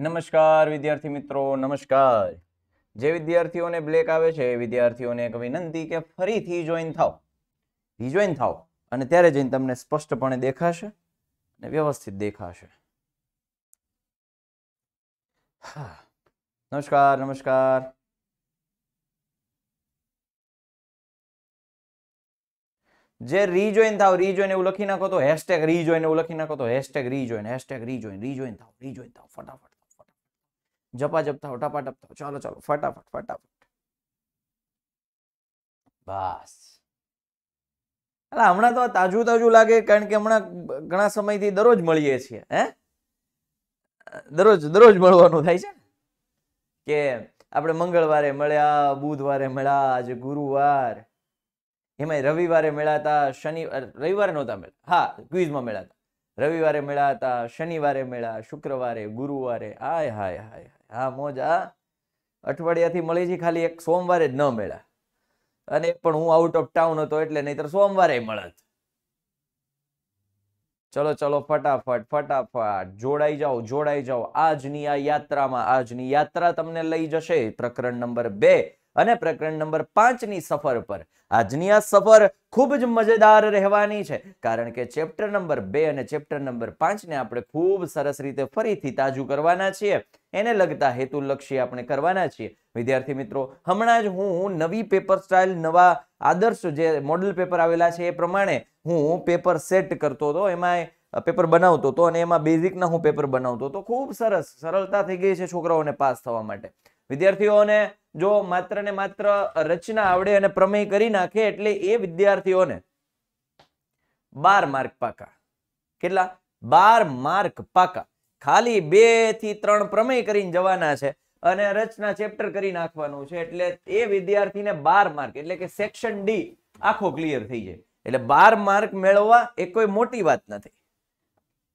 નમસ્કાર વિદ્યાર્થી મિત્રો નમસ્કાર જે વિદ્યાર્થીઓને બ્લેક આવે છે એ વિદ્યાર્થીઓને એક વિનંતી કે ફરીથી જોઈન થાવ રીજોઈન થાવ અને ત્યારે જઈને તમને સ્પષ્ટપણે દેખાશે અને વ્યવસ્થિત દેખાશે નમસ્કાર નમસ્કાર જે રીજોઈન થાવ રીજોઈન એવું લખી નાખો તો હેશટેગ રીજોઈન એવું લખી નાખો તો હેશટેગ રીજોઈન હેશટેગ રીજોઈન રીજોઈન થાવ રીજોઈન થાવ ફટાફટ જપાજપ થાવ ટપાટપ થાવ ચાલો ચાલો ફટાફટ ફટાફટ બસ એટલે હમણાં તો તાજું તાજું લાગે કારણ કે હમણાં ઘણા સમયથી દરરોજ મળીએ છીએ હે દરરોજ દરરોજ મળવાનું થાય છે કે આપણે મંગળવારે મળ્યા બુધવારે મળ્યા આજે ગુરુવાર એમાં રવિવારે મળ્યા હતા શનિ રવિવારે નહોતા મળ્યા હા ક્વિઝમાં મળ્યા હતા રવિવારે મળ્યા હતા શનિવારે મળ્યા શુક્રવારે ગુરુવારે આય હાય હાય હા મોજા અઠવાડિયાથી મળી છે ખાલી એક સોમવારે જ ન મળ્યા અને પણ હું આઉટ ઓફ ટાઉન હતો એટલે નહીતર સોમવારે મળત ચલો ચલો ફટાફટ ફટાફટ જોડાઈ જાઓ જોડાઈ જાઓ આજની આ યાત્રામાં આજની યાત્રા તમને લઈ જશે પ્રકરણ નંબર બે અને પ્રકરણ નંબર પાંચની સફર પર આજની આ સફર ખૂબ જ મજેદાર રહેવાની છે કારણ કે ચેપ્ટર નંબર બે અને ચેપ્ટર નંબર પાંચ ને આપણે ખૂબ સરસ રીતે ફરીથી તાજુ કરવાના છીએ એને લગતા હેતુલક્ષી આપણે કરવાના છીએ વિદ્યાર્થી મિત્રો હમણાં જ હું નવી પેપર સ્ટાઇલ નવા આદર્શ જે મોડલ પેપર આવેલા છે એ પ્રમાણે હું પેપર સેટ કરતો હતો એમાં પેપર બનાવતો હતો અને એમાં બેઝિકના હું પેપર બનાવતો હતો ખૂબ સરસ સરળતા થઈ ગઈ છે છોકરાઓને પાસ થવા માટે વિદ્યાર્થીઓને જો માત્ર ને માત્ર રચના આવડે અને પ્રમેય કરી નાખે એટલે એ વિદ્યાર્થીઓને બાર માર્ક પાકા કેટલા બાર માર્ક પાકા ખાલી બે થી ત્રણ પ્રમેય કરીને જવાના છે અને રચના ચેપ્ટર કરી નાખવાનું છે એટલે એ વિદ્યાર્થીને બાર માર્ક એટલે કે સેક્શન ડી આખો ક્લિયર થઈ જાય એટલે બાર માર્ક મેળવવા એ કોઈ મોટી વાત નથી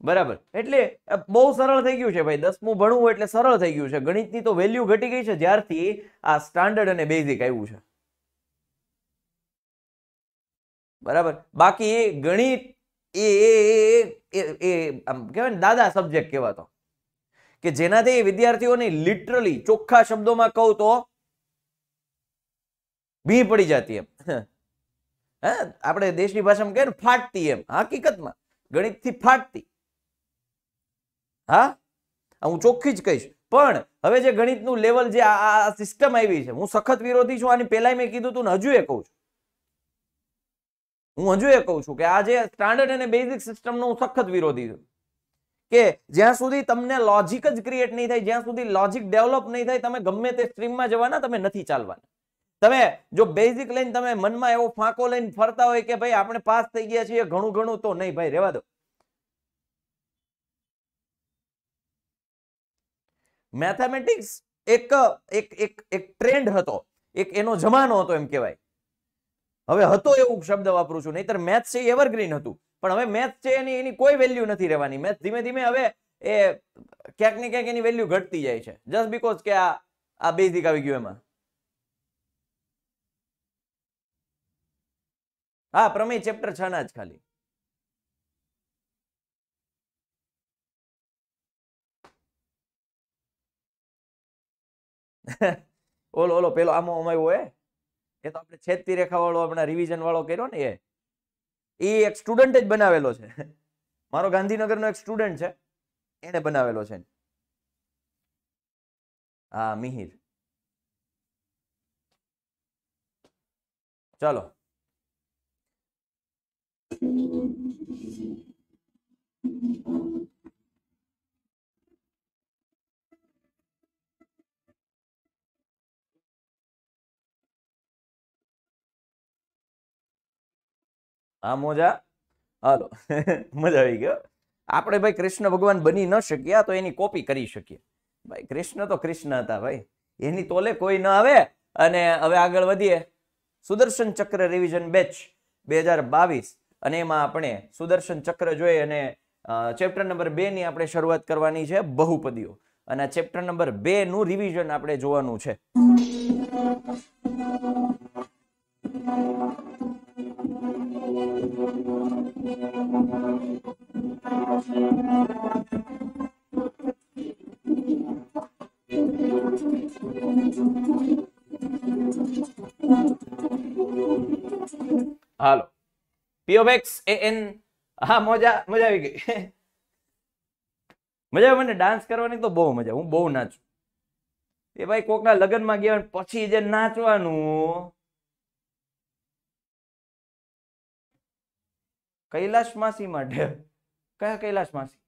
બરાબર એટલે બહુ સરળ થઈ ગયું છે ભાઈ દસમું ભણવું એટલે સરળ થઈ ગયું છે ગણિતની તો વેલ્યુ ઘટી ગઈ છે જ્યારથી આ સ્ટાન્ડર્ડ અને બેઝિક આવ્યું છે બરાબર બાકી ગણિત એ એ આમ ને દાદા સબ્જેક્ટ કહેવાતો કે જેનાથી વિદ્યાર્થીઓની લિટરલી ચોખ્ખા શબ્દોમાં કહું તો ભી પડી જતી એમ હા આપણે દેશની ભાષામાં કહે ફાટતી એમ હકીકતમાં ગણિતથી ફાટતી હા હું ચોખ્ખી જ કહીશ પણ હવે જે ગણિતનું લેવલ જે આ સિસ્ટમ આવી છે હું સખત વિરોધી છું આની પહેલાં મેં કીધું તું ને હજુ એ કહું છું હું હજુ એ કહું છું કે આ જે સ્ટાન્ડર્ડ અને બેઝિક સિસ્ટમનો હું સખત વિરોધી છું કે જ્યાં સુધી તમને લોજિક જ ક્રિએટ નહીં થાય જ્યાં સુધી લોજિક ડેવલપ નહીં થાય તમે ગમે તે સ્ટ્રીમમાં જવાના તમે નથી ચાલવાના તમે જો બેઝિક લઈને તમે મનમાં એવો ફાંકો લઈને ફરતા હોય કે ભાઈ આપણે પાસ થઈ ગયા છીએ ઘણું ઘણું તો નહીં ભાઈ રેવા દો મેથેમેટિક્સ એક એક એક ટ્રેન્ડ હતો એક એનો જમાનો હતો એમ કહેવાય હવે હતો એવું શબ્દ વાપરું છું નહીતર મેથ છે એવરગ્રીન હતું પણ હવે મેથ છે એની એની કોઈ વેલ્યુ નથી રહેવાની મેથ ધીમે ધીમે હવે એ ક્યાંક ને ક્યાંક એની વેલ્યુ ઘટતી જાય છે જસ્ટ બીકોઝ કે આ આ બેઝિક આવી ગયું એમાં હા પ્રમેય ચેપ્ટર છ ના જ ખાલી ઓલો ઓલો પેલો આમાં અમાયો હોય એ તો આપણે છેદતી રેખા વાળો આપણા રિવિઝન વાળો કર્યો ને એ એ એક સ્ટુડન્ટ જ બનાવેલો છે મારો ગાંધીનગરનો એક સ્ટુડન્ટ છે એને બનાવેલો છે હા મિહિર ચલો Thank you. આ મોજા હાલો મજા આવી ગયો આપણે ભાઈ કૃષ્ણ ભગવાન બની ન શક્યા તો એની કોપી કરી શકીએ ભાઈ કૃષ્ણ તો કૃષ્ણ હતા ભાઈ એની તોલે કોઈ ન આવે અને હવે આગળ વધીએ સુદર્શન ચક્ર રિવિઝન બેચ બે હજાર બાવીસ અને એમાં આપણે સુદર્શન ચક્ર જોઈએ અને ચેપ્ટર નંબર બે ની આપણે શરૂઆત કરવાની છે બહુપદીઓ અને ચેપ્ટર નંબર બે નું રિવિઝન આપણે જોવાનું છે હાલો પી ઓફ એ એન હા મજા મજા આવી ગઈ મજા આવે મને ડાન્સ કરવાની તો બહુ મજા હું બહુ નાચું એ ભાઈ કોકના લગ્નમાં ગયા પછી જે નાચવાનું કૈલાશ માસી માટે કયા કૈલાશ માસી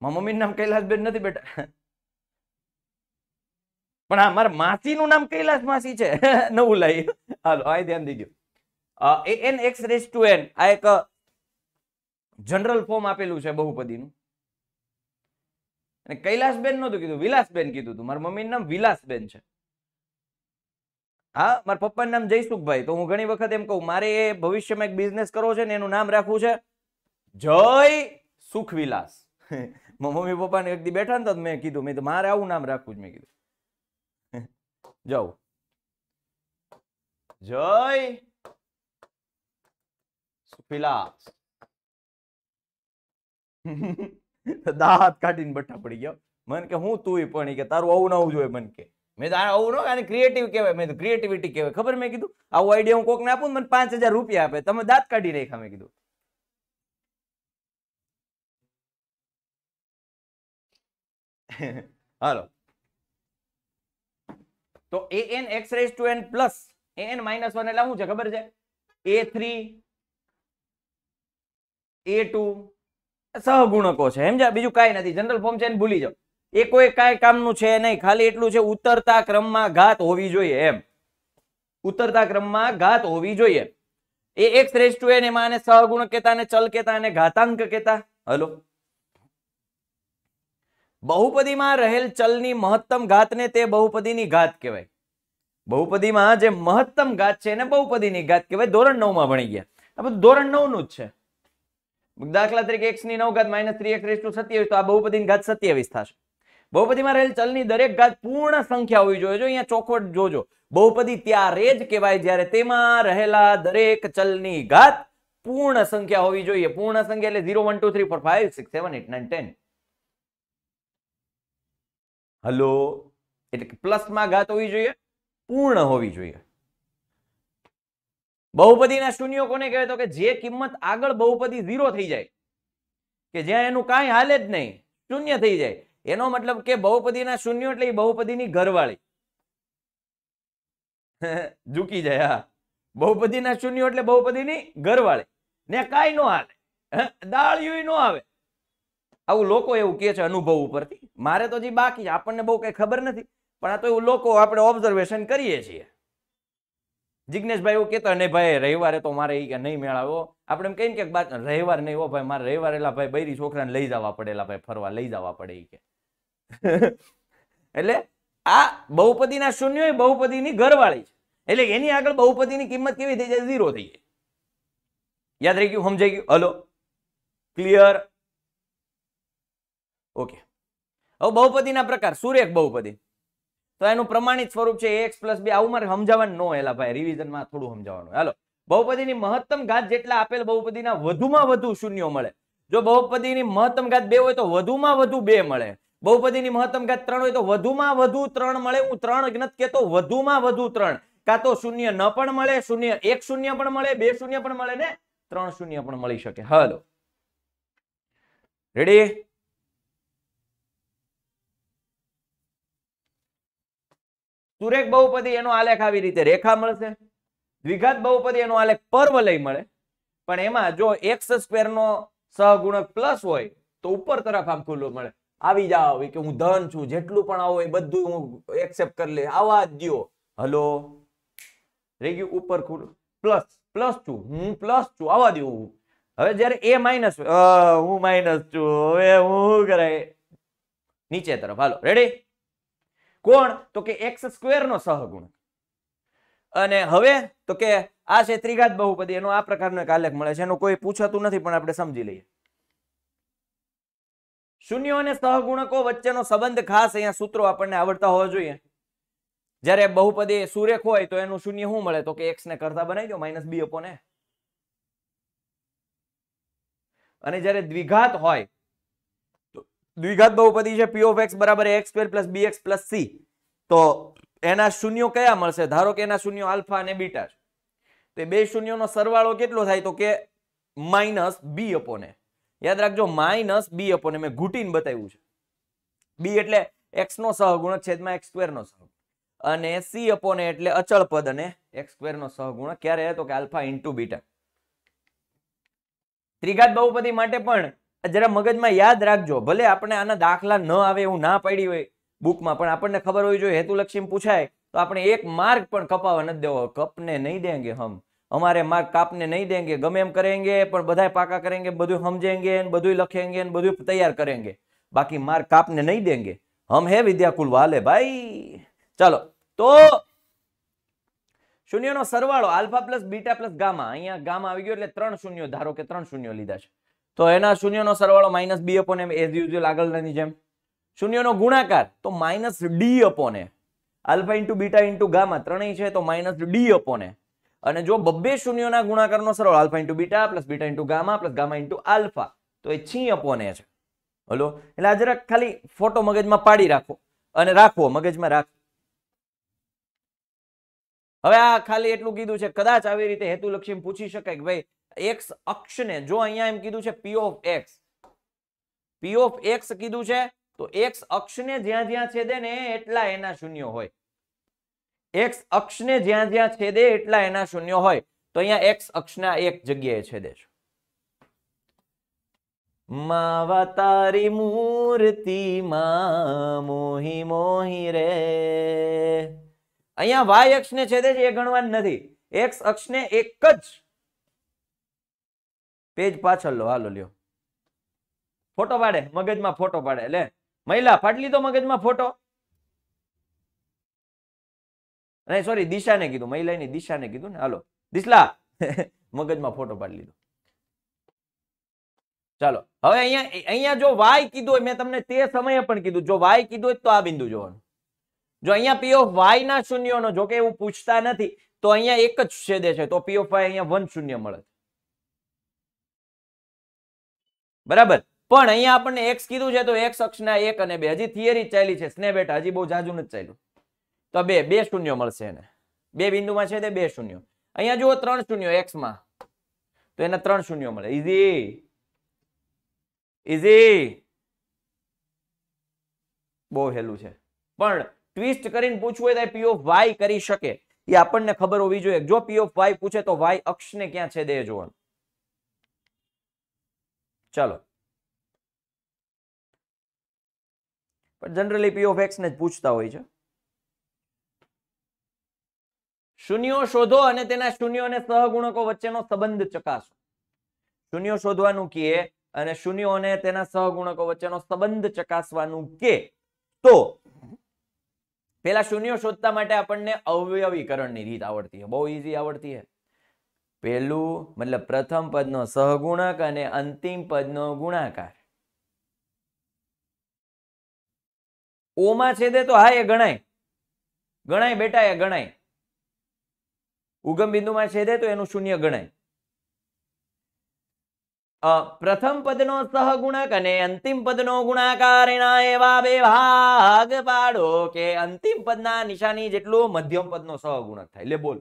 મારા નામ કૈલાશબેન નથી બેટા પણ આ મારા માસીનું નામ કૈલાશ માસી છે નવું લઈ હાલો આ ધ્યાન દઈ ગયો a n x raise to n આ એક જનરલ ફોર્મ આપેલું છે બહુપદીનું અને કૈલાશબેન નતું કીધું વિલાસબેન કીધું હતું મારા મમ્મી નામ વિલાસબેન છે હા મારા પપ્પાનું નામ જયસુખભાઈ તો હું ઘણી વખત એમ કહું મારે એ ભવિષ્યમાં એક બિઝનેસ કરવો છે ને એનું નામ રાખવું છે જય સુખવિલાસ મમ્મી પપ્પાને એક દી બેઠા ને તો મેં કીધું મેં મારે આવું નામ રાખવું જ મેં કીધું જાઉં જય સુખવિલાસ દાંત કાઢીને બઠા પડી ગયો મન કે હું તું પણ કે તારું આવું નવું જોઈએ મન કે મેં તો આવું ન આને ક્રિએટિવ કહેવાય મેં તો ક્રિએટિવિટી કહેવાય ખબર મેં કીધું આવો આઈડિયા હું કોકને આપું મને પાંચ હજાર રૂપિયા આપે તમે દાંત કાઢી રાખ્યા મેં કીધું હાલો તો a n x raise to n plus A n minus one એટલે શું છે ખબર છે એ થ્રી એ ટુ સહગુણકો છે એમ સમજા બીજું કઈ નથી જનરલ ફોર્મ છે એને ભૂલી જાઓ એ કોઈ કાંઈ કામનું છે નહીં ખાલી એટલું છે ઉતરતા ક્રમમાં ઘાત હોવી જોઈએ એમ ઉતરતા ક્રમમાં ઘાત હોવી જોઈએ એ એક શ્રેષ્ઠ એને માને સહગુણ કેતા ને ચલ કેતા અને ઘાતાંક કેતા હલો બહુપદીમાં રહેલ ચલની મહત્તમ ઘાતને તે બહુપદીની ઘાત કહેવાય બહુપદીમાં જે મહત્તમ ઘાત છે એને બહુપદીની ઘાત કહેવાય ધોરણ નવ માં ભણી ગયા આ બધું ધોરણ નવનું જ છે દાખલા તરીકે એક્સ ની નવ ઘાત minus three x raise to સત્યાવીસ તો આ બહુપદીની ઘાત સત્યાવીસ થશે બહુપતિમાં રહેલ ચલની દરેક ઘાત પૂર્ણ સંખ્યા હોવી જોઈએ જો અહીંયા ચોખવટ જોજો બહુપદી ત્યારે જ કહેવાય જ્યારે તેમાં રહેલા દરેક ચલની ઘાત પૂર્ણ સંખ્યા હોવી જોઈએ પૂર્ણ સંખ્યા એટલે zero one two three four five six seven eight nine ten હલો એટલે કે પ્લસમાં ઘાત હોવી જોઈએ પૂર્ણ હોવી જોઈએ બહુપદીના શૂન્ય કોને કહેવાય તો કે જે કિંમત આગળ બહુપદી ઝીરો થઈ જાય કે જ્યાં એનું કાંઈ હાલે જ નહીં શૂન્ય થઈ જાય એનો મતલબ કે બહુપદીના શૂન્યો એટલે એ બહુપદીની ઘરવાળી ઝૂકી જાય બહુપદીના શૂન્યો એટલે બહુપદીની ઘરવાળી ને કાંઈ નો હાલે દાળિયું નો આવે આવું લોકો એવું કે છે અનુભવ ઉપરથી મારે તો જે બાકી આપણને બહુ કઈ ખબર નથી પણ આ તો એવું લોકો આપણે ઓબ્ઝર્વેશન કરીએ છીએ જિજ્ઞેશભાઈ એવું કહેતા અને ભાઈ રવિવારે તો મારે એ કે નહીં મેળાવો આપણે એમ કહીને કે બાદ રવિવાર નહીં હો ભાઈ મારે રવિવારે ભાઈ બૈરી છોકરાને લઈ જવા પડેલા ભાઈ ફરવા લઈ જવા પડે એ કે એટલે આ બહુપતિના શૂન્ય બહુપદીની ઘરવાળી છે એટલે એની આગળ બહુપદીની કિંમત કેવી થઈ જાય ઝીરો થઈ જાય યાદ રહી ગયું સમજાઈ ગયું હલો ક્લિયર ઓકે હવે બહુપદીના પ્રકાર સુરેખ બહુપતિ તો એનું પ્રમાણિત સ્વરૂપ છે એક્સ પ્લસ બે આવું મારે સમજાવવાનું ન એલા ભાઈ રિવિઝનમાં થોડું સમજાવવાનું હાલો બહુપદીની મહત્તમ ઘાત જેટલા આપેલ બહુપતિના વધુમાં વધુ શૂન્યો મળે જો બહુપદીની મહત્તમ ઘાત બે હોય તો વધુમાં વધુ બે મળે બહુપદીની મહત્તમ ઘાત ત્રણ હોય તો વધુમાં વધુ ત્રણ મળે હું ત્રણ નથી કેતો વધુમાં વધુ ત્રણ કાં તો શૂન્ય ન પણ મળે શૂન્ય એક શૂન્ય પણ મળે બે શૂન્ય પણ મળે ને ત્રણ શૂન્ય પણ મળી શકે હલો રેડી સુરેખ બહુપદી એનો આલેખ આવી રીતે રેખા મળશે દ્વિઘાત બહુપદી એનો આલેખ પર્વ પર્વલય મળે પણ એમાં જો એક્સ સ્ક્વેર નો સહગુણક પ્લસ હોય તો ઉપર તરફ આમ ખુલ્લું મળે આવી જાઓ કે હું ધન છું જેટલું પણ આવો એ બધું હું એક્સેપ્ટ કરી લે આવા જ દો હલો રહી ગયું ઉપર પ્લસ પ્લસ છું હું પ્લસ છું આવા દઉં હવે જ્યારે એ માઇનસ હું માઇનસ છું હવે હું કરાય નીચે તરફ હાલો રેડી કોણ તો કે એક્સ સ્ક્વેર નો સહગુણ અને હવે તો કે આ છે ત્રિઘાત બહુપદી એનો આ પ્રકારનો એક આલેખ મળે છે એનું કોઈ પૂછતું નથી પણ આપણે સમજી લઈએ શૂન્યો અને સહગુણકો વચ્ચેનો સંબંધ ખાસ અહીંયા સૂત્રો આપણને આવડતા હોવા જોઈએ જ્યારે બહુપદી સુરેખ હોય તો એનું શૂન્ય શું મળે તો કે એક્સ ને કરતા બનાવી દો માઇનસ બી અપોને અને જ્યારે દ્વિઘાત હોય તો દ્વિઘાત બહુપદી છે પી એક્સ બરાબર x square plus b x plus c તો એના શૂન્યો કયા મળશે ધારો કે એના શૂન્યો આલ્ફા અને બીટા છે તો બે શૂન્યોનો સરવાળો કેટલો થાય તો કે માઇનસ બી અપોને યાદ રાખજો માઇનસ બી અપોન મેં ઘૂટીને બતાવ્યું છે બી એટલે એક્સ નો સહગુણક છેદમાં એક્સ સ્ક્વેર નો સહગુણ અને સી અપોન એટલે અચળ પદ અને એક્સ સ્ક્વેર નો સહગુણક ક્યારે તો કે આલ્ફા ઇન્ટુ બીટા ત્રિઘાત બહુપદી માટે પણ જરા મગજમાં યાદ રાખજો ભલે આપણે આના દાખલા ન આવે એવું ના પાડી હોય બુકમાં પણ આપણને ખબર હોવી જોઈએ હેતુલક્ષી પૂછાય તો આપણે એક માર્ગ પણ કપાવા નથી દેવો કપને નહીં દેંગે હમ हमारे माँ काप ने नहीं देंगे गमे एम करेंगे पर बधाए पाका करेंगे बधु समझेंगे बधु બધું તૈયાર કરેંગે બાકી बाकी मार काप ने नहीं देंगे हम है विद्याकुल वाले भाई चलो તો શૂન્યનો સરવાળો alpha plus beta plus gamma અહીંયા ગામા આવી ગયો એટલે ત્રણ શૂન્યો ધારો કે ત્રણ શૂન્યો લીધા છે તો એના શૂન્યનો સરવાળો માઇનસ બી અપોને એમ એઝ યુઝ્યુઅલ આગળની જેમ શૂન્યનો ગુણાકાર તો minus d upon a alpha into beta into gamma ત્રણેય છે તો માઇનસ ડી અપોને અને જો બબ્બે શૂન્યોના ગુણાકારનો સરવાળો alpha into beta plus beta into gamma plus gamma into alpha તો એ છી અપોન છે હલો એટલે આ જરાક ખાલી ફોટો મગજમાં પાડી રાખો અને રાખવો મગજમાં રાખ હવે આ ખાલી એટલું કીધું છે કદાચ આવી રીતે હેતુલક્ષી પૂછી શકાય કે ભાઈ એક્સ અક્ષ ને જો અહીંયા એમ કીધું છે p of x p of x કીધું છે તો એક્સ અક્ષ ને જ્યાં જ્યાં છેદે ને એટલા એના શૂન્ય હોય એક્સ અક્ષ ને જ્યાં જ્યાં છેદે એટલા એના શૂન્ય હોય તો અહીંયા એક્સ અક્ષના એક જગ્યાએ છેદે છે તારી મૂર્તિ માં મોહી મોહી રે અહીંયા વાય અક્ષને છેદે છે એ ગણવાનું નથી એક્સ ને એક જ પેજ પાછળ લો હાલો લ્યો ફોટો પાડે મગજમાં ફોટો પાડે એટલે મહિલા ફાટલી તો મગજમાં ફોટો નહીં સોરી દિશાને કીધું મહિલાની દિશાને કીધું ને હાલો દિશલા મગજમાં ફોટો પાડી લીધો ચાલો હવે અહીંયા અહીંયા જો વાય કીધું હોય મેં તમને તે સમયે પણ કીધું જો વાય કીધું હોય તો આ બિંદુ જોવાનું જો અહીંયા પી ઓફ વાય ના શૂન્યોનો જો કે એવું પૂછતા નથી તો અહીંયા એક જ છેદે છે તો પી ઓફ વાય અહીંયા વન શૂન્ય મળે બરાબર પણ અહીંયા આપણને એક્સ કીધું છે તો એક્સ ના એક અને બે હજી થિયરી ચાલી છે સ્નેબેટ હજી બહુ જાજુ નથી ચાલ્યું તો બે બે શૂન્ય મળશે એને બે બિંદુમાં છે તે બે શૂન્ય અહીંયા જુઓ ત્રણ શૂન્ય એક્સમાં તો એને ત્રણ શૂન્ય મળે ઇઝી ઇઝી બહુ હેલું છે પણ ટ્વિસ્ટ કરીને પૂછવું હોય તો પી ઓફ વાય કરી શકે એ આપણને ખબર હોવી જોઈએ જો પી ઓફ વાય પૂછે તો વાય અક્ષને ક્યાં છે દે જોવાનું ચાલો પણ જનરલી પી ઓફ એક્સ ને જ પૂછતા હોય છે શૂન્યો શોધો અને તેના શૂન્યો અને સહગુણકો વચ્ચેનો સંબંધ ચકાસો શૂન્યો શોધવાનું કે અને શૂન્યો અને તેના સહગુણકો વચ્ચેનો સંબંધ ચકાસવાનું કે તો પેલા શૂન્યો શોધતા માટે આપણને અવયવીકરણની રીત આવડતી છે બહુ ઈઝી આવડતી છે પેલું મતલબ પ્રથમ પદનો સહગુણક અને અંતિમ પદનો ગુણાકાર ઓમાં છેદે તો હા એ ગણાય ગણાય બેટા એ ગણાય ઉગમ બિંદુમાં છેદે તો એનું શૂન્ય ગણાય પ્રથમ પદનો સહગુણક અને અંતિમ પદનો ગુણાકાર એના એવા બે ભાગ પાડો કે અંતિમ પદના નિશાની જેટલું મધ્યમ પદનો સહગુણક થાય એટલે બોલ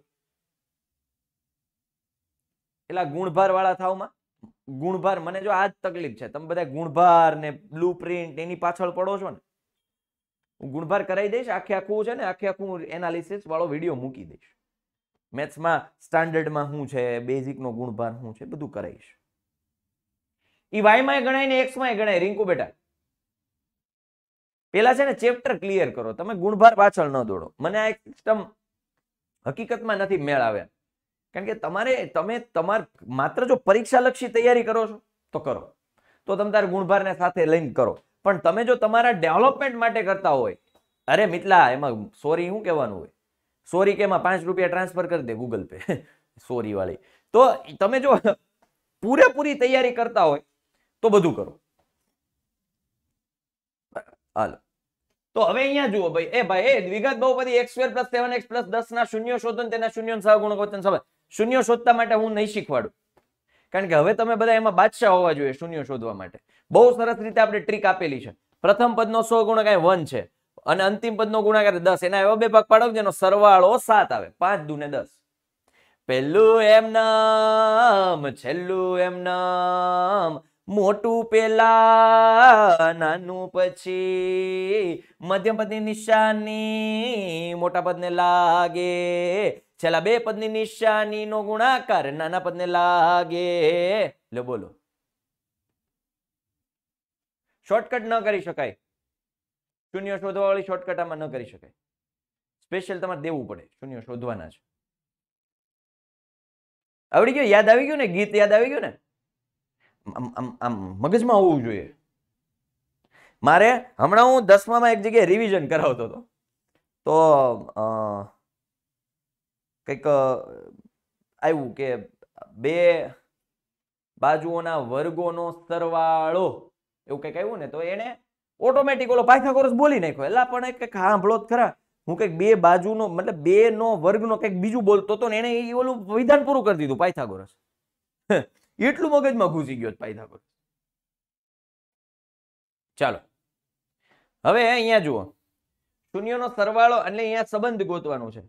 એટલા ગુણભાર વાળા થાવમાં ગુણભાર મને જો આ જ તકલીફ છે તમે બધા ગુણભાર ને બ્લુ પ્રિન્ટ એની પાછળ પડો છો ને હું ગુણભાર કરાવી દઈશ આખે આખું છે ને આખે આખું એનાલિસિસ વાળો વિડીયો મૂકી દઈશ મેથ્સમાં સ્ટાન્ડર્ડમાં શું છે બેઝિકનો ગુણભાર શું છે બધું કરાવીશ એ વાયમાં ગણાય ને એક્સમાં ગણાય રિંકુ બેટા પેલા છે ને ચેપ્ટર ક્લિયર કરો તમે ગુણભાર પાછળ ન દોડો મને આ એક સિસ્ટમ હકીકતમાં નથી મેળ આવ્યા કારણ કે તમારે તમે તમાર માત્ર જો પરીક્ષાલક્ષી તૈયારી કરો છો તો કરો તો તમે તારા ગુણભારને સાથે લઈને કરો પણ તમે જો તમારા ડેવલપમેન્ટ માટે કરતા હોય અરે મિતલા એમાં સોરી શું કહેવાનું હોય સોરી કેમાં પાંચ રૂપિયા ટ્રાન્સફર કરી દે ગૂગલ પે સોરી વાળી તો તમે જો પૂરેપૂરી તૈયારી કરતા હોય તો બધું કરો હાલો તો હવે અહીંયા જુઓ ભાઈ એ ભાઈ એ વિગત બહુ બધી x square plus seven x plus દસ ના શૂન્ય શોધન તેના શૂન્ય સહગુણકોચન સભા શૂન્ય શોધતા માટે હું નહીં શીખવાડું કારણ કે હવે તમે બધા એમાં બાદશાહ હોવા જોઈએ શૂન્ય શોધવા માટે બહુ સરસ રીતે આપણે ટ્રીક આપેલી છે પ્રથમ પદનો સો ગુણ અહીં વન છે અને અંતિમ પદનો ગુણાકાર દસ એના એવા બે ભાગ પાડો જેનો સરવાળો સાત આવે પાંચ દુ દસ પેલું એમ નામ છેલ્લું એમ નામ મોટું પેલા નાનું પછી મધ્યમ પદની નિશાની મોટા પદને લાગે છેલ્લા બે પદની નિશાની નો ગુણાકાર નાના પદને લાગે લે બોલો શોર્ટકટ ન કરી શકાય શૂન્ય શોધવાવાળી શોર્ટકટામાં ન કરી શકાય સ્પેશિયલ તમારે દેવું પડે શૂન્ય શોધવાના છે આવડી ગયું યાદ આવી ગયું ને ગીત યાદ આવી ગયું ને મગજમાં હોવું જોઈએ મારે હમણાં હું દસમામાં એક જગ્યાએ રિવિઝન કરાવતો હતો તો કંઈક આવ્યું કે બે બાજુઓના વર્ગોનો સરવાળો એવું કંઈક આવ્યું ને તો એને ઓટોમેટિક ઓલો પાયથાગોરસ બોલી નાખ્યો એટલે પણ કંઈક હાંભળો ખરા હું કંઈક બે બાજુનો મતલબ બે નો વર્ગનો કંઈક બીજું બોલતો હતો ને એને એ ઓલું વિધાન પૂરું કરી દીધું પાયથાગોરસ એટલું મગજમાં ઘૂસી ગયો પાયથાગોરસ ચાલો હવે અહીંયા જુઓ શૂન્યનો સરવાળો એટલે અહીંયા સંબંધ ગોતવાનો છે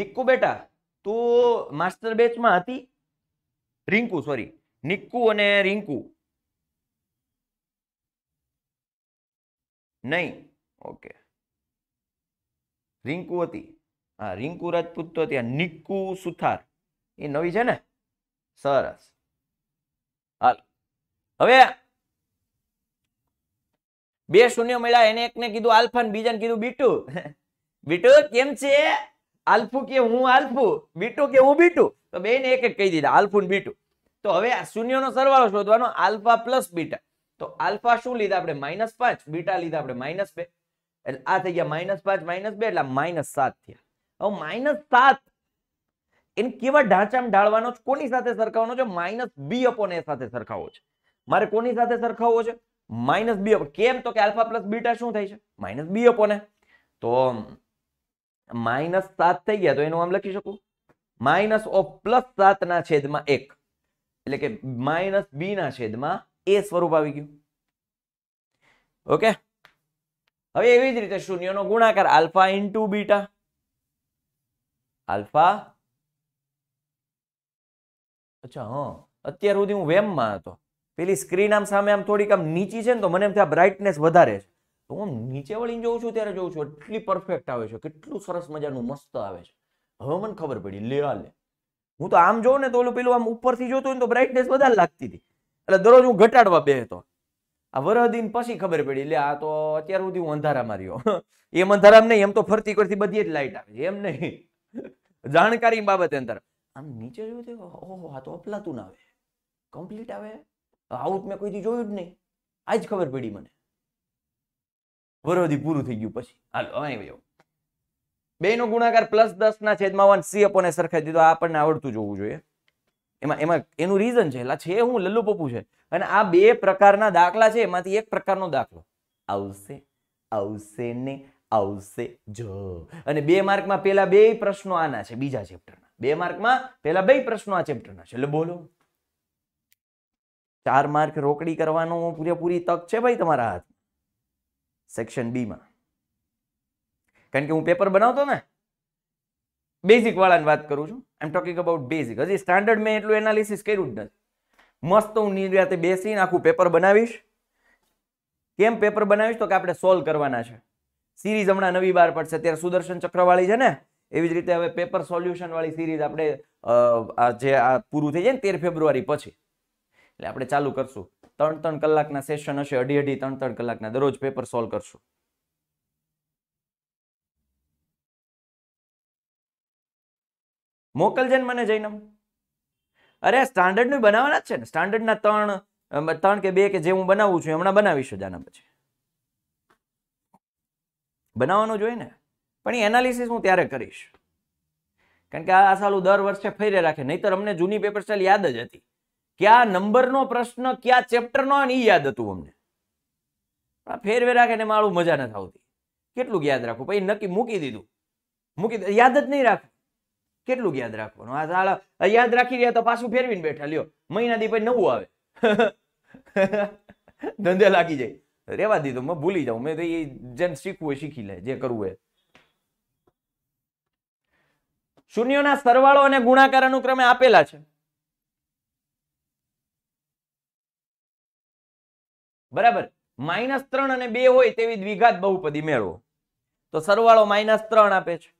નિક્કુ બેટા તું માસ્ટર બેચમાં હતી રિંકુ સોરી નિક્કુ અને રિંકુ નહીં ઓકે રિંકુ હતી હા રિંકુ રાજપૂત તો હતી નિક્કુ સુથાર એ નવી છે ને સરસ હાલ હવે બે શૂન્ય મળ્યા એને એકને કીધું આલ્ફા ને બીજાને કીધું બીટુ બીટુ કેમ છે આલ્ફુ કે હું આલ્ફુ બીટુ કે હું બીટુ તો બે ને એક એક કહી દીધા આલ્ફુ ને બીટુ તો હવે આ નો સરવાળો શોધવાનો આલ્ફા પ્લસ બીટા તો આલ્ફા શું લીધા આપણે માઇનસ પાંચ બીટા લીધા આપણે માઇનસ બે એટલે આ થઈ ગયા માઇનસ પાંચ માઇનસ બે એટલે માઇનસ સાત થયા હવે માઇનસ સાત એને કેવા ઢાંચામાં ઢાળવાનો કોની સાથે સરખાવવાનો છે માઇનસ બી અપોન એ સાથે સરખાવો છે મારે કોની સાથે સરખાવવો છે માઇનસ બી કેમ તો કે આલ્ફા પ્લસ બીટા શું થાય છે માઇનસ બી અપોને તો માઇનસ સાત થઈ ગયા તો એનું આમ લખી શકું માઇનસ ઓફ પ્લસ સાત ના છેદમાં એક એટલે કે માઇનસ બી ના છેદમાં એ સ્વરૂપ આવી ગયું ઓકે હવે એવી જ રીતે શૂન્યનો ગુણાકાર આલ્ફા ઇન્ટુ બીટા આલ્ફા અચ્છા હા અત્યાર સુધી હું વેમમાં હતો પેલી સ્ક્રીન આમ સામે આમ થોડીક આમ નીચી છે ને તો મને એમ થયા બ્રાઇટનેસ વધારે છે તો હું નીચે વળીને જોઉં છું ત્યારે જોઉં છું એટલી પરફેક્ટ આવે છે કેટલું સરસ મજાનું મસ્ત આવે છે હવે મને ખબર પડી લે લે હું તો આમ જોઉં ને તો પેલું આમ ઉપરથી જોતો હોય તો બ્રાઇટનેસ વધારે લાગતી હતી એટલે દરરોજ હું ઘટાડવા બેહતો આ વરદીન પછી ખબર પડી એટલે આ તો અત્યાર સુધી હું અંધારામાં રહ્યો એમ અંધારામાં નહીં એમ તો ફરતી કરતી બધી જ લાઈટ આવે એમ નહીં જાણકારી બાબતે અંતર આમ નીચે જોયું ઓહો આ તો અપલાતું ના આવે કમ્પ્લીટ આવે આવું મેં કોઈથી જોયું જ નહીં આજ ખબર પડી મને વરહદી પૂરું થઈ ગયું પછી હાલો અહીં ગયો બે નો ગુણાકાર પ્લસ દસ ના છેદમાં વન સી અપોને સરખાઈ દીધો આપણને આવડતું જોવું જોઈએ એમાં એમાં એનું રીઝન છે એટલે છે હું લલ્લુ પપ્પુ છે અને આ બે પ્રકારના દાખલા છે એમાંથી એક પ્રકારનો દાખલો આવશે આવશે ને આવશે જો અને બે માર્કમાં પેલા બે પ્રશ્નો આના છે બીજા ચેપ્ટરના બે માર્કમાં પેલા બે પ્રશ્નો આ ચેપ્ટરના છે એટલે બોલો ચાર માર્ક રોકડી કરવાનો પૂરેપૂરી તક છે ભાઈ તમારા હાથ સેક્શન બીમાં કારણ કે હું પેપર બનાવતો ને બેઝિક વાળાની વાત કરું છું I am talking about basic હજી સ્ટાન્ડર્ડ મેં એટલું એનાલિસિસ કર્યું જ નથી મસ્ત હું નિર્યાતે બેસીને આખું પેપર બનાવીશ કેમ પેપર બનાવીશ તો કે આપણે સોલ્વ કરવાના છે સિરીઝ હમણાં નવી બહાર પડશે ત્યારે સુદર્શન ચક્રવાળી છે ને એવી જ રીતે હવે પેપર સોલ્યુશન વાળી સિરીઝ આપણે જે આ પૂરું થઈ જાય ને તેર ફેબ્રુઆરી પછી એટલે આપણે ચાલુ કરશું ત્રણ ત્રણ કલાકના સેશન હશે અઢી અઢી ત્રણ ત્રણ કલાકના દરરોજ પેપર સોલ્વ કરશું મોકલજે ને મને જઈને અરે સ્ટાન્ડર્ડનું બનાવવાના જ છે ને સ્ટાન્ડર્ડના ત્રણ ત્રણ કે બે કે જે હું બનાવું છું હમણાં બનાવીશ જાના પછી બનાવવાનું જોઈએ ને પણ એ એનાલિસિસ હું ત્યારે કરીશ કારણ કે આ સાલું દર વર્ષે ફેરે રાખે નહીતર અમને જૂની પેપર સ્ટાઇલ યાદ જ હતી ક્યાં નંબરનો પ્રશ્ન ક્યાં ચેપ્ટરનો એ યાદ હતું અમને ફેરવે રાખે ને મારું મજા નથી આવતી કેટલું યાદ રાખવું પછી નક્કી મૂકી દીધું મૂકી યાદ જ નહીં રાખવું કેટલું યાદ રાખવાનું આ સાળા યાદ રાખી રહ્યા તો પાછું ફેરવીને બેઠા લ્યો મહિના દી પછી નવું આવે ધંધે લાગી જાય રેવા દીધું મેં ભૂલી જાઉં મેં તો એ જેમ શીખવું એ શીખી લે જે કરવું એ શૂન્યોના સરવાળો અને ગુણાકાર અનુક્રમે આપેલા છે બરાબર માઇનસ ત્રણ અને બે હોય તેવી દ્વિઘાત બહુપદી મેળવો તો સરવાળો માઇનસ ત્રણ આપે છે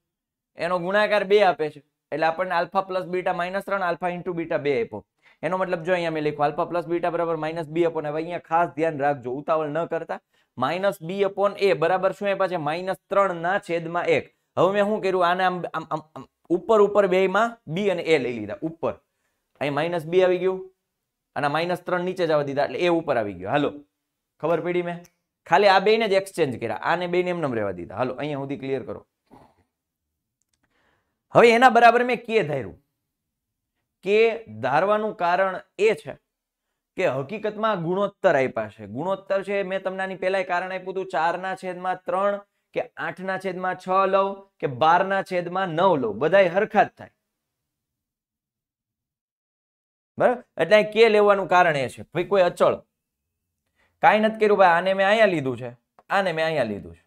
એનો ગુણાકાર બે આપે છે એટલે આપણને આલ્ફા પ્લસ બીટા માઇનસ ત્રણ આલ્ફા ઇન્ટુ બીટા બે આપ્યો એનો મતલબ જો અહીંયા મેં લખ્યું આલ્ફા પ્લસ બીટા બરાબર માઇનસ બી અપોન હવે અહીંયા ખાસ ધ્યાન રાખજો ઉતાવળ ન કરતા માઇનસ બી અપોન એ બરાબર શું આપ્યા છે માઇનસ ત્રણ ના છેદમાં એક હવે મેં શું કર્યું આને આમ આમ આમ ઉપર ઉપર બેમાં બી અને એ લઈ લીધા ઉપર અહીં માઇનસ બી આવી ગયું અને માઇનસ ત્રણ નીચે જવા દીધા એટલે એ ઉપર આવી ગયો હાલો ખબર પડી મેં ખાલી આ બેને જ એક્સચેન્જ કર્યા આને બેને નમ રહેવા દીધા હાલો અહીંયા સુધી ક્લિયર કરો હવે એના બરાબર મેં કે ધાર્યું કે ધારવાનું કારણ એ છે કે હકીકતમાં ગુણોત્તર આપ્યા છે ગુણોત્તર છે મેં તમને આની કારણ આપ્યું હતું ચારના છેદમાં ત્રણ કે આઠના છેદમાં છ લઉં કે બારના છેદમાં નવ લઉં બધા હરખા થાય બરાબર એટલે કે લેવાનું કારણ એ છે ભાઈ કોઈ અચળ કાંઈ નથી કર્યું ભાઈ આને મેં અહીંયા લીધું છે આને મેં અહીંયા લીધું છે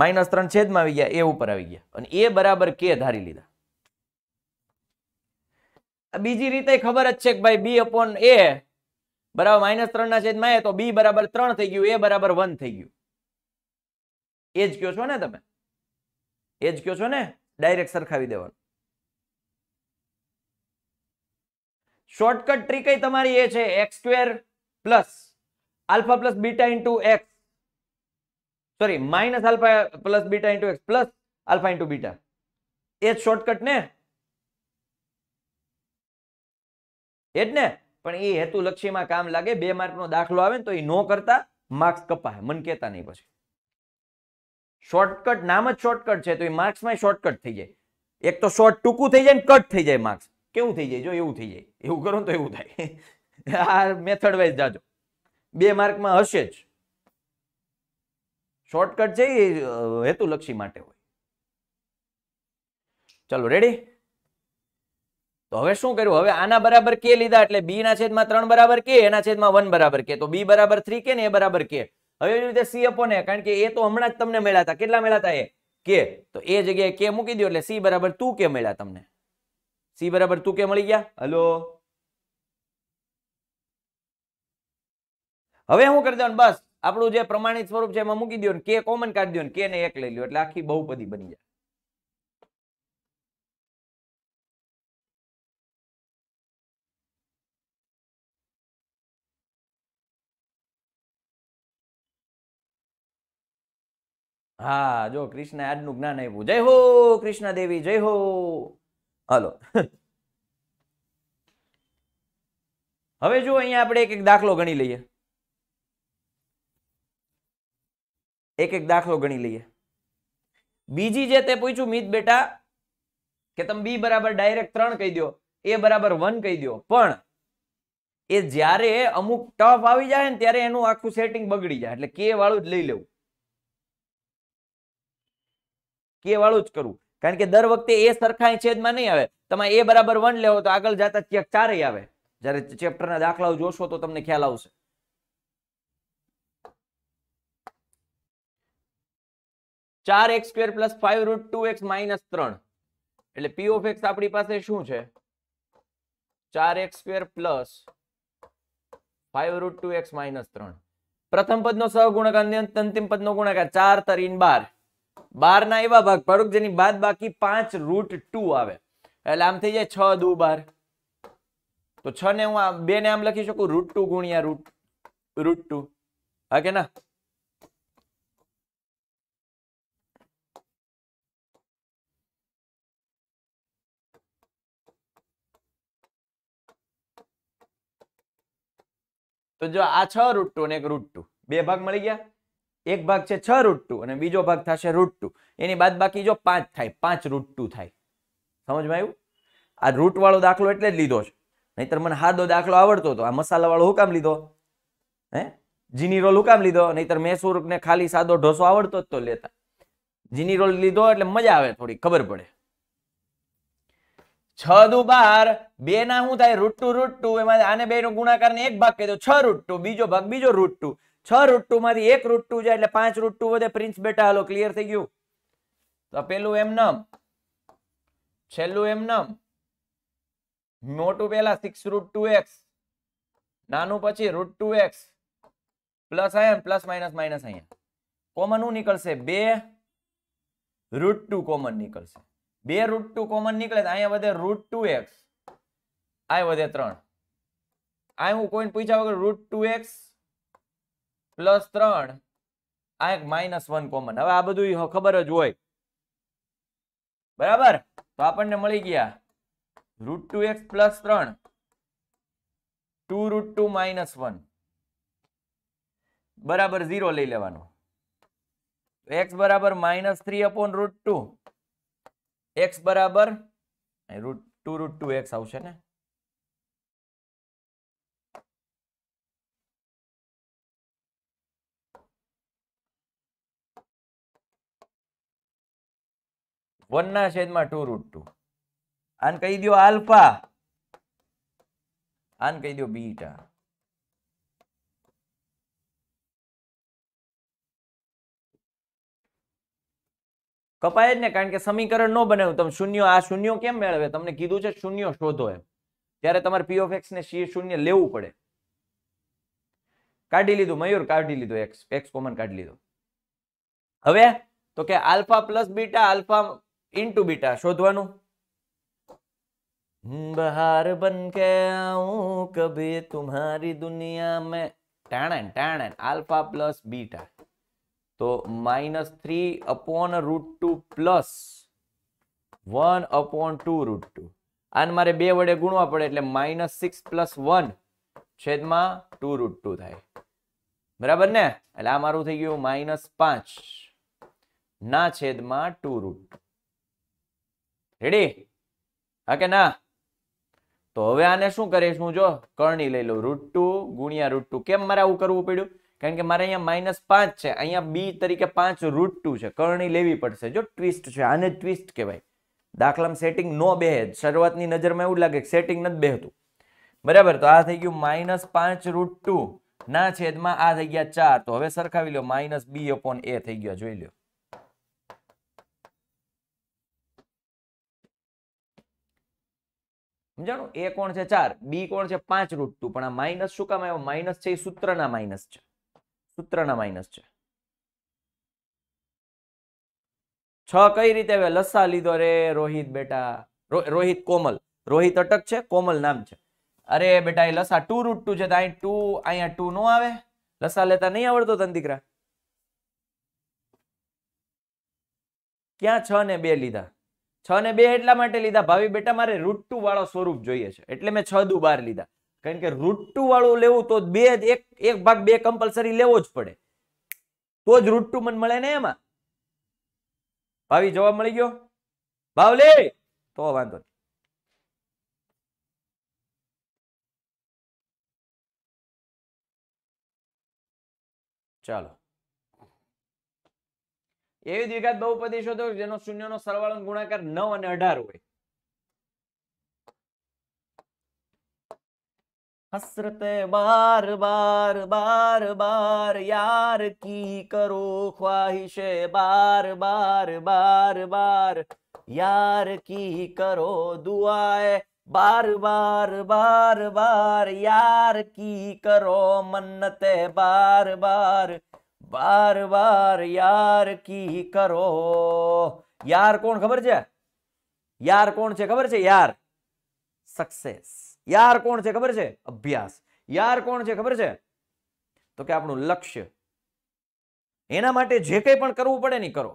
માઇનસ ત્રણ છેદમાં આવી ગયા એ ઉપર આવી ગયા અને એ બરાબર કે ધારી લીધા બીજી રીતે ખબર જ છે કે ભાઈ બી અપોન એ બરાબર માઇનસ ત્રણ ના છેદમાં એ તો બી બરાબર ત્રણ થઈ ગયું એ બરાબર વન થઈ ગયું એ જ કયો છો ને તમે એ જ કયો છો ને ડાયરેક્ટ સરખાવી દેવાનું શોર્ટકટ ટ્રી કઈ તમારી એ છે x square plus alpha plus beta into x sorry minus alpha plus beta into x plus alpha into beta એ જ શોર્ટકટ ને એ જ ને પણ એ હેતુલક્ષીમાં કામ લાગે બે માર્ક નો દાખલો આવે ને તો એ નો કરતા માર્ક્સ કપાય મન કહેતા નહીં પછી શોર્ટકટ નામ જ શોર્ટકટ છે તો એ માર્ક્સમાં શોર્ટકટ થઈ જાય એક તો શોર્ટ ટૂંકું થઈ જાય ને કટ થઈ જાય માર્ક્સ કેવું થઈ જાય જો એવું થઈ જાય એવું કરો તો એવું થાય આ મેથડ વાઇઝ જાજો બે માર્કમાં હશે જ શોર્ટકટ છે એ હેતુલક્ષી માટે હોય ચાલો રેડી તો હવે શું કર્યું હવે આના બરાબર કે લીધા એટલે બી ના છેદમાં ત્રણ બરાબર કે એના છેદમાં વન બરાબર કે તો બી બરાબર થ્રી કે ને એ બરાબર કે હવે એવી રીતે સી અપોન ને કારણ કે એ તો હમણાં જ તમને મળ્યા હતા કેટલા મળ્યા હતા એ કે તો એ જગ્યાએ કે મૂકી દો એટલે સી બરાબર તું કે મળ્યા તમને સી બરાબર તું કે મળી ગયા હલો હવે હું કરી દેવાનું બસ આપણું જે પ્રમાણિત સ્વરૂપ છે એમાં મૂકી દો ને કે કોમન કાઢી દો ને કે એક લઈ લો એટલે આખી બહુપદી બની જાય હા જો કૃષ્ણ આજનું જ્ઞાન આપ્યું જય હો કૃષ્ણ દેવી જય હો હલો હવે જો અહીંયા આપણે એક એક દાખલો ગણી લઈએ એક એક દાખલો ગણી લઈએ બીજી જે તે પૂછ્યું મિત બેટા કે તમે બી બરાબર ડાયરેક્ટ ત્રણ કહી દો એ બરાબર વન કહી દો પણ એ જ્યારે અમુક ટફ આવી જાય ને ત્યારે એનું આખું સેટિંગ બગડી જાય એટલે કે વાળું જ લઈ લેવું કે વાળું જ કરવું કારણ કે દર વખતે એ સરખા છેદમાં નહીં આવે તમે એ બરાબર વન લેવો તો આગળ જતા ચેક ચારેય આવે જ્યારે ચેપ્ટરના દાખલાઓ જોશો તો તમને ખ્યાલ આવશે ચાર x square plus five root two x minus ત્રણ એટલે પી ઓફ એક્સ આપણી પાસે શું છે ચાર x square plus five root two x minus ત્રણ પ્રથમ પદ પદનો સહગુણક અને અંતિમ પદનો ગુણાકાર ચાર તરીન બાર બાર ના એવા ભાગ પાડો જેની બાદ બાકી પાંચ રૂટ ટુ આવે એટલે આમ થઈ જાય છ દુ બાર તો છ ને હું બે ને આમ લખી શકું રૂટ ટુ ગુણ્યા રૂટ રૂટ ટુ હા કે ના તો જો આ છ રૂટ ટુ અને એક રૂટ ટુ બે ભાગ મળી ગયા એક ભાગ છે છ રૂટ ટુ અને બીજો ભાગ થશે રૂટ ટુ એની બાદ બાકી જો પાંચ થાય પાંચ રૂટ ટુ થાય સમજમાં આવ્યું આ રૂટ વાળો દાખલો એટલે જ લીધો છે નહીતર મને હાદો દાખલો આવડતો હતો આ મસાલા વાળો હુકામ લીધો હે જીની રોલ હુકામ લીધો નહીતર મેસૂર ને ખાલી સાદો ઢોસો આવડતો જ તો લેતા જીની રોલ લીધો એટલે મજા આવે થોડી ખબર પડે છ દુ બાર બે ના શું થાય રૂટ ટુ રૂટ ટુ એમાં આને બે નો ગુણાકાર ને એક ભાગ કહી દો છ રૂટ ટુ બીજો ભાગ બીજો રૂટ ટુ છ રૂટ ટુ માંથી એક રૂટ ટુ જાય એટલે પાંચ રૂટ ટુ વધે પ્રિન્સ બેટા હાલો ક્લિયર થઈ ગયું તો પેલું એમ નમ છેલ્લું એમ નમ મોટું પેલા સિક્સ રૂટ ટુ એક્સ નાનું પછી રૂટ ટુ એક્સ પ્લસ અહીંયા પ્લસ માઇનસ માઇનસ અહીંયા કોમન શું નીકળશે બે રૂટ ટુ કોમન નીકળશે બે રૂટ ટુ કોમન નીકળે તો અહીંયા વધે રૂટ ટુ એક્સ આ વધે ત્રણ આ હું કોઈને પૂછ્યા વગર રૂટ ટુ એક્સ પ્લસ ત્રણ આ એક માઇનસ વન કોમન હવે આ બધું ખબર જ હોય બરાબર તો આપણને મળી ગયા રૂટ ટુ એક્સ પ્લસ ત્રણ two root two minus one બરાબર ઝીરો લઈ લેવાનું એક્સ બરાબર minus three upon root two x બરાબર root two root two x આવશે ને વન ના છેદમાં ટુ રૂટ ટુ આને કહી દો આલ્ફા આને કહી દો બીટા કપાય જ ને કારણ કે સમીકરણ ન બનાવ્યું તમે શૂન્ય આ શૂન્ય કેમ મેળવે તમને કીધું છે શૂન્ય શોધો એમ ત્યારે તમારે પી એક્સ ને સી શૂન્ય લેવું પડે કાઢી લીધું મયુર કાઢી લીધું એક્સ એક્સ કોમન કાઢી લીધું હવે તો કે alpha plus beta alpha into beta શોધવાનું બહાર બન કે આઉં કભી તુમ્હારી દુનિયા મેં ટાણન ટાણન આલ્ફા પ્લસ બીટા તો minus three upon root two plus one upon two root two આને મારે બે વડે ગુણવા પડે એટલે માઇનસ સિક્સ પ્લસ વન છેદમાં ટુ રૂટ ટુ થાય બરાબર ને એટલે આ મારું થઈ ગયું માઇનસ પાંચ ના છેદમાં ટુ રૂટ રેડી હા કે ના તો હવે આને શું કરીશ હું જો કરણી લઈ લઉં રૂટ ટુ ગુણ્યા રૂટ ટુ કેમ મારે આવું કરવું પડ્યું કારણ કે મારે અહીંયા માઇનસ પાંચ છે અહીંયા બી તરીકે પાંચ રૂટ ટુ છે કરણી લેવી પડશે જો ટ્વિસ્ટ છે આને ટ્વિસ્ટ કહેવાય દાખલામાં સેટિંગ નો બે શરૂઆતની નજરમાં એવું લાગે કે સેટિંગ નથી બેહતું બરાબર તો આ થઈ ગયું માઇનસ પાંચ રૂટ ટુ ના છેદમાં આ થઈ ગયા ચાર તો હવે સરખાવી લો માઇનસ બી અપોન એ થઈ ગયો જોઈ લો સમજાણું એ કોણ છે ચાર બી કોણ છે પાંચ રૂટ ટુ પણ આ માઇનસ શું કામ આવ્યો માઇનસ છે એ સૂત્રના માઇનસ છે સૂત્રના માઇનસ છે છ કઈ રીતે હવે લસ્સા લીધો રે રોહિત બેટા રોહિત કોમલ રોહિત અટક છે કોમલ નામ છે અરે બેટા એ લસા ટુ રૂટ ટુ છે અહીં ટુ અહીંયા ટુ નો આવે લસા લેતા નહીં આવડતો તન દીકરા ક્યાં છ ને બે લીધા છ ને બે એટલા માટે લીધા ભાવી બેટા મારે રૂટ ટુ વાળો સ્વરૂપ જોઈએ છે એટલે મેં છ દુ બાર લીધા કારણ કે રૂટ ટુ વાળું લેવું તો બે એક એક ભાગ બે કમ્પલસરી લેવો જ પડે તો જ રૂટ ટુ મને મળે ને એમાં ભાવી જવાબ મળી ગયો ભાવ લે તો વાંધો નહીં ચાલો એવી દ્વિઘાત બહુપદી શોધો જેનો શૂન્યનો સરવાળો ગુણાકાર નવ અને અઢાર હોય हसरत बार बार बार बार यार की करो ख्वाहिश बार बार बार बार यार की करो दुआए बार बार बार बार यार की करो मन्नत बार बार बार बार यार की करो यार कौन खबर छे यार कौन छे खबर छे यार सक्सेस યાર કોણ છે ખબર છે અભ્યાસ યાર કોણ છે ખબર છે તો કે આપણું લક્ષ્ય એના માટે જે કંઈ પણ કરવું પડે ને કરો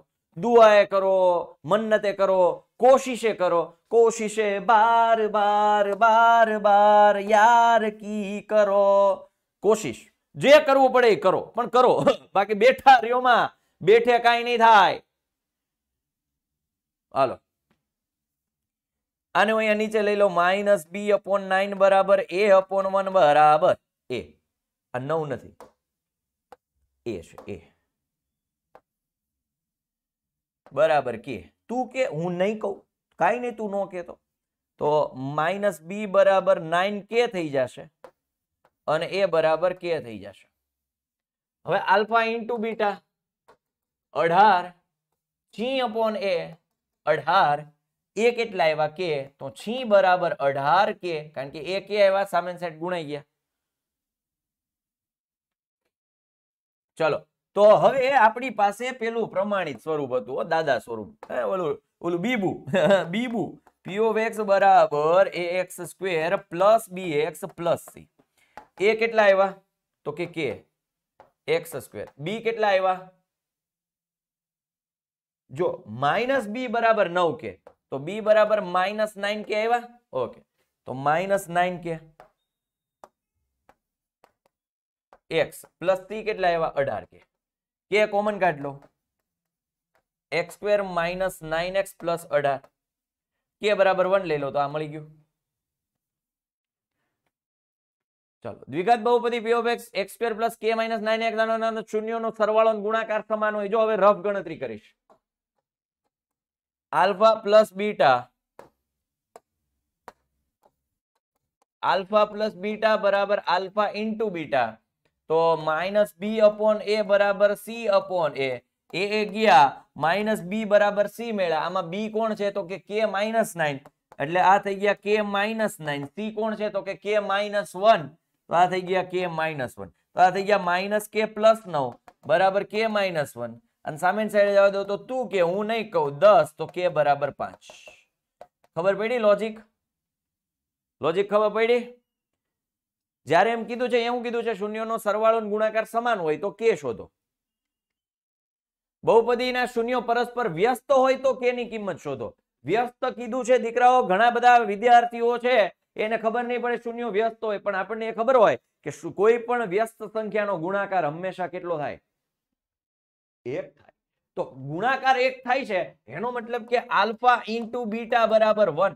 દુઆએ કરો મન્નતે કરો કોશિશે કરો કોશિશે બાર બાર બાર બાર યાર કી કરો કોશિશ જે કરવું પડે એ કરો પણ કરો બાકી બેઠા રહ્યોમાં બેઠે કાંઈ નહીં થાય હાલો આને અહીંયા નીચે લઈ લો માઇનસ બી અપોન નાઇન બરાબર એ અપોન વન બરાબર એ આ નવ નથી એ છે એ બરાબર કે તું કે હું નહીં કહું કાંઈ નહીં તું ન કહેતો તો માઇનસ બી બરાબર નાઇન કે થઈ જશે અને એ બરાબર કે થઈ જશે હવે આલ્ફા ઇન્ટુ બીટા અઢાર ચી અપોન એ અઢાર એ કેટલા આવ્યા કે તો છી બરાબર અઢાર કે કારણ કે એ કે આવ્યા સામે સાઈડ ગુણાઈ ગયા ચલો તો હવે આપણી પાસે પેલું પ્રમાણિત સ્વરૂપ હતું દાદા સ્વરૂપ ઓલું ઓલું બીબુ બીબુ પી એક્સ બરાબર a x square plus b x plus c એ કેટલા આવ્યા તો કે કે એક્સ સ્ક્વેર બી કેટલા આવ્યા જો માઇનસ બી બરાબર નવ કે તો બી બરાબર માઇનસ નાઇન કે આવ્યા ઓકે તો minus nine k x plus c કેટલા આવ્યા અઢાર કે કે કોમન કાઢ લો x square minus nine x plus અઢાર કે બરાબર વન લઈ લો તો આ મળી ગયું ચલો દ્વિઘાત બહુપદી p of x x square plus k minus nine x શૂન્યનો સરવાળો ગુણાકાર સમાન હોય જો હવે રફ ગણતરી કરીશ alpha plus beta alpha plus beta બરાબર આલ્ફા ઇન્ટુ બીટા તો માઇનસ બી અપોન એ બરાબર સી અપોન એ એ ગયા માઇનસ બી બરાબર સી મેળા આમાં બી કોણ છે તો કે કે માઇનસ નાઇન એટલે આ થઈ ગયા કે માઇનસ નાઇન સી કોણ છે તો કે કે માઇનસ વન તો આ થઈ ગયા કે માઇનસ વન તો આ થઈ ગયા માઇનસ કે પ્લસ નવ બરાબર કે માઇનસ વન અને સામેની સાઈડ જવા દો તો તું કે હું નહીં કહું દસ તો કે બરાબર પાંચ ખબર પડી લોજિક લોજિક ખબર પડી જયારે એમ કીધું છે એવું કીધું છે શૂન્યોનો સરવાળો ગુણાકાર સમાન હોય તો કે શોધો બહુપદીના શૂન્ય પરસ્પર વ્યસ્ત હોય તો કે ની કિંમત શોધો વ્યસ્ત કીધું છે દીકરાઓ ઘણા બધા વિદ્યાર્થીઓ છે એને ખબર નહીં પડે શૂન્ય વ્યસ્ત હોય પણ આપણને એ ખબર હોય કે કોઈ પણ વ્યસ્ત સંખ્યાનો ગુણાકાર હંમેશા કેટલો થાય એક થાય તો ગુણાકાર એક થાય છે એનો મતલબ કે આલ્ફા ઇન્ટુ બીટા બરાબર વન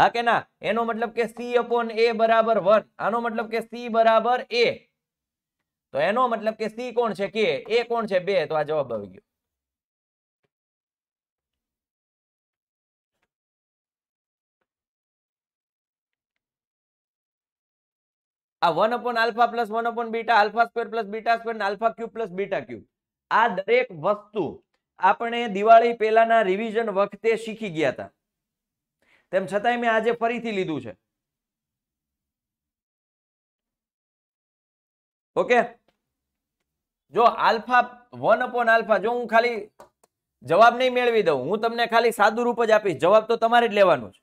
હા કે ના એનો મતલબ કે સી અપોન એ બરાબર વન આનો મતલબ કે સી બરાબર એ તો એનો મતલબ કે સી કોણ છે કે એ કોણ છે બે તો આ જવાબ આવી ગયો આ one upon alpha plus one upon beta alpha square plus beta square alpha cube plus beta cube આ દરેક વસ્તુ આપણે દિવાળી પહેલાના રિવિઝન વખતે શીખી ગયા હતા તેમ છતાંય મેં આજે ફરીથી લીધું છે ઓકે જો આલ્ફા વન અપોન આલ્ફા જો હું ખાલી જવાબ નહીં મેળવી દઉં હું તમને ખાલી સાદું રૂપ જ આપીશ જવાબ તો તમારે જ લેવાનું છે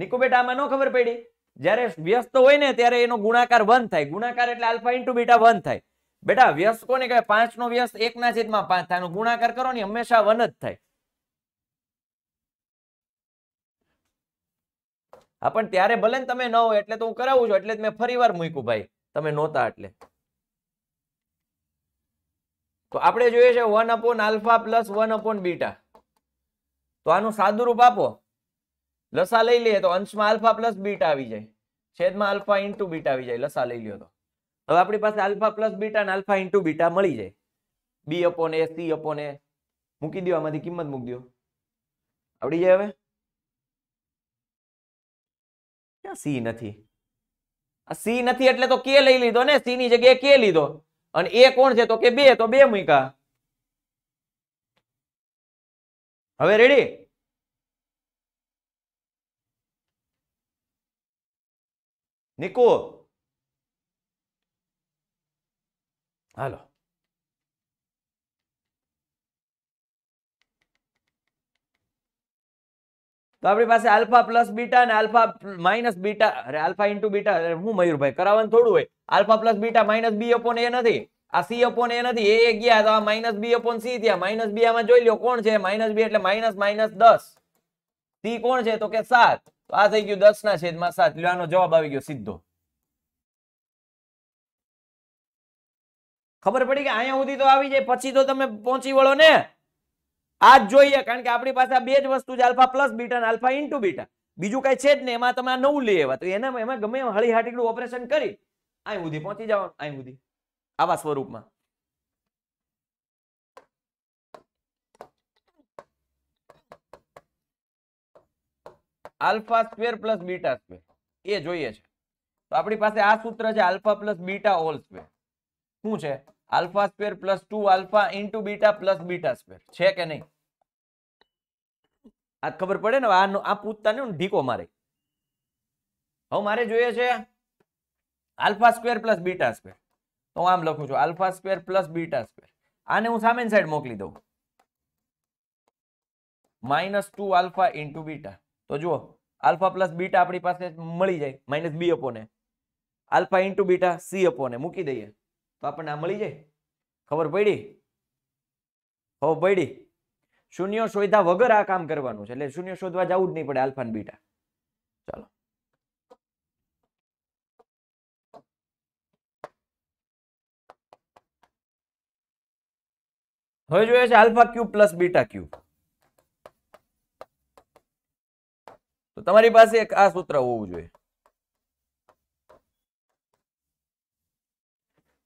નિકુ આમાં ન ખબર પડી જ્યારે વ્યસ્ત હોય ને ત્યારે એનો ગુણાકાર વન થાય ગુણાકાર એટલે આલ્ફા ઇન્ટુ બીટા વન થાય બેટા વ્યસ્ત કોને કહે પાંચ નો વ્યસ્ત એક ના છેદમાં પાંચ થાય ગુણાકાર કરો ને હંમેશા વન જ થાય હા પણ ત્યારે ભલે ને તમે ન હોય એટલે તો હું કરાવું છું એટલે મેં ફરી વાર મૂક્યું ભાઈ તમે નહોતા એટલે તો આપણે જોઈએ છે one upon alpha plus one upon beta તો આનું સાદુ રૂપ આપો લસા લઈ લઈએ તો અંશમાં આલ્ફા પ્લસ બીટા આવી જાય છેદમાં આલ્ફા ઇન્ટુ બીટા આવી જાય લસા લઈ લ્યો તો હવે આપણી પાસે આલ્ફા પ્લસ બીટા અને આલ્ફા ઇન્ટુ બીટા મળી જાય B upon A C upon A મૂકી દો આમાંથી કિંમત મૂકી દો આવડી જાય હવે સી નથી સી નથી એટલે તો કે લઈ લીધો ને સી ની જગ્યાએ કે લીધો અને એ કોણ છે તો કે બે તો બે મૂકા હવે રેડી નિકો હાલો તો આપણી પાસે આલ્ફા પ્લસ બીટા અને આલ્ફા માઇનસ બીટા અરે આલ્ફા ઇન્ટુ બીટા હું મયુરભાઈ કરાવવાનું થોડું હોય alpha plus beta minus B upon A નથી આ સી અપોન એ નથી એ ગયા તો આ માઇનસ બી અપોન સી થયા માઇનસ બી આમાં જોઈ લો કોણ છે માઇનસ બી એટલે માઇનસ માઇનસ દસ સી કોણ છે તો કે સાત આ થઈ ગયું દસ ના છેદમાં સાત આનો જવાબ આવી ગયો સીધો ખબર પડી કે અહીંયા સુધી તો આવી જાય પછી તો તમે પહોંચી વળો ને આ જ જોઈએ કારણ કે આપણી પાસે બે જ વસ્તુ છે આલ્ફા પ્લસ બીટા અને આલ્ફા ઇન્ટુ બીટા બીજું કઈ છે જ ને એમાં તમે આ નવું લઈ આવ્યા તો એનામાં એમાં ગમે હળી હાટીકડું ઓપરેશન કરી અહીં સુધી પહોંચી જવાનું અહીં સુધી આવા સ્વરૂપમાં alpha square plus beta square એ જોઈએ છે તો આપણી પાસે આ સૂત્ર છે alpha plus beta all square શું છે alpha square plus two alpha into beta plus beta square છે કે નહીં આ ખબર પડે ને આ આ પૂછતા ઢીકો મારે હવે મારે જોઈએ છે alpha square plus beta square તો આમ લખું છું alpha square plus beta square આને હું સામેની સાઈડ મોકલી દઉં minus two alpha into beta તો જુઓ આલ્ફા પ્લસ બીટા આપણી પાસે મળી જાય માઇનસ બી upon A alpha into beta C upon A મૂકી દઈએ તો આપણને આ મળી જાય ખબર પડી હો પડી શૂન્ય શોધા વગર આ કામ કરવાનું છે એટલે શૂન્ય શોધવા જવું જ નહીં પડે આલ્ફાન બીટા ચાલો હવે જોઈએ છે alpha cube plus beta cube તો તમારી પાસે એક આ સૂત્ર હોવું જોઈએ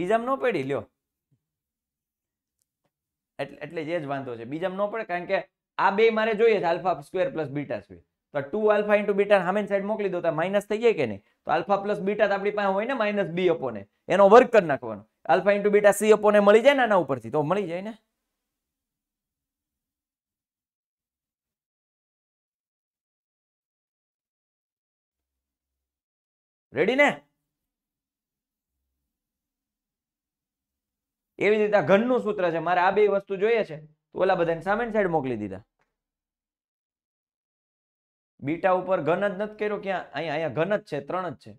બીજામાં ન પડી લ્યો એટલે જે જ વાંધો છે બીજામાં ન પડે કારણ કે આ બે મારે જોઈએ છે alpha square plus beta square તો ટુ આલ્ફા ઇન્ટુ બીટા સામે સાઈડ મોકલી દો તો માઇનસ થઈ જાય કે નહીં તો આલ્ફા પ્લસ બીટા તો આપણી પાસે હોય ને માઇનસ બી અપોને એનો વર્ક કરી નાખવાનો alpha into beta C upon A મળી જાય ને આના ઉપરથી તો મળી જાય ને રેડી ને એવી જ રીતે ઘનનું સૂત્ર છે મારે આ બે વસ્તુ જોઈએ છે તો ઓલા બધાને સામેની સાઈડ મોકલી દીધા બીટા ઉપર ઘન જ નથી કર્યો ક્યાં અહીંયા અહીંયા ઘન જ છે ત્રણ જ છે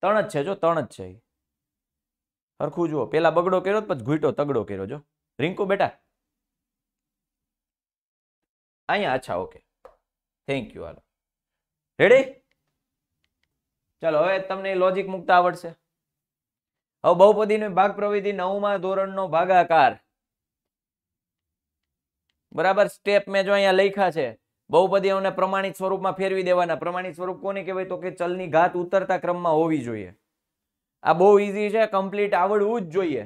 ત્રણ જ છે જો ત્રણ જ છે સરખું જુઓ પેલા બગડો કર્યો પછી ઘૂંટો તગડો કર્યો જો રિંકુ બેટા અહીંયા અચ્છા ઓકે થેન્ક યુ હાલો રેડી ચાલો હવે તમને લોજિક મૂકતા આવડશે હવે બહુપદીની ભાગ પ્રવિધિ નવમા ધોરણનો ભાગાકાર બરાબર સ્ટેપ મેં જો અહીંયા લખ્યા છે બહુપદીઓને પ્રમાણિત સ્વરૂપમાં ફેરવી દેવાના પ્રમાણિત સ્વરૂપ કોને કહેવાય તો કે ચલની ઘાત ઉતરતા ક્રમમાં હોવી જોઈએ આ બહુ ઈઝી છે કમ્પ્લીટ આવડવું જ જોઈએ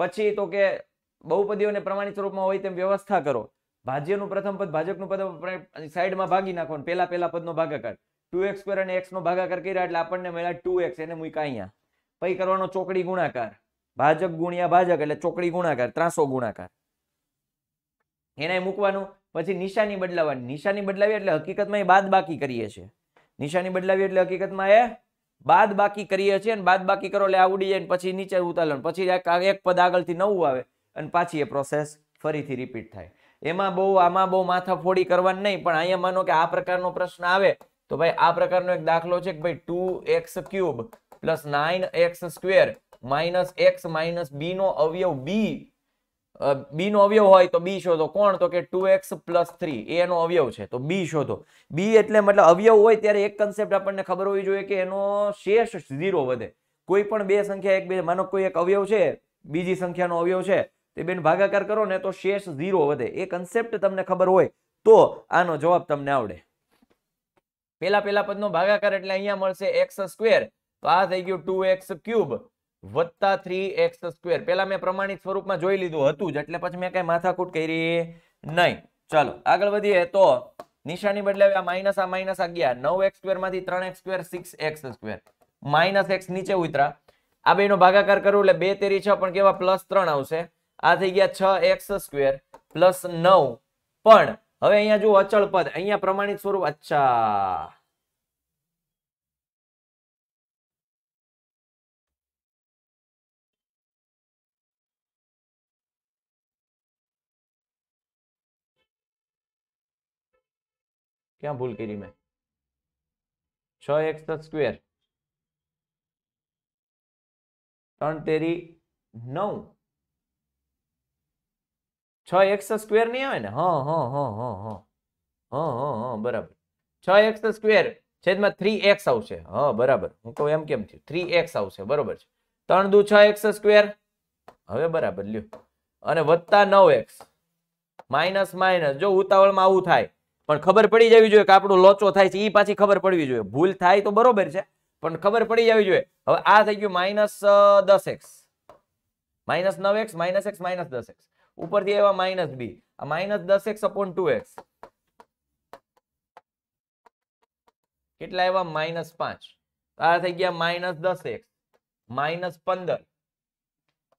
પછી તો કે બહુપદીઓને પ્રમાણિત સ્વરૂપમાં હોય તેમ વ્યવસ્થા કરો ભાજ્યનું પ્રથમ પદ ભાજકનું પદ સાઈડમાં ભાગી નાખો પહેલા પહેલા પદનો ભાગાકાર ટુ એક્સ સ્ક્વેર એક્સનો ભાગાકાર કર્યા એટલે આપણને મળ્યા ટુ એક્સ એને મૂક્યા અહીંયા પછી કરવાનો ચોકડી ગુણાકાર ભાજક ગુણ્યા ભાજક એટલે ચોકડી ગુણાકાર ત્રાસો ગુણાકાર એને મૂકવાનું પછી નિશાની બદલાવાની નિશાની બદલાવી એટલે હકીકતમાં એ બાદ બાકી કરીએ છીએ નિશાની બદલાવી એટલે હકીકતમાં એ બાદ બાકી કરીએ છીએ અને બાદ બાકી કરો એટલે આવડી જાય પછી નીચે ઉતારણ પછી એક પદ આગળથી નવું આવે અને પાછી એ પ્રોસેસ ફરીથી રિપીટ થાય એમાં બહુ આમાં બહુ ફોડી કરવાની નહીં પણ અહીંયા માનો કે આ પ્રકારનો પ્રશ્ન આવે તો ભાઈ આ પ્રકારનો એક દાખલો છે કે ભાઈ two x cube plus nine x square minus x minus B નો અવયવ બી બી નો અવયવ હોય તો બી શોધો કોણ તો કે ટુ એક્સ પ્લસ થ્રી એ એનો અવયવ છે તો બી શોધો બી એટલે મતલબ અવયવ હોય ત્યારે એક કન્સેપ્ટ આપણને ખબર હોવી જોઈએ કે એનો શેષ ઝીરો વધે કોઈ પણ બે સંખ્યા એક બે માનો કોઈ એક અવયવ છે બીજી સંખ્યાનો અવયવ છે તે બેન ભાગાકાર કરો ને તો શેષ ઝીરો વધે એ કન્સેપ્ટ તમને ખબર હોય તો આનો જવાબ તમને આવડે પેલા પેલા પદનો ભાગાકાર એટલે અહીંયા મળશે એક્સ સ્ક્વેર તો આ થઈ ગયું ટુ એક્સ ક્યુબ વત્તા થ્રી એક્સ સ્કવેર પેલા મેં પ્રમાણિત સ્વરૂપમાં જોઈ લીધું હતું જ એટલે પછી મેં કઈ માથાકૂટ કરી નહીં ચાલો આગળ વધીએ તો નિશાની બદલે આ માઇનસ આ માઇનસ આ ગયા નવ એક્સ સ્ક્વેર માંથી ત્રણ x square six x square minus x નીચે ઉતરા આ બેનો ભાગાકાર કરું એટલે બે તેરી છ પણ કેવા પ્લસ ત્રણ આવશે આ થઈ ગયા છ એક્સ સ્ક્વેર પ્લસ નવ પણ હવે અહીંયા જો અચળ પદ અહીંયા પ્રમાણિત સ્વરૂપ અચ્છા ક્યાં ભૂલ કરી મેં છ એક્સ નો સ્ક્વેર ત્રણ તેરી નવ છ એક્સ સ્ક્વેર નહીં આવે ને હા હા હા હા હા બરાબર છ એક્સ સ્ક્વેર છેદમાં થ્રી એક્સ આવશે હા બરાબર હું કહું એમ કેમ થયું થ્રી એક્સ આવશે બરોબર છે ત્રણ દુ છ એક્સ સ્ક્વેર હવે બરાબર લ્યો અને વત્તા નવ એક્સ માઇનસ માઇનસ જો ઉતાવળમાં આવું થાય પણ ખબર પડી જવી જોઈએ કે આપણો લોચો થાય છે એ પાછી ખબર પડવી જોઈએ ભૂલ થાય તો બરોબર છે પણ ખબર પડી જવી જોઈએ હવે આ થઈ ગયું માઇનસ દસ એક્સ માઇનસ નવ એક્સ માઇનસ એક્સ માઇનસ દસ એક્સ ઉપરથી એવા માઇનસ બી આ માઇનસ દસ એક્સ અપોન ટુ એક્સ કેટલા એવા માઇનસ પાંચ આ થઈ ગયા માઇનસ દસ એક્સ માઇનસ પંદર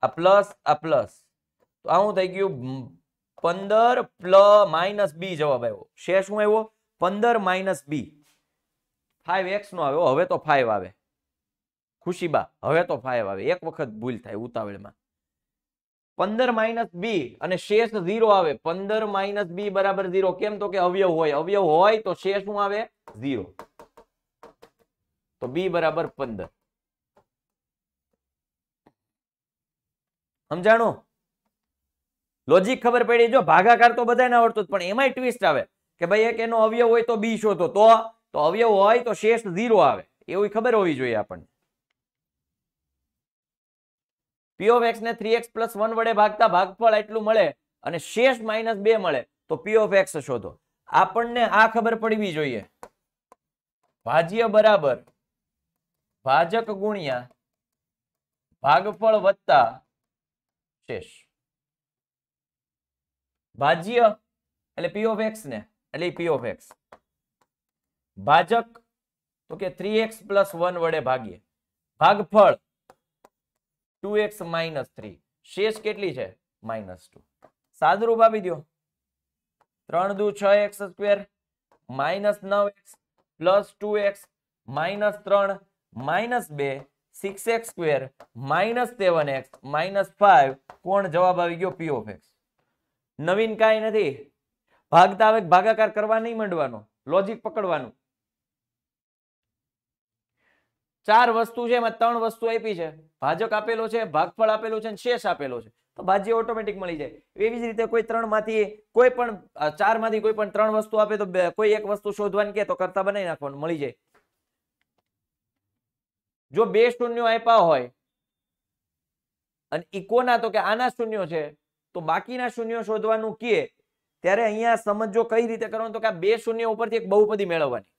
આ પ્લસ આ પ્લસ તો આ શું થઈ ગયું પંદર પ્લ માઇનસ બી જવાબ આવ્યો શેષ શું આવ્યો પંદર માઇનસ બી ફાઈવ એક્સ નો આવ્યો હવે તો ફાઈવ આવે ખુશીબા હવે તો ફાઈવ આવે એક વખત ભૂલ થાય ઉતાવળમાં પંદર માઇનસ બી અને શેષ ઝીરો આવે પંદર માઇનસ બી બરાબર ઝીરો કેમ તો કે અવયવ હોય અવયવ હોય તો શેષ શું આવે ઝીરો તો બી બરાબર પંદર સમજાણું લોજિક ખબર પડી જો ભાગાકાર તો બધાને આવડતું પણ એમાંય ટ્વિસ્ટ આવે કે ભાઈ એક એનો અવયવ હોય તો બી શોધો તો તો અવયવ હોય તો શેષ ઝીરો આવે એવી ખબર હોવી જોઈએ આપણને પી ઓફ એક્સ ને થ્રી એક્સ પ્લસ વન વડે ભાગતા ભાગફળ એટલું મળે અને શેષ માઇનસ બે મળે તો પી ઓફ એક્સ શોધો આપણને આ ખબર પડવી જોઈએ ભાજ્ય બરાબર ભાજક ગુણ્યા ભાગફળ વત્તા શેષ ભાજ્ય એટલે પી ઓફ એક્સ ને એટલે પી ઓફ એક્સ ભાજક તો કે થ્રી એક્સ પ્લસ વન વડે ભાગીએ ભાગફળ ટુ એક્સ માઇનસ થ્રી શેષ કેટલી છે માઇનસ ટુ સાદરૂપ આપી દો ત્રણ દુ છ એક્સ સ્ક્વેર માઇનસ નવ x plus two x minus ત્રણ માઇનસ બે six x square minus seven x minus five કોણ જવાબ આવી ગયો પી ઓફ એક્સ નવીન કાંઈ નથી ભાગતા આવે ભાગાકાર કરવા નહીં માંડવાનો લોજિક પકડવાનું ચાર વસ્તુ છે એમાં ત્રણ વસ્તુ આપી છે ભાજક આપેલો છે ભાગફળ આપેલું છે શેષ આપેલો છે તો ભાજ્ય ઓટોમેટિક મળી જાય એવી જ રીતે કોઈ ત્રણ માંથી કોઈ પણ ચાર માંથી કોઈ પણ ત્રણ વસ્તુ આપે તો કોઈ એક વસ્તુ શોધવાની કે તો કરતા બનાવી નાખવાનું મળી જાય જો બે શૂન્યો આપ્યા હોય અને ઈ કોના તો કે આના શૂન્યો છે તો બાકીના શૂન્યો શોધવાનું કે ત્યારે અહીંયા સમજો કઈ રીતે કરવાનું તો કે બે શૂન્ય ઉપરથી એક બહુપદી મેળવવાની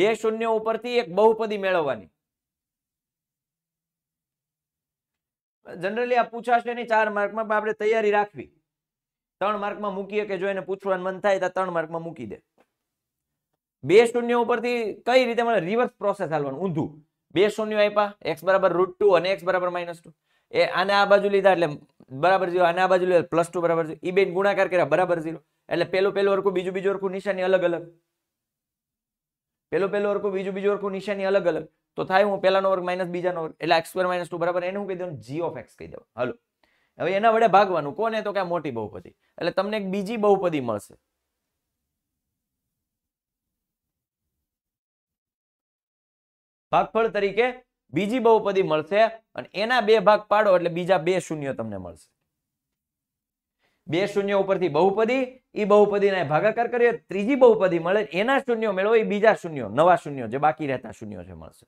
બે શૂન્ય ઉપરથી એક બહુપદી મેળવવાની જનરલી આ પૂછાશે નહીં ચાર માર્કમાં પણ આપણે તૈયારી રાખવી ત્રણ માર્કમાં મૂકીએ કે જો એને પૂછવાનું મન થાય તો ત્રણ માર્કમાં મૂકી દે બે શૂન્ય ઉપરથી કઈ રીતે મને રિવર્સ પ્રોસેસ હાલવાનું ઊંધું બે શૂન્ય આપ્યા એક્સ બરાબર રૂટ ટુ અને એક્સ બરાબર માઇનસ ટુ એ આને આ બાજુ લીધા એટલે બરાબર ઝીરો આને આ બાજુ લીધા પ્લસ ટુ બરાબર ઝીરો એ બેન ગુણાકાર કર્યા બરાબર ઝીરો એટલે પેલું પેલું અરકું બીજું બીજું અરકું નિશાની અલગ અલગ પેલું પેલું અરકું બીજું બીજું અરકું નિશાની અલગ અલગ તો થાય હું પેલાનો વર્ગ માઇનસ બીજાનો વર્ગ એટલે એક્સ સ્ક્વેર માઇનસ ટુ બરાબર એને હું કહી દઉં જી ઓફ એક્સ કહી દઉં હલો હવે એના વડે ભાગવાનું કોને તો કે મોટી બહુપદી એટલે તમને એક બીજી બહુપદી મળશે ભાગફળ તરીકે બીજી બહુપદી મળશે અને એના બે ભાગ પાડો એટલે બીજા બે શૂન્ય તમને મળશે બે શૂન્ય ઉપરથી બહુપદી એ બહુપદીના ભાગાકાર કરીએ ત્રીજી બહુપદી મળે એના શૂન્યો મેળવો એ બીજા શૂન્યો નવા શૂન્યો જે બાકી રહેતા શૂન્યો છે મળશે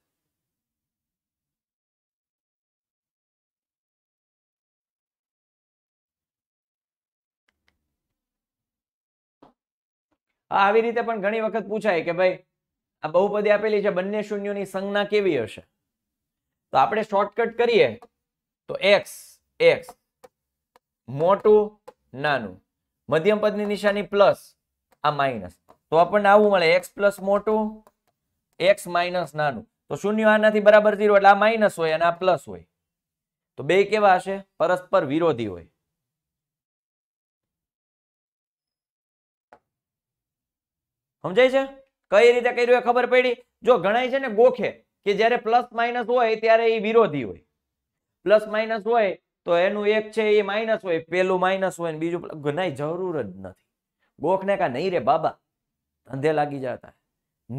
આવી રીતે પણ ઘણી વખત પૂછાય કે ભાઈ આ બહુપદી આપેલી છે બંને શૂન્યોની સંજ્ઞા કેવી હશે તો આપણે શોર્ટકટ કરીએ તો એક્સ એક્સ મોટું નાનું મધ્યમ પદની નિશાની પ્લસ આ માઇનસ તો આપણને આવું મળે એક્સ પ્લસ મોટું એક્સ માઇનસ નાનું તો શૂન્ય આનાથી બરાબર ઝીરો એટલે આ માઇનસ હોય અને આ પ્લસ હોય તો બે કેવા હશે પરસ્પર વિરોધી હોય સમજાય છે કઈ રીતે કર્યું એ ખબર પડી જો ગણાય છે ને ગોખે કે જ્યારે પ્લસ માઇનસ હોય ત્યારે એ વિરોધી હોય પ્લસ માઇનસ હોય તો એનું એક છે એ માઇનસ હોય પેલું માઇનસ હોય બીજું નહીં જરૂર જ નથી ગોખને કા નહીં રે બાબા અંધે લાગી જતા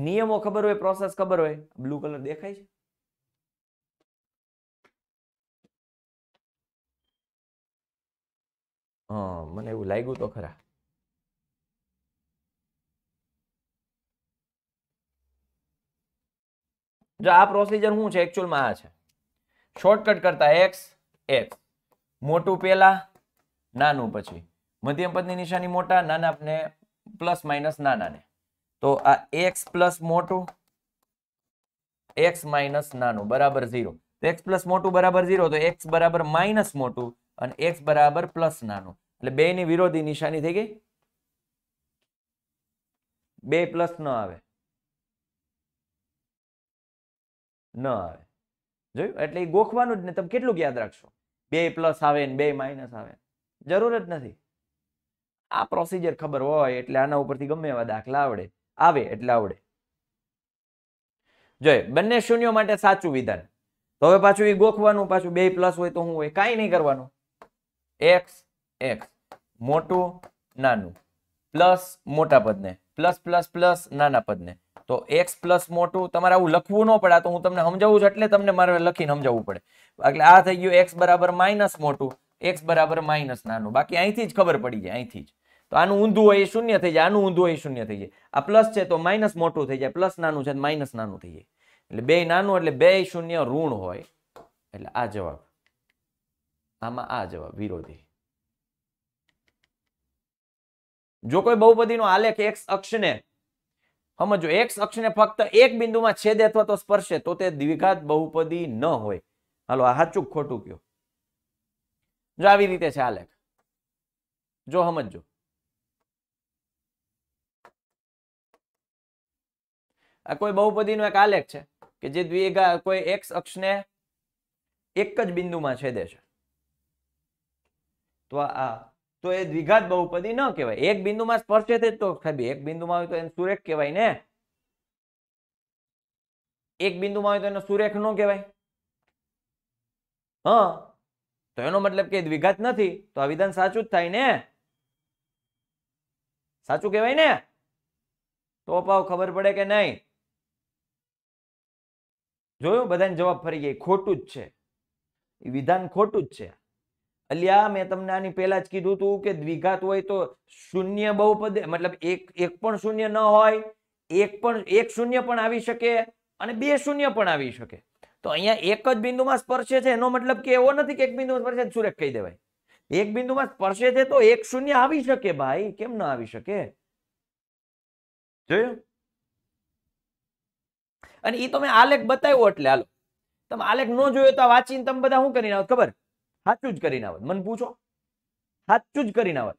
નિયમો ખબર હોય પ્રોસેસ ખબર હોય બ્લુ કલર દેખાય છે હા મને એવું લાગ્યું તો ખરા જો આ પ્રોસિજર શું છે એકચ્યુઅલમાં આ છે શોર્ટકટ કરતા એક્સ એક્સ મોટું પહેલા નાનું પછી મધ્યમ પદની નિશાની મોટા નાના ને પ્લસ માઇનસ નાનાને તો આ એક્સ પ્લસ મોટું એક્સ માઇનસ નાનું બરાબર ઝીરો એક્સ પ્લસ મોટું બરાબર ઝીરો તો એક્સ બરાબર માઇનસ મોટું અને એક્સ બરાબર પ્લસ નાનું એટલે બે ની વિરોધી નિશાની થઈ ગઈ બે પ્લસ ન આવે ન આવે જોયું એટલે એ ગોખવાનું જ ને તમે કેટલું યાદ રાખશો બે પ્લસ આવે ને બે માઇનસ આવે જરૂર જ નથી આ પ્રોસિજર ખબર હોય એટલે આના ઉપરથી ગમે એવા દાખલા આવડે આવે એટલે આવડે જોઈએ બંને શૂન્યો માટે સાચું વિધાન તો હવે પાછું એ ગોખવાનું પાછું બે પ્લસ હોય તો હું હોય કાંઈ નહીં કરવાનું એક્સ એક્સ મોટું નાનું પ્લસ મોટા પદને પ્લસ પ્લસ પ્લસ નાના પદને તો એક્સ પ્લસ મોટું તમારે આવું લખવું ન પડે તો હું તમને સમજાવું છું એટલે તમને મારે લખીને સમજાવવું પડે એટલે આ થઈ ગયું એક્સ બરાબર માઇનસ મોટું એક્સ બરાબર માઇનસ નાનું બાકી અહીંથી જ ખબર પડી જાય અહીંથી જ તો આનું ઊંધું હોય એ શૂન્ય થઈ જાય આનું ઊંધું હોય એ શૂન્ય થઈ જાય આ પ્લસ છે તો માઇનસ મોટું થઈ જાય પ્લસ નાનું છે માઇનસ નાનું થઈ જાય એટલે બે નાનું એટલે બે શૂન્ય ઋણ હોય એટલે આ જવાબ આમાં આ જવાબ વિરોધી જો કોઈ બહુપદીનો આલેખ એક્સ અક્ષને સમજો એક્સ અક્ષને ફક્ત એક બિંદુમાં છેદે અથવા તો સ્પર્શે તો તે દ્વિઘાત બહુપદી ન હોય હાલો આ સાચું ખોટું કયો જો આવી રીતે છે આલેખ જો સમજો આ કોઈ બહુપદીનો એક આલેખ છે કે જે દ્વિઘા કોઈ એક્સ અક્ષને એક જ બિંદુમાં છેદે છે તો આ તો એ દ્વિઘાત બહુપદી ન કહેવાય એક બિંદુમાં સ્પર્શે તે તો સાહેબ એક બિંદુમાં હોય તો એને સુરેખ કહેવાય ને એક બિંદુમાં હોય તો એને સુરેખ ન કહેવાય હા તો એનો મતલબ કે દ્વિઘાત નથી તો આ વિધાન સાચું જ થાય ને સાચું કહેવાય ને તો પાવ ખબર પડે કે નહીં જોયું બધાને જવાબ ફરી ગઈ ખોટું જ છે એ વિધાન ખોટું જ છે અલ્યા મેં તમને આની પહેલા જ કીધું હતું કે દ્વિઘાત હોય તો શૂન્ય બહુ પદે મતલબ એક એક પણ શૂન્ય ન હોય એક પણ એક શૂન્ય પણ આવી શકે અને બે શૂન્ય પણ આવી શકે તો અહીંયા એક જ બિંદુમાં સ્પર્શે છે એનો મતલબ કે એવો નથી કે એક બિંદુમાં સ્પર્શે સુરેખ કહી દેવાય એક બિંદુમાં સ્પર્શે છે તો એક શૂન્ય આવી શકે ભાઈ કેમ ના આવી શકે જોયું અને એ તમે આલેખ બતાવ્યો એટલે હાલો તમે આલેખ ન જોયો તો વાંચીને તમે બધા શું કરી નાખો ખબર સાચું જ કરીને આવત મને પૂછો સાચું જ કરીને આવત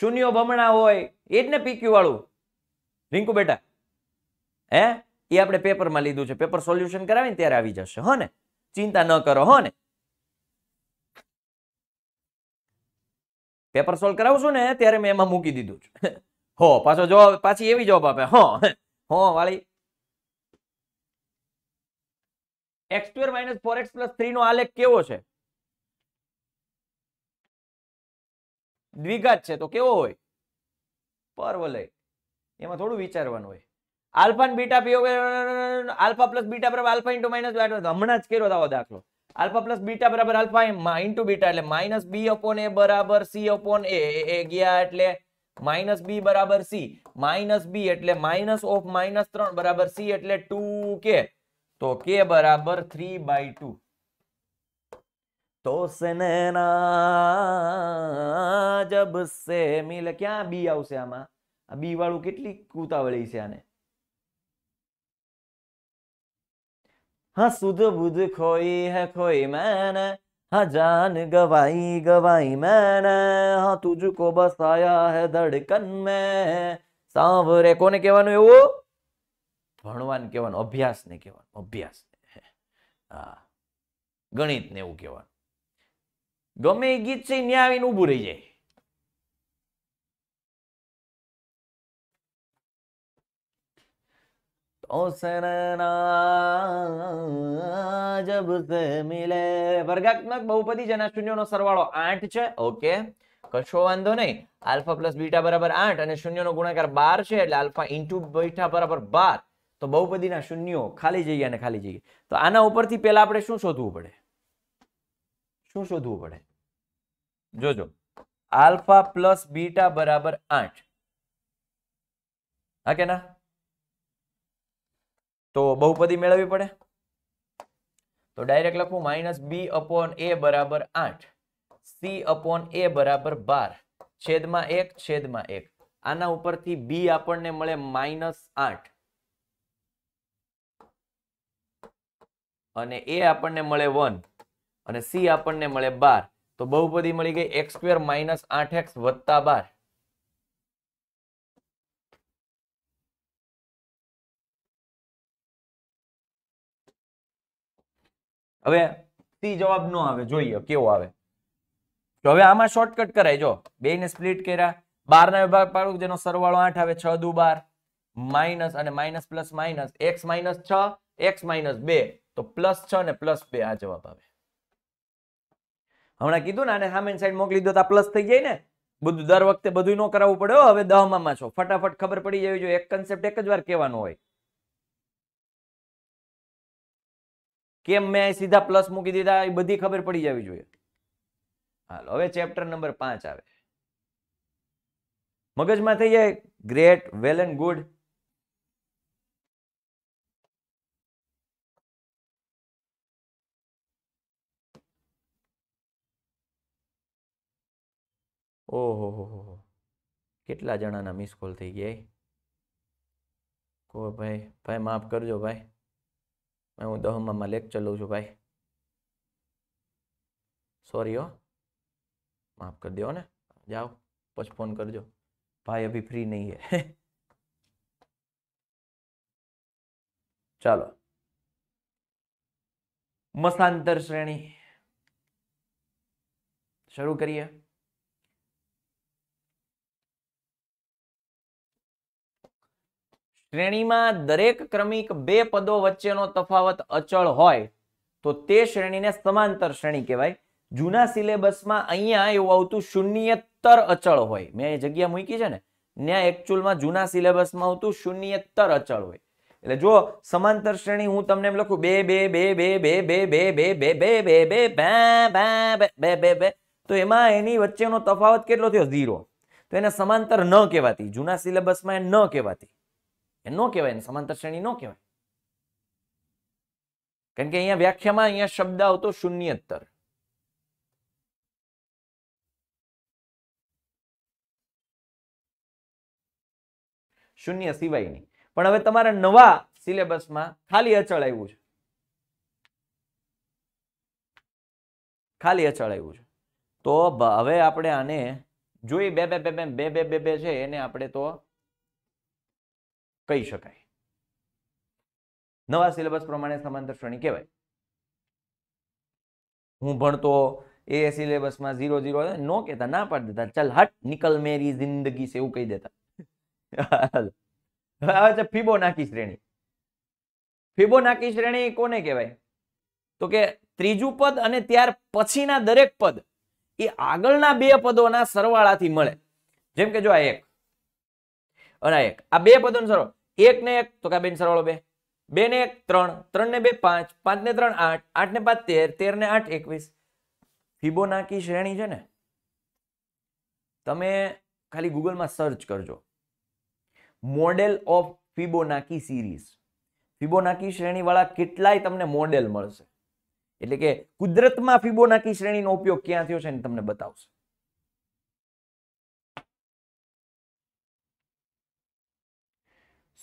શૂન્યો બમણા હોય એ જ ને પીક્યુ વાળું રિંકુ બેટા હે એ આપણે પેપરમાં લીધું છે પેપર સોલ્યુશન કરાવીને ત્યારે આવી જશે હો ને ચિંતા ન કરો હો ને પેપર સોલ્વ કરાવશું ને ત્યારે મેં એમાં મૂકી દીધું છે હો પાછો જવાબ પાછી એવી જવાબ આપે હો હો વાળી x square minus four x plus three નો આલેખ કેવો છે દ્વિઘાત છે તો કેવો હોય પરવલય એમાં થોડું વિચારવાનું હોય આલ્ફા બીટા પીઓ આલ્ફા પ્લસ બીટા પર આલ્ફા ઇન્ટુ માઇનસ હમણાં જ કર્યો દાવો દાખલો આલ્ફા પ્લસ બીટા બરાબર આલ્ફા એમાં ઇન્ટુ બીટા એટલે માઇનસ બી અપોન એ બરાબર સી અપોન એ એ ગયા એટલે માઇનસ બી બરાબર સી માઇનસ બી એટલે માઇનસ ઓફ માઇનસ ત્રણ બરાબર સી એટલે ટુ કે તો કે બરાબર થ્રી બાય ટુ તો સેના જબ સે મિલ ક્યાં બી આવશે આમાં આ બી વાળું કેટલી કુતાવળી છે આને હા સુધ બુધ ખોઈ હે ખોઈ મેને હા જાન ગવાઈ ગવાઈ મેને હા તુજુ તુજકો બસાયા હે ધડકન મે સાંભરે કોને કહેવાનું એવું ભણવાને કહેવાનું અભ્યાસ ને કહેવાનું અભ્યાસ હા ગણિતને એવું કહેવાનું ગમે ગીત છે ત્યાં આવીને ઊભું રહી જાય तो જબ સે મિલે વર્ગાત્મક બહુપદી જેના શૂન્યોનો સરવાળો 8 છે ઓકે કશો વાંધો નહીં આલ્ફા પ્લસ બીટા બરાબર 8 અને શૂન્યનો ગુણાકાર 12 છે એટલે આલ્ફા ઇન્ટુ બીટા બરાબર 12 તો બહુપદીના શૂન્યો ખાલી જગ્યા અને ખાલી જગ્યા તો આના ઉપરથી પહેલા આપણે શું શોધવું પડે શું શોધવું પડે જોજો આલ્ફા પ્લસ બીટા બરાબર 8 હા કે ના તો બહુપદી મેળવવી પડે તો ડાયરેક્ટ લખું માઇનસ બી અપોન એ બરાબર આઠ સી અપોન એ બરાબર બાર છેદમાં એક છેદમાં એક આના ઉપરથી બી આપણને મળે માઇનસ આઠ અને એ આપણને મળે વન અને સી આપણને મળે બાર તો બહુપદી મળી ગઈ એક્સ સ્ક્વેર માઇનસ આઠ એક્સ વત્તા બાર હવે સી જવાબ નો આવે જોઈએ કેવો આવે તો હવે આમાં શોર્ટકટ કરાય જો બે ને સ્પ્લિટ કર્યા બાર ના વિભાગ પાડું જેનો સરવાળો આઠ આવે છ દુ બાર માઇનસ અને minus plus minus x minus છ એક્સ માઇનસ બે તો પ્લસ છ ને પ્લસ બે આ જવાબ આવે હમણાં કીધું ને આને સામે સાઈડ મોકલી દો તો પ્લસ થઈ જાય ને બધું દર વખતે બધું ન કરાવવું પડે હવે દહમાં છો ફટાફટ ખબર પડી જવી જોઈએ એક કન્સેપ્ટ એક જ વાર કહેવાનો હોય કેમ મેં સીધા પ્લસ મૂકી દીધા એ બધી ખબર પડી જાવી જોઈએ હાલો હવે ચેપ્ટર નંબર 5 આવે મગજ માં થઈ જાય ગ્રેટ વેલ એન્ડ ગુડ ઓહો કેટલા જણાના મિસ કોલ થઈ ગયા કો ભાઈ ભાઈ માફ કરજો ભાઈ હું દહમામાં લેક લઉં છું ભાઈ સોરી હો માફ કરી દો ને જાઓ પછી ફોન કરજો ભાઈ અભી ફ્રી નહીં હે ચાલો મસાંતર શ્રેણી શરૂ કરીએ શ્રેણીમાં દરેક ક્રમિક બે પદો વચ્ચેનો તફાવત અચળ હોય તો તે શ્રેણીને સમાંતર શ્રેણી કહેવાય જૂના સિલેબસમાં અહીંયા એવું આવતું શૂન્યતર અચળ હોય મેં જગ્યા મૂકી છે ને ત્યાં એકચ્યુઅલમાં જૂના સિલેબસમાં આવતું શૂન્યતર અચળ હોય એટલે જો સમાંતર શ્રેણી હું તમને એમ લખું બે બે બે બે બે બે બે બે બે બે બે બે બે બે બે બે તો એમાં એની વચ્ચેનો તફાવત કેટલો થયો ઝીરો તો એને સમાંતર ન કહેવાતી જૂના સિલેબસમાં એ ન કહેવાતી એ ન કહેવાય સમાંતર શ્રેણી ન કહેવાય કારણ કે અહીંયા વ્યાખ્યામાં અહીંયા શબ્દ આવતો શૂન્યતર શૂન્ય સિવાયની પણ હવે તમારા નવા સિલેબસમાં ખાલી અચળ આવ્યું છે ખાલી અચળ આવ્યું છે તો હવે આપણે આને જોઈ બે બે બે બે બે બે બે બે છે એને આપણે તો કહી શકાય નવા સિલેબસ પ્રમાણે સમાંતર શ્રેણી કહેવાય હું ભણતો એ સિલેબસમાં ઝીરો ઝીરો નો કહેતા ના પાડી દેતા ચાલ હટ નિકલ મેરી જિંદગી છે એવું કહી દેતા હવે છે ફિબોનાકી શ્રેણી ફિબોનાકી શ્રેણી કોને કહેવાય તો કે ત્રીજું પદ અને ત્યાર પછીના દરેક પદ એ આગળના બે પદોના સરવાળાથી મળે જેમ કે જો આ એક અને એક આ બે પદોનો સરવાળો એક ને એક તો કે બેન સરવાળો બે બે ને એક ત્રણ ત્રણ ને બે પાંચ પાંચ ને ત્રણ આઠ આઠ ને પાંચ તેર તેર ને આઠ એકવીસ નાકી શ્રેણી છે ને તમે ખાલી ગૂગલમાં સર્ચ કરજો મોડેલ ઓફ નાકી સિરીઝ ફિબોનાકી શ્રેણીવાળા કેટલાય તમને મોડેલ મળશે એટલે કે કુદરતમાં નાકી શ્રેણીનો ઉપયોગ ક્યાં થયો છે ને તમને બતાવશે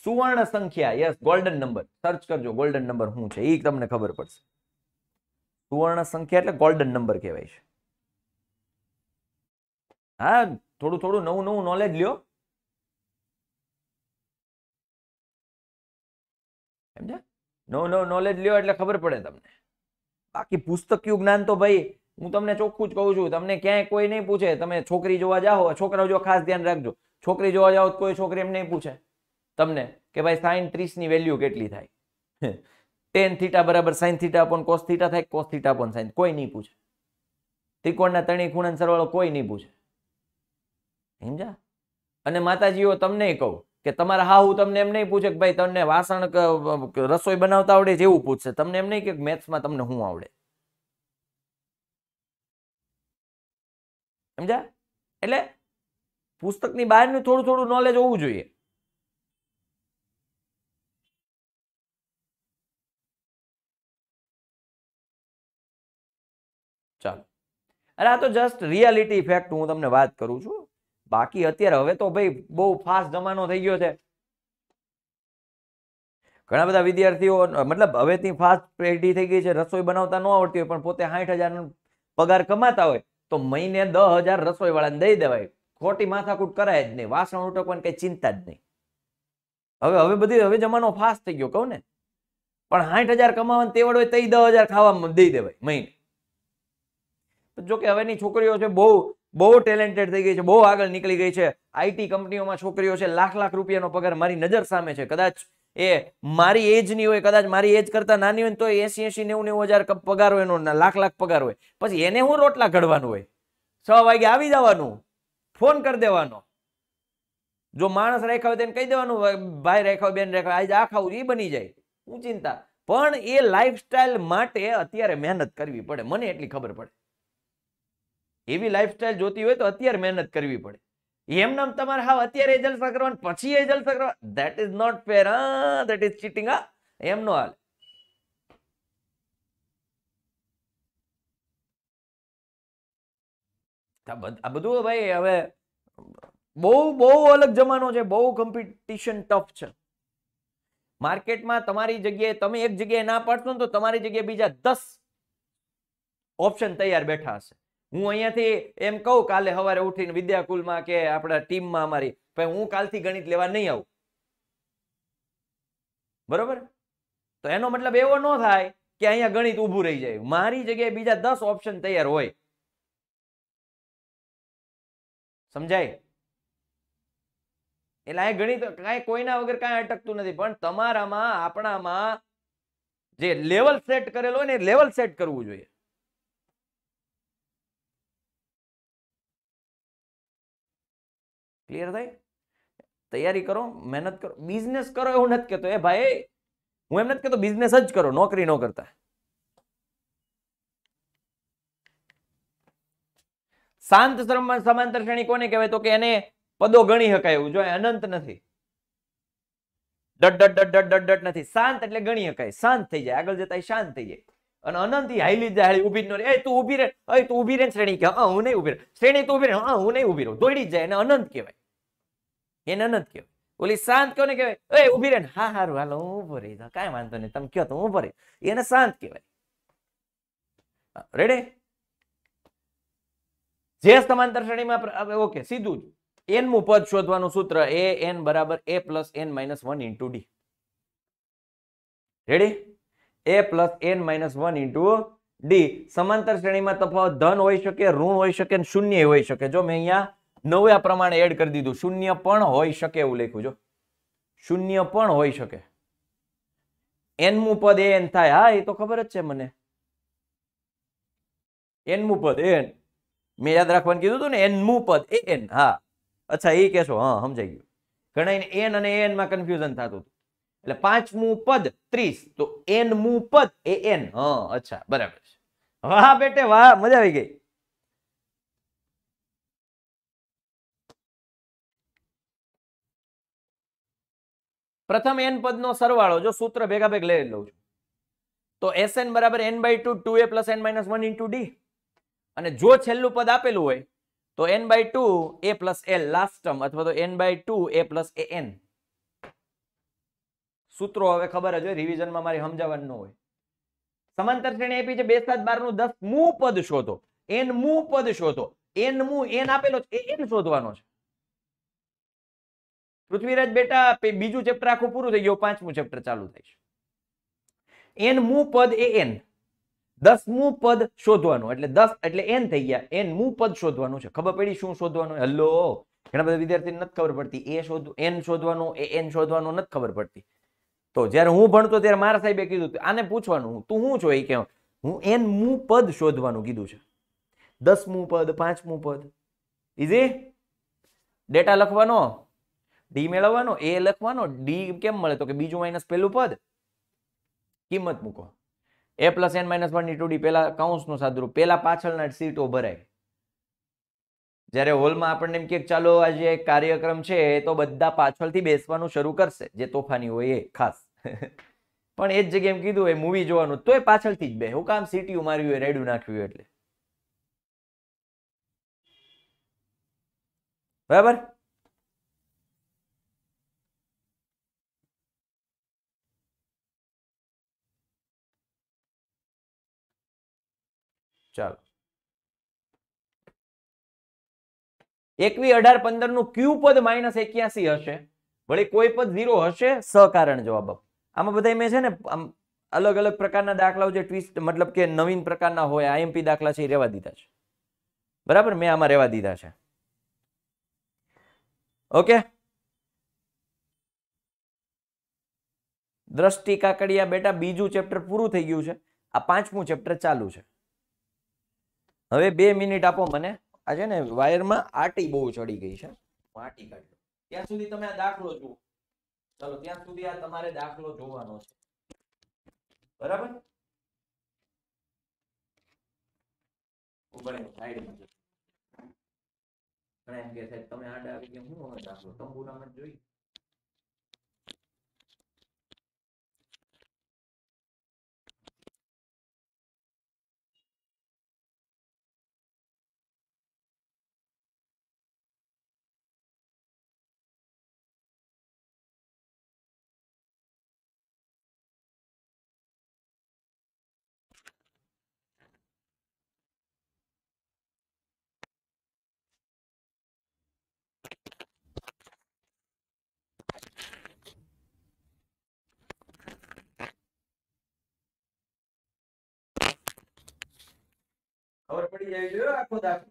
સુવર્ણ સંખ્યા યસ ગોલ્ડન નંબર સર્ચ કરજો ગોલ્ડન નંબર શું છે એ તમને ખબર પડશે સુવર્ણ સંખ્યા એટલે ગોલ્ડન નંબર કહેવાય છે હા થોડું થોડું નવું નવું નોલેજ લ્યો સમજ્યા નવું નવું નોલેજ લ્યો એટલે ખબર પડે તમને બાકી પુસ્તકિયું જ્ઞાન તો ભાઈ હું તમને ચોખ્ખું જ કહું છું તમને ક્યાંય કોઈ નહીં પૂછે તમે છોકરી જોવા જાઓ છોકરાઓ જો ખાસ ધ્યાન રાખજો છોકરી જોવા જાઓ કોઈ છોકરી એમ નહીં પૂછે તમને કે ભાઈ સાઈન ત્રીસની વેલ્યુ કેટલી થાય ટેન થીટા બરાબર સાઈન થીટા પણ કોસ થીટા થાય કોસ થીટા અપોન સાઈન કોઈ નહીં પૂછે ત્રિકોણના ત્રણેય ખૂણાનો સરવાળો કોઈ નહીં પૂછે સમજા અને માતાજીઓ તમને કહું કે તમારા હા હું તમને એમ નહીં પૂછે કે ભાઈ તમને વાસણ રસોઈ બનાવતા આવડે જેવું પૂછશે તમને એમ નહીં કે મેથ્સમાં તમને શું આવડે સમજા એટલે પુસ્તકની બહારનું થોડું થોડું નોલેજ હોવું જોઈએ અરે આ તો જસ્ટ રિયાલિટી ઇફેક્ટ હું તમને વાત કરું છું બાકી અત્યારે હવે તો ભાઈ બહુ ફાસ્ટ જમાનો થઈ ગયો છે ઘણા બધા વિદ્યાર્થીઓ મતલબ હવેથી ફાસ્ટ પેઢી થઈ ગઈ છે રસોઈ બનાવતા ન આવડતી હોય પણ પોતે સાઠ હજારનો પગાર કમાતા હોય તો મહિને દસ હજાર રસોઈવાળાને દઈ દેવાય ખોટી માથાકૂટ કરાય જ નહીં વાસણ ઉટકવાની કંઈ ચિંતા જ નહીં હવે હવે બધી હવે જમાનો ફાસ્ટ થઈ ગયો કહું ને પણ સાઠ હજાર કમાવાની તેવડ હોય તો દસ હજાર ખાવામાં દઈ દેવાય મહિને જોકે હવેની છોકરીઓ છે બહુ બહુ ટેલેન્ટેડ થઈ ગઈ છે બહુ આગળ નીકળી ગઈ છે આઈટી કંપનીઓમાં છોકરીઓ છે લાખ લાખ રૂપિયાનો પગાર મારી નજર સામે છે કદાચ એ મારી એજની હોય કદાચ મારી એજ કરતા નાની હોય તો એસી એસી નેવું નેવું હજાર પગાર હોય એનો લાખ લાખ પગાર હોય પછી એને હું રોટલા ઘડવાનું હોય છ વાગે આવી જવાનું ફોન કરી દેવાનો જો માણસ રાખ્યા હોય તેને કહી દેવાનું ભાઈ રાખ્યા બેન રાખ્યા આજે આ ખાવું એ બની જાય હું ચિંતા પણ એ લાઈફસ્ટાઈલ માટે અત્યારે મહેનત કરવી પડે મને એટલી ખબર પડે એવી લાઈફસ્ટાઈલ જોતી હોય તો અત્યારે મહેનત કરવી પડે એમ નામ તમારે હા અત્યારે એ કરવા પછી એ કરવા that is not fair that is cheating હા એમ નો હાલ આ બધું ભાઈ હવે બહુ બહુ અલગ જમાનો છે બહુ કોમ્પિટિશન ટફ છે માર્કેટમાં તમારી જગ્યાએ તમે એક જગ્યાએ ના પાડશો ને તો તમારી જગ્યાએ બીજા દસ ઓપ્શન તૈયાર બેઠા હશે હું અહીંયાથી એમ કહું કાલે સવારે ઉઠીને વિદ્યાકુલમાં કે આપણા ટીમમાં અમારી હું કાલથી ગણિત લેવા નહીં આવું બરોબર તો એનો મતલબ એવો ન થાય કે અહીંયા ગણિત ઉભું રહી જાય મારી જગ્યાએ બીજા દસ ઓપ્શન તૈયાર હોય સમજાય એટલે આ ગણિત કાંઈ કોઈના વગર કઈ અટકતું નથી પણ તમારામાં આપણામાં જે લેવલ સેટ કરેલો હોય ને લેવલ સેટ કરવું જોઈએ ક્લિયર થાય તૈયારી કરો મહેનત કરો બિઝનેસ કરો એવું નથી કહેતો એ ભાઈ હું એમ નથી કહેતો બિઝનેસ જ કરો નોકરી ન કરતા શાંત શ્રમમાં સમાંતર શ્રેણી કોને કહેવાય તો કે એને પદો ગણી શકાય એવું જો અનંત નથી ડટ ડટ ડટ ડટ ડટ ડટ નથી શાંત એટલે ગણી શકાય શાંત થઈ જાય આગળ જતા શાંત થઈ જાય અને અનંત હાઈલી જાય હાઈલી ઉભી ન રહે ઉભી રહે એ તું શ્રેણી કે હું નહીં ઉભી રહે શ્રેણી તો ઉભી રહે હા હું નહીં ઉભી રહું દોડી જાય અને અનંત કહેવાય એને નત કહેવાય ઓલી શાંત કોને કહેવાય એ ઉભી રહે હા હારું હાલો હું ઉભો રહી વાંધો નહીં તમે કયો તો હું ઉભો એને શાંત કહેવાય રેડી જે સમાંતર શ્રેણીમાં ઓકે સીધું જ એનમું પદ શોધવાનું સૂત્ર એ એન બરાબર A plus N minus one into D ready A plus N minus one into D સમાંતર શ્રેણીમાં તફાવત ધન હોઈ શકે ઋણ હોઈ શકે શૂન્ય હોઈ શકે જો મેં અહીંયા નવ્યા પ્રમાણે એડ કરી દીધું શૂન્ય પણ હોઈ શકે એવું લખ્યું જો શૂન્ય પણ હોઈ શકે એનમું પદ એન થાય હા એ તો ખબર જ છે મને એનમું પદ એન મેં યાદ રાખવાનું કીધું હતું ને એનમું પદ એન હા અચ્છા એ કહેશો હા સમજાઈ ગયું ઘણા એન અને એન માં કન્ફ્યુઝન થતું હતું એટલે પાંચમું પદ ત્રીસ તો એનમું પદ એ એન હા અચ્છા બરાબર છે વાહ બેટે વાહ મજા આવી ગઈ પ્રથમ એન પદનો સરવાળો જો સૂત્ર ભેગા ભેગ લઈ લઉં છું તો એસએન બરાબર N by two two A plus N minus one into D અને જો છેલ્લું પદ આપેલું હોય તો N by two A plus L last term અથવા તો N by two A plus A N સૂત્રો હવે ખબર જ હોય રિવિઝનમાં મારી સમજાવવાનું હોય સમાંતર શ્રેણી એપી છે બે સાત બારનું દસ મૂ પદ શોધો એન મૂ પદ શોધો એન મુ એન આપેલો છે એન શોધવાનો છે પૃથ્વીરાજ બેટા બીજું ચેપ્ટર આખું પૂરું થઈ ગયું પાંચમું ચેપ્ટર ચાલુ થાય છે એન મૂ પદ એ એન દસમું પદ શોધવાનું એટલે દસ એટલે એન થઈ ગયા એન મુ પદ શોધવાનું છે ખબર પડી શું શોધવાનું હલ્લો ઘણા બધા વિદ્યાર્થીને નથી ખબર પડતી એ શોધ એન શોધવાનું એ એન શોધવાનું નથી ખબર પડતી તો જ્યારે હું ભણતો ત્યારે મારા સાહેબે કીધું આને પૂછવાનું તું શું છો એ કે હું એન મુ પદ શોધવાનું કીધું છે દસમું પદ પાંચમું પદ ઇઝી ડેટા લખવાનો ડી મેળવવાનો એ લખવાનો ડી કેમ મળે તો કે બીજું માઇનસ પહેલું પદ કિંમત મૂકો A plus N minus one ની ટુ ડી પહેલા કૌંસનું સાદુરૂપ પહેલા પાછળના સીટો ભરાય જ્યારે હોલમાં આપણને એમ કે ચાલો આજે કાર્યક્રમ છે તો બધા પાછળથી બેસવાનું શરૂ કરશે જે તોફાની હોય એ ખાસ પણ એ જ જગ્યાએ એમ કીધું એ મૂવી જોવાનું તોય પાછળથી જ બે હું કામ સીટી માર્યું હોય રેડું નાખ્યું એટલે બરાબર ચાલો એકવી અઢાર પંદર નું ક્યુ પદ માઇનસ એક્યાસી હશે વળી કોઈ પદ ઝીરો હશે સહકારણ જવાબ આમાં બધા મેં છે ને આમ અલગ અલગ પ્રકારના દાખલાઓ જે ટ્વિસ્ટ મતલબ કે નવીન પ્રકારના હોય આઈએમપી દાખલા છે એ રહેવા દીધા છે બરાબર મેં આમાં રહેવા દીધા છે ઓકે દ્રષ્ટિ કાકડિયા બેટા બીજું ચેપ્ટર પૂરું થઈ ગયું છે આ પાંચમું ચેપ્ટર ચાલુ છે હવે બે મિનિટ આપો મને આ છે ને વાયર માં આટી બહુ ચડી ગઈ છે આટી કાઢું ત્યાં સુધી તમે આ દાખલો જુઓ ચલો ત્યાં સુધી આ તમારે દાખલો જોવાનો છે બરાબર તમે આડા આવી ગયા હું દાખલો તંબુરામાં જોઈ e aí eu acordava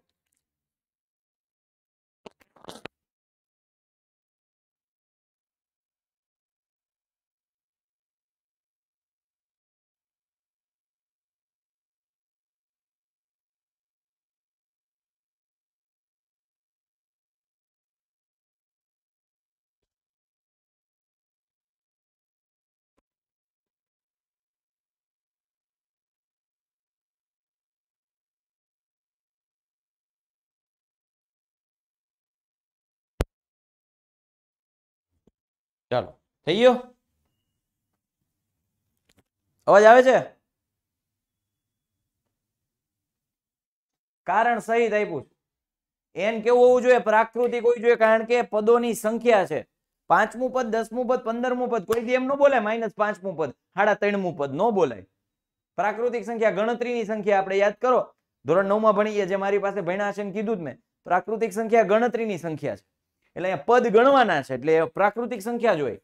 ચાલો થઈ ગયો અવાજ આવે છે કારણ સહિત આપ્યું એન કેવું હોવું જોઈએ પ્રાકૃતિક હોવું જોઈએ કારણ કે પદોની સંખ્યા છે પાંચમું પદ દસમું પદ પંદરમું પદ કોઈ દી એમ ન બોલાય માઇનસ પાંચમું પદ સાડા ત્રણમું પદ ન બોલાય પ્રાકૃતિક સંખ્યા ગણતરીની સંખ્યા આપણે યાદ કરો ધોરણ નવમાં ભણીએ જે મારી પાસે ભણ્યા કીધું જ મેં પ્રાકૃતિક સંખ્યા ગણતરીની સંખ્યા છે એટલે અહીંયા પદ ગણવાના છે એટલે પ્રાકૃતિક સંખ્યા જોઈ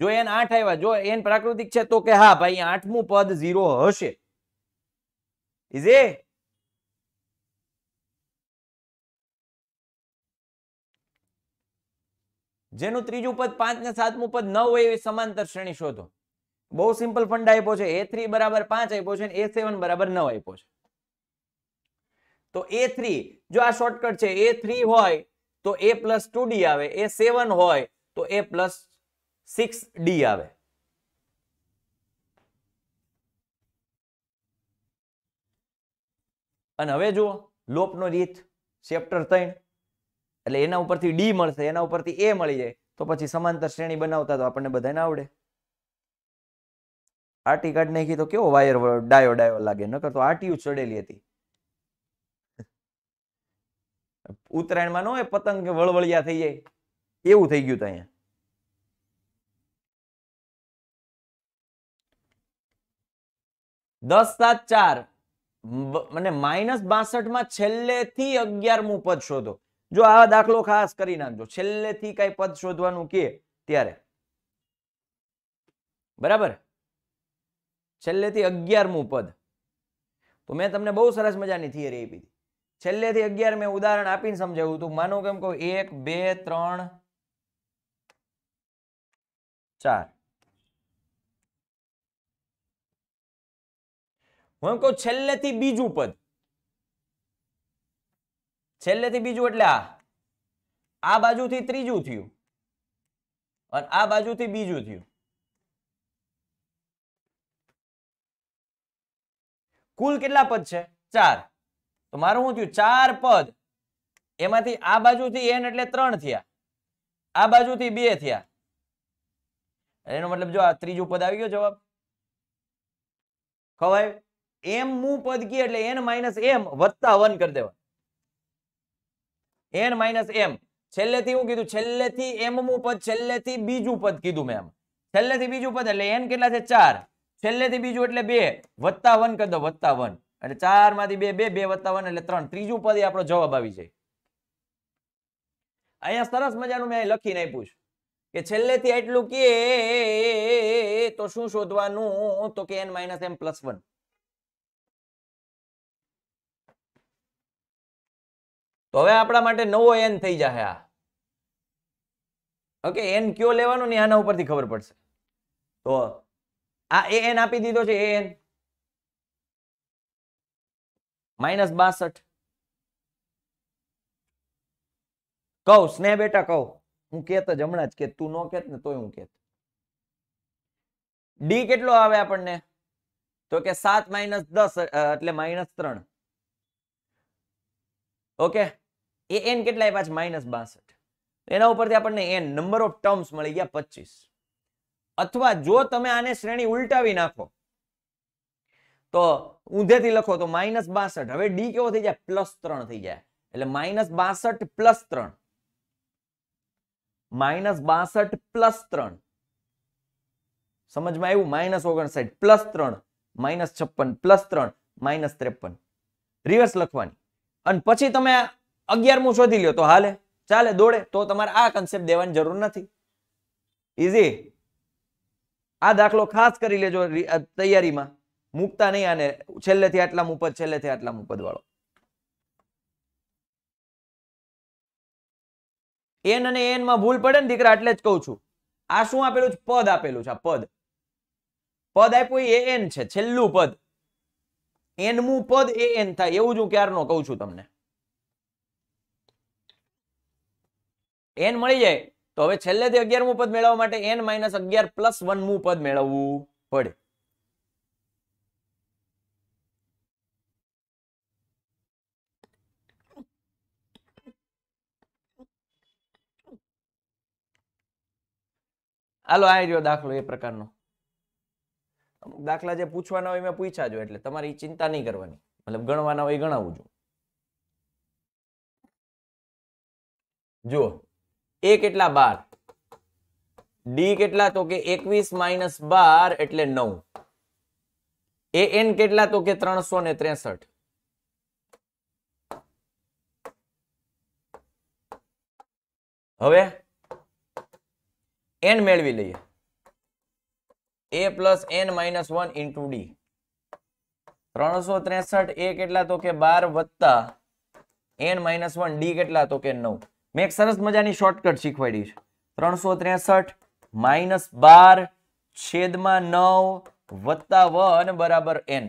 જો એન આઠ આવ્યા જો એન પ્રાકૃતિક છે તો કે હા ભાઈ આઠમું પદ ઝીરો હશે ઇઝ એ જેનું ત્રીજું પદ પાંચ ને સાતમું પદ નવ હોય એવી સમાંતર શ્રેણી શોધો બહુ સિમ્પલ ફંડ આપ્યો છે એ થ્રી બરાબર પાંચ આપ્યો છે એ સેવન બરાબર નવ આપ્યો છે તો એ થ્રી જો આ શોર્ટકટ છે એ થ્રી હોય તો એ પ્લસ ટુ ડી આવે એ સેવન હોય તો એ પ્લસ સિક્સ ડી આવે અને હવે જુઓ લોપનો રીત ચેપ્ટર ત્રણ એટલે એના ઉપરથી ડી મળશે એના ઉપરથી એ મળી જાય તો પછી સમાંતર શ્રેણી બનાવતા તો આપણને બધાને આવડે આટી કાઢ નાખી તો કેવો વાયર ડાયો ડાયો લાગે નકર તો આટીયું ચડેલી હતી ઉત્તરાયણમાં નો હોય પતંગ કે વળવળિયા થઈ જાય એવું થઈ ગયું અહીંયા દસ સાત ચાર અને માઇનસ બાસઠ માં છેલ્લેથી અગિયારમું પદ શોધો જો આ દાખલો ખાસ કરી નાખજો છેલ્લેથી કઈ પદ શોધવાનું કે ત્યારે બરાબર છેલ્લેથી અગિયારમું પદ તો મેં તમને બહુ સરસ મજાની થિયરી આપી હતી છેલ્લેથી અગિયાર મેં ઉદાહરણ આપીને સમજાવ્યું તું માનું કેમ કહું એક બે ત્રણ ચાર હું એમ કહું થી બીજું પદ છેલ્લેથી બીજું એટલે આ આ બાજુથી ત્રીજું થયું અને આ બાજુથી બીજું થયું કુલ કેટલા પદ છે ચાર મારું હું કીધું ચાર પદ એમાંથી આ બાજુથી n એટલે 3 થિયા આ બાજુથી 2 થિયા એનો મતલબ જો આ ત્રીજો પદ આવી ગયો જવાબ ખવાય m મુ પદ કી એટલે n - m + 1 કરી દેવા n - m છેલ્લે થી હું કીધું છેલ્લે થી m મુ પદ છેલ્લે થી બીજો પદ કીધું મેમ છેલ્લે થી બીજો પદ એટલે n કેટલા છે 4 છેલ્લે થી બીજો એટલે 2 + 1 કર દો + 1 એટલે ચાર માંથી બે બે બે વત્તા એટલે ત્રણ ત્રીજું પદ આપણો જવાબ આવી જાય અહીંયા સરસ મજાનું મેં લખીને આપ્યું કે છેલ્લેથી આટલું કે તો શું શોધવાનું તો કે N minus M plus one તો હવે આપણા માટે નવો એન થઈ જશે આ ઓકે એન કયો લેવાનું ને આના ઉપરથી ખબર પડશે તો આ એ એન આપી દીધો છે એ એન માઇનસ બાસઠ કહું સ્નેહ બેટા કહું હું કેત જ હમણાં જ કે તું ન કેત ને તોય હું કેત ડી કેટલો આવે આપણને તો કે સાત માઇનસ દસ એટલે માઇનસ ત્રણ ઓકે એ એન કેટલા આપ્યા માઇનસ બાસઠ એના ઉપરથી આપણને એન નંબર ઓફ ટર્મ્સ મળી ગયા પચીસ અથવા જો તમે આને શ્રેણી ઉલટાવી નાખો તો થી લખો તો માઇનસ બાસઠ હવે ડી કેવો થઈ જાય પ્લસ ત્રણ થઈ જાય એટલે માઇનસ બાસઠ પ્લસ ત્રણ માઇનસ બાસઠ પ્લસ ત્રણ સમજમાં આવ્યું માઇનસ ઓગણસાઠ પ્લસ ત્રણ માઇનસ છપ્પન પ્લસ ત્રણ માઇનસ ત્રેપન રિવર્સ લખવાની અને પછી તમે અગિયારમું શોધી લ્યો તો હાલે ચાલે દોડે તો તમારે આ કન્સેપ્ટ દેવાની જરૂર નથી ઇઝી આ દાખલો ખાસ કરી લેજો તૈયારીમાં મૂકતા નહીં આને છેલ્લેથી આટલા મુપદ છેલ્લેથી આટલા મુપદ વાળો એન અને એન માં ભૂલ પડે ને દીકરા એટલે જ કહું છું આ શું આપેલું છે પદ આપેલું છે પદ પદ આપ્યું એ એન છેલ્લું પદ એનમું પદ એ એન થાય એવું જ હું ક્યારનો કહું છું તમને એન મળી જાય તો હવે છેલ્લેથી અગિયારમું પદ મેળવવા માટે એન માઇનસ અગિયાર પ્લસ વનમું પદ મેળવવું પડે હાલો આ રહ્યો દાખલો એ પ્રકારનો અમુક દાખલા જે પૂછવાના હોય મેં પૂછ્યા જો એટલે તમારી ચિંતા નહીં કરવાની મતલબ ગણવાના હોય ગણાવું જો જુઓ એ કેટલા બાર ડી કેટલા તો કે એકવીસ માઇનસ બાર એટલે નવ એ એન કેટલા તો કે ત્રણસો ને ત્રેસઠ હવે એન મેળવી લઈએ A plus N minus one into D ત્રણસો ત્રેસઠ એ કેટલા તો કે બાર વત્તા એન માઇનસ વન ડી કેટલા તો કે નવ મેં એક સરસ મજાની શોર્ટકટ શીખવાડી છે ત્રણસો ત્રેસઠ માઇનસ બાર છેદમાં નવ વત્તા વન બરાબર એન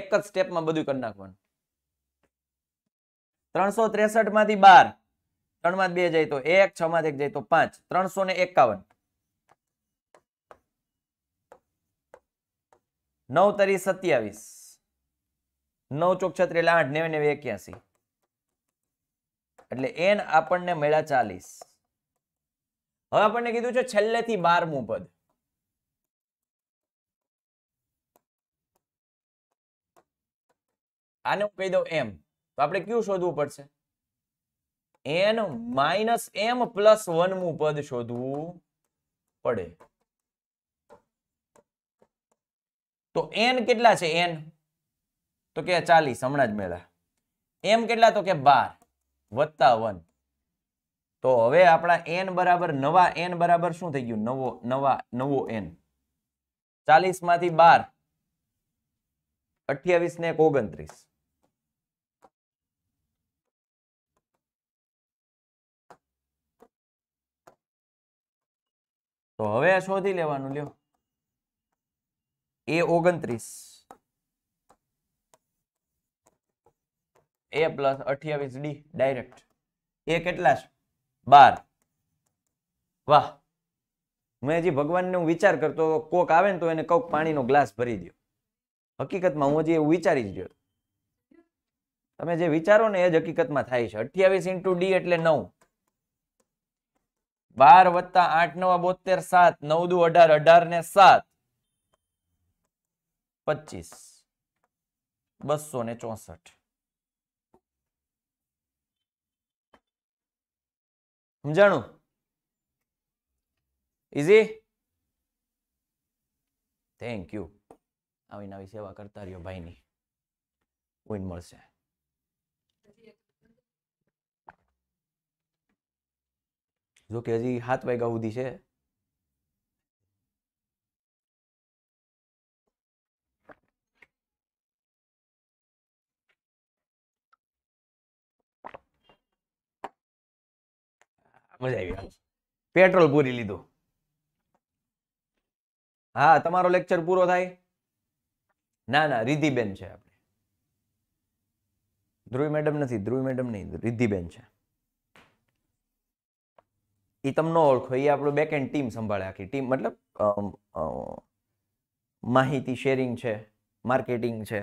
એક જ સ્ટેપમાં બધું કરી નાખવાનું ત્રણસો ત્રેસઠ માંથી બાર ત્રણ માં બે જાય તો એક છ માં એક જાય તો પાંચ ત્રણસો ને એકાવન નવ તરી સત્યાવીસ નવ ચોક છત્રી એટલે આઠ નેવે નેવે એક્યાસી એટલે એન આપણને મળ્યા ચાલીસ હવે આપણને કીધું છે થી બારમું પદ આને હું કહી દઉં એમ તો આપણે ક્યુ શોધવું પડશે N minus M plus one મુ પદ શોધવું પડે તો એન કેટલા છે એન તો કે ચાલીસ હમણાં જ મેળા એમ કેટલા તો કે બાર વત્તા વન તો હવે આપણા એન બરાબર નવા એન બરાબર શું થઈ ગયું નવો નવા નવો એન ચાલીસ માંથી બાર અઠ્યાવીસ ને એક ઓગણત્રીસ તો હવે આ શોધી લેવાનું લ્યો એ ઓગણત્રીસ એ પ્લસ અઠ્યાવીસ ડી ડાયરેક્ટ એ કેટલા છે બાર વાહ મેં હજી ભગવાનને હું વિચાર કરતો કોક આવે ને તો એને કોક પાણીનો ગ્લાસ ભરી દો હકીકતમાં હું હજી એવું વિચારી જ ગયો તમે જે વિચારો ને એ જ હકીકતમાં થાય છે અઠ્યાવીસ ઇન્ટુ ડી એટલે નવ બાર વત્તા આઠ નવા બોતેર સાત નવ દુ અઢાર અઢાર ને સાત પચીસ બસો ને ચોસઠ સમજાણું ઈઝી થેન્ક યુ આવી નવી સેવા કરતા રહ્યો ભાઈની વિન મળશે જોકે હજી સાત વાગ્યા સુધી છે મજા આવી પેટ્રોલ પૂરી લીધું હા તમારો લેક્ચર પૂરો થાય ના ના રિધિબેન છે આપણે ધ્રુવી મેડમ નથી ધ્રુવી મેડમ નહીં રિદ્ધિબેન છે એ તમને ઓળખો એ આપણું બેક એન્ડ ટીમ સંભાળે આખી ટીમ મતલબ માહિતી શેરિંગ છે માર્કેટિંગ છે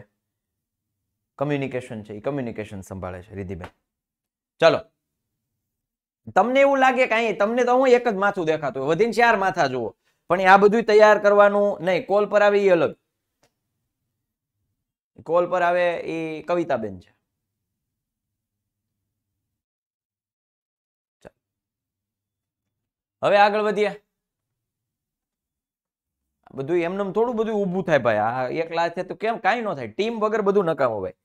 કમ્યુનિકેશન છે એ કમ્યુનિકેશન સંભાળે છે રિધિબેન ચલો તમને એવું લાગે કે અહીં તમને તો હું એક જ માથું દેખાતું હોય વધીને ચાર માથા જુઓ પણ આ બધું તૈયાર કરવાનું નહીં કોલ પર આવે એ અલગ કોલ પર આવે એ કવિતાબેન છે હવે આગળ વધીએ બધું એમને થોડું બધું ઊભું થાય ભાઈ આ એકલા છે તો કેમ કાંઈ ન થાય ટીમ વગર બધું નકામો ભાઈ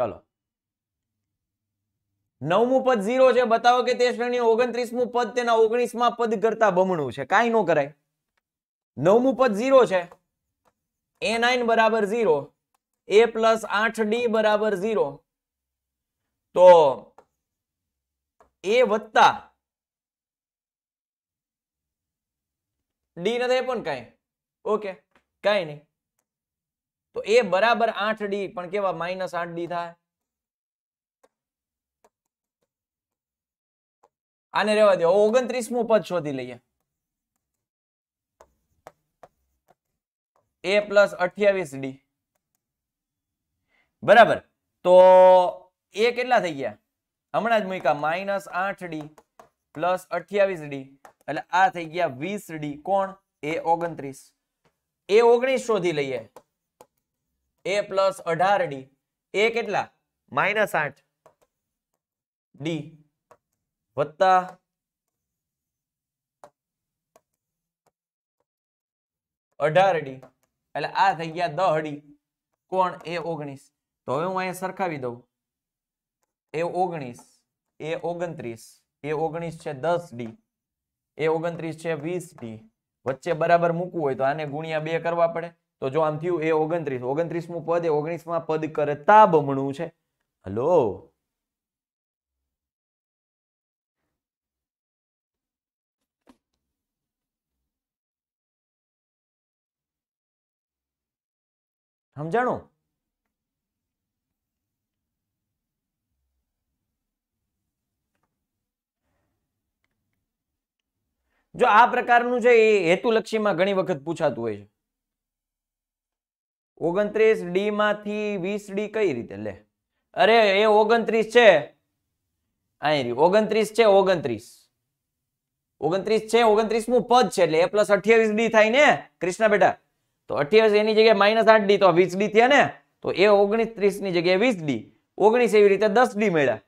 ચાલો નવમું પદ ઝીરો છે બતાવો કે તે શ્રેણી ઓગણત્રીસમું પદ તેના ઓગણીસમાં પદ કરતા બમણું છે કાંઈ ન કરાય નવમું પદ ઝીરો છે એ નાઇન બરાબર ઝીરો એ પ્લસ આઠ ડી બરાબર ઝીરો તો એ વત્તા ડી નથી આપ્યો ને ઓકે કાંઈ નહીં તો એ બરાબર આઠ ડી પણ કેવા માઇનસ આઠ ડી થાય આને રહેવા દો ઓગણત્રીસમું પદ શોધી લઈએ એ પ્લસ અઠ્યાવીસ ડી બરાબર તો એ કેટલા થઈ ગયા હમણાં જ મૂક્યા માઇનસ આઠ ડી પ્લસ અઠ્યાવીસ ડી એટલે આ થઈ ગયા વીસ ડી કોણ એ ઓગણત્રીસ એ ઓગણીસ શોધી લઈએ એ પ્લસ અઢાર ડી એ કેટલા માઇનસ આઠ ડી વત્તા અઢાર ડી એટલે આ થઈ ગયા દહ ડી કોણ એ ઓગણીસ તો હવે હું અહીંયા સરખાવી દઉં એ ઓગણીસ એ ઓગણત્રીસ એ ઓગણીસ છે દસ ડી એ ઓગણત્રીસ છે વીસ ડી વચ્ચે બરાબર મૂકવું હોય તો આને ગુણ્યા બે કરવા પડે તો જો આમ થયું એ ઓગણત્રીસ ઓગણત્રીસ મુ પદ એ માં પદ કરતા બમણું છે હલો સમજાણું જો આ પ્રકારનું છે એ હેતુલક્ષીમાં ઘણી વખત પૂછાતું હોય છે ઓગણત્રીસ ડી માંથી વીસ ડી કઈ રીતે લે અરે એ ઓગણત્રીસ છે અહીં ઓગણત્રીસ છે ઓગણત્રીસ ઓગણત્રીસ છે ઓગણત્રીસ ઓગણત્રીસમું પદ છે એટલે એ પ્લસ અઠ્યાવીસ ડી થાય ને કૃષ્ણ બેટા તો અઠ્યાવીસ એની જગ્યાએ માઇનસ આઠ ડી તો વીસ ડી થયા ને તો એ ઓગણત્રીસ ની જગ્યાએ વીસ ડી ઓગણીસ એવી રીતે દસ ડી મળ્યા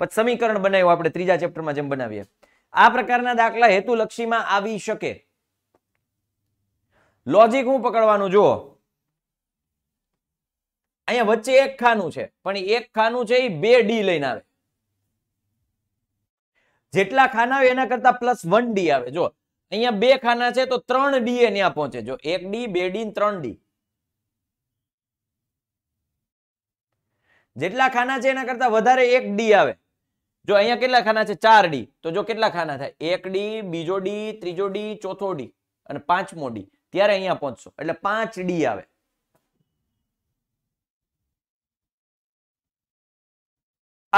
પછી સમીકરણ બનાવ્યું આપણે ત્રીજા ચેપ્ટરમાં જેમ બનાવીએ આ પ્રકારના દાખલા હેતુલક્ષીમાં આવી શકે લોજિક હું પકડવાનું જુઓ અહીંયા વચ્ચે એક ખાનું છે પણ એક ખાનું છે એ બે ડી લઈને આવે જેટલા ખાના હોય એના કરતા પ્લસ વન ડી આવે જો અહીંયા બે ખાના છે તો ત્રણ ડી એ ત્યાં પહોંચે જો એક ડી બે ડી ત્રણ ડી જેટલા ખાના છે એના કરતા વધારે એક ડી આવે જો અહીંયા કેટલા ખાના છે ચાર ડી તો જો કેટલા ખાના થાય એક ડી બીજો ડી ત્રીજો ડી ચોથો ડી અને પાંચમો ડી ત્યારે અહીંયા પહોંચશો એટલે પાંચ ડી આવે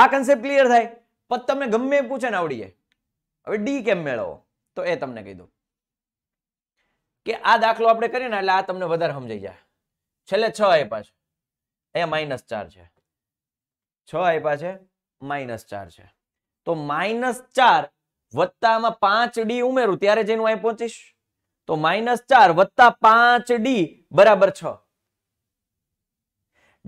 આ કન્સેપ્ટ ક્લિયર થાય પછી તમને ગમે પૂછે ને આવડીએ હવે ડી કેમ મેળવો તો એ તમને કહી દઉં કે આ દાખલો આપણે કરીએ ને એટલે આ તમને વધારે સમજાઈ જાય છેલ્લે છ આપ્યા છે અહીંયા માઇનસ ચાર છે છ આપ્યા છે માઇનસ ચાર છે તો માઇનસ ચાર વત્તામાં પાંચ ડી ઉમેરું ત્યારે જેનું અહીં પહોંચીશ તો માઇનસ ચાર વત્તા પાંચ ડી બરાબર છ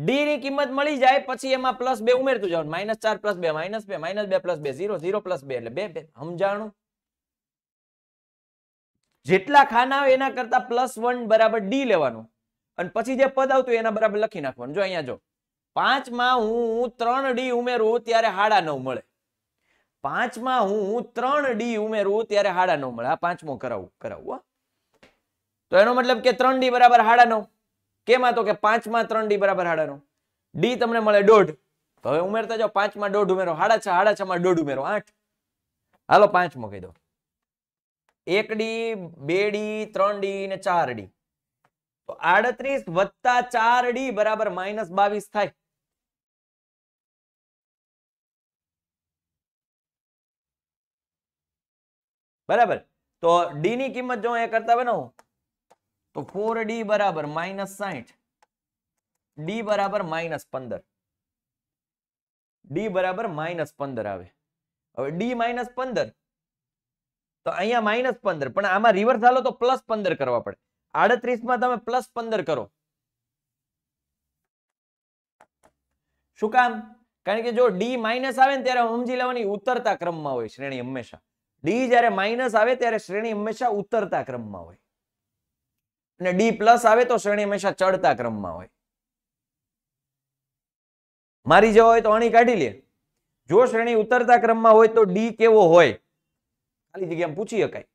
ડી ની કિંમત મળી જાય પછી એમાં પ્લસ બે ઉમેરતું જવાનું માઇનસ ચાર પ્લસ બે માઇનસ બે માઇનસ બે પ્લસ બે ઝીરો ઝીરો પ્લસ બે એટલે બે બે સમજાણું જેટલા ખાના આવે એના કરતા પ્લસ વન બરાબર ડી લેવાનું અને પછી જે પદ આવતું એના બરાબર લખી નાખવાનું જો અહીંયા જો પાંચમાં હું ત્રણ ડી ઉમેરું ત્યારે હાડા નવ મળે પાંચમાં હું ત્રણ ડી ઉમેરું ત્યારે હાડા નવ મળે પાંચમો કરાવું કરાવું તો એનો મતલબ કે ત્રણ ડી બરાબર હાડા નવ કેમાં તો કે પાંચમાં ત્રણ ડી બરાબર હાડા નવ ડી તમને મળે દોઢ તો હવે ઉમેરતા જાઓ પાંચમાં દોઢ ઉમેરો હાડા છ હાડા છમાં દોઢ ઉમેરો આઠ હાલો પાંચમો કહી દો એક ડી બે ડી ત્રણ ડી ને ચાર ડી તો આડત્રીસ વત્તા ચાર ડી બરાબર માઇનસ બાવીસ થાય બરાબર તો ડી ની કિંમત જો અહીંયા કરતા બનાવું તો ફોર ડી બરાબર માઇનસ સાહીઠ ડી બરાબર માઇનસ પંદર ડી બરાબર માઇનસ પંદર આવે હવે ડી માઇનસ પંદર તો અહીંયા માઇનસ પંદર પણ આમાં રિવર્સ હાલો તો પ્લસ પંદર કરવા પડે આડત્રીસ માં તમે પ્લસ પંદર કરો શું કામ કારણ કે જો ડી માઇનસ આવે ને ત્યારે સમજી લેવાની ઉતરતા ક્રમમાં હોય શ્રેણી હંમેશા ડી જ્યારે માઇનસ આવે ત્યારે શ્રેણી હંમેશા ઉતરતા ક્રમમાં હોય અને ડી પ્લસ આવે તો શ્રેણી હંમેશા ચડતા ક્રમમાં હોય મારી જવા હોય તો અણી કાઢી લે જો શ્રેણી ઉતરતા ક્રમમાં હોય તો ડી કેવો હોય ખાલી જગ્યા પૂછી શકાય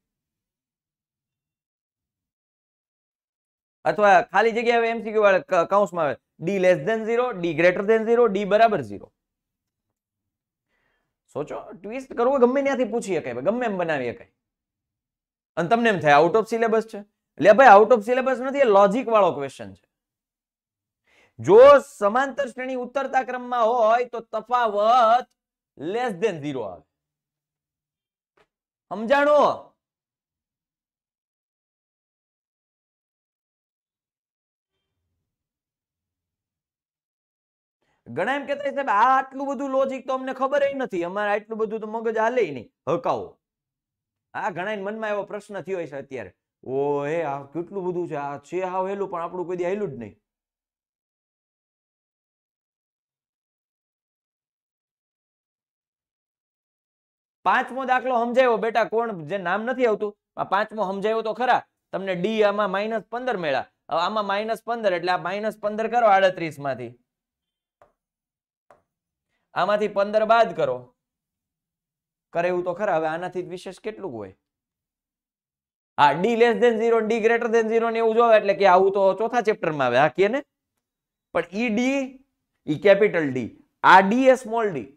અથવા ખાલી જગ્યા એમસીક્યુ વાળા કૌંસમાં આવે D less than zero D greater than zero D બરાબર ઝીરો સોચો ટ્વિસ્ટ કરવો ગમે ત્યાંથી પૂછી શકાય ગમે એમ બનાવી શકાય અને તમને એમ થાય આઉટ ઓફ સિલેબસ છે એટલે ભાઈ આઉટ ઓફ સિલેબસ નથી લોજિક વાળો ક્વેશ્ચન છે જો સમાંતર શ્રેણી ઉતરતા ક્રમમાં હોય તો તફાવત લેસ દેન ઝીરો આવે સમજાણો ઘણા એમ કહેતા સાહેબ આ આટલું બધું લોજિક તો અમને ખબર નથી અમારે આટલું બધું તો મગજ હાલે નહીં હકાવો આ ઘણા મનમાં એવો પ્રશ્ન થયો છે અત્યારે ઓ હે આ કેટલું બધું છે આ છે હાવ હેલું પણ આપણું કોઈ હેલું જ નહીં પાંચમો દાખલો સમજાયો બેટા કોણ જે નામ નથી આવતું આ પાંચમો સમજાયો તો ખરા તમને ડી આમાં માઇનસ પંદર મેળા આમાં માઇનસ પંદર એટલે આ માઇનસ પંદર કરો આડત્રીસ માંથી આમાંથી પંદર બાદ કરો કરે એવું તો ખરા હવે આનાથી વિશેષ કેટલું હોય હા D less than zero D greater than zero ને એવું જોવે એટલે કે આવું તો ચોથા ચેપ્ટરમાં આવે આ કે ને પણ ઈ ડી ઈ કેપિટલ ડી આ ડી એ સ્મોલ ડી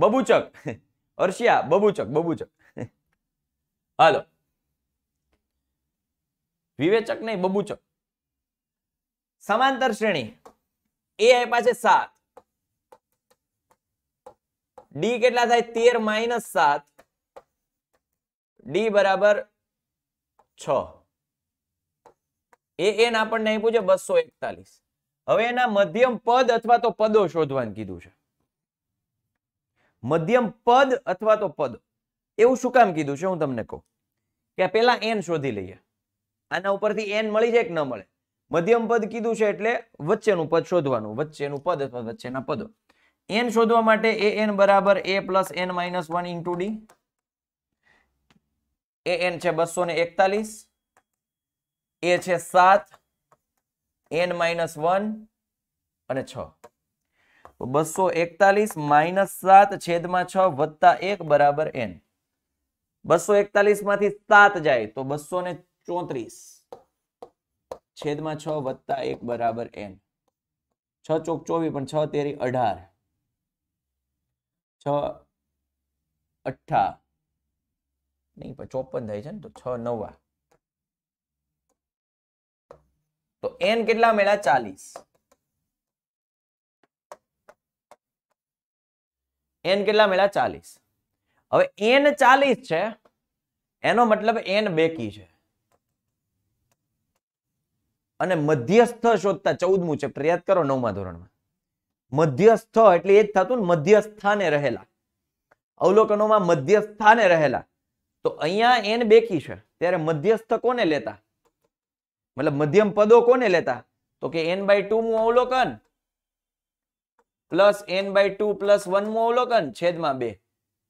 બબુચક અર્શિયા બબુચક બબુચક હાલો વિવેચક નહીં બબુચક સમાંતર શ્રેણી એ આપ્યા છે સાત ડી કેટલા થાય તેર માઇનસ સાત ડી બરાબર છ એ એન આપણને આપ્યું છે બસો એકતાલીસ હવે એના મધ્યમ પદ અથવા તો પદો શોધવાનું કીધું છે મધ્યમ પદ અથવા તો પદ એવું શું કામ કીધું છે હું તમને કહું કે પેલા એન શોધી લઈએ આના ઉપરથી એન મળી જાય કે ન મળે મધ્યમ પદ કીધું છે એટલે વચ્ચેનું પદ શોધવાનું વચ્ચેનું પદ અથવા વચ્ચેના પદો એન શોધવા માટે એ એન બરાબર A plus N minus one into D A N છે બસો ને એકતાલીસ એ છે સાત એન માઇનસ વન અને છ બસો એકતાલીસ માઇનસ સાત છેદમાં છ વત્તા એક બરાબર એન બસો એકતાલીસ માંથી સાત જાય તો બસો ને ચોત્રીસ છેદમાં છ વત્તા એક બરાબર એન છ ચોક ચોવીસ પણ છ તેરી અઢાર છ અઠા નહી પણ ચોપન થાય છે ને તો છ નવા તો એન કેટલા મેળા ચાલીસ એન કેટલા મેળા ચાલીસ હવે એન ચાલીસ છે એનો મતલબ એન બેકી છે અને મધ્યસ્થ શોધતા ચૌદમું ચેપ્ટર યાદ કરો નવમા ધોરણમાં મધ્યસ્થ એટલે એ જ થતું ને મધ્યસ્થાને રહેલા અવલોકનોમાં મધ્યસ્થાને રહેલા તો અહીંયા એન બેકી છે ત્યારે મધ્યસ્થ કોને લેતા મતલબ મધ્યમ પદો કોને લેતા તો કે એન બાય ટુ મું અવલોકન plus N by two plus one મું અવલોકન છેદમાં બે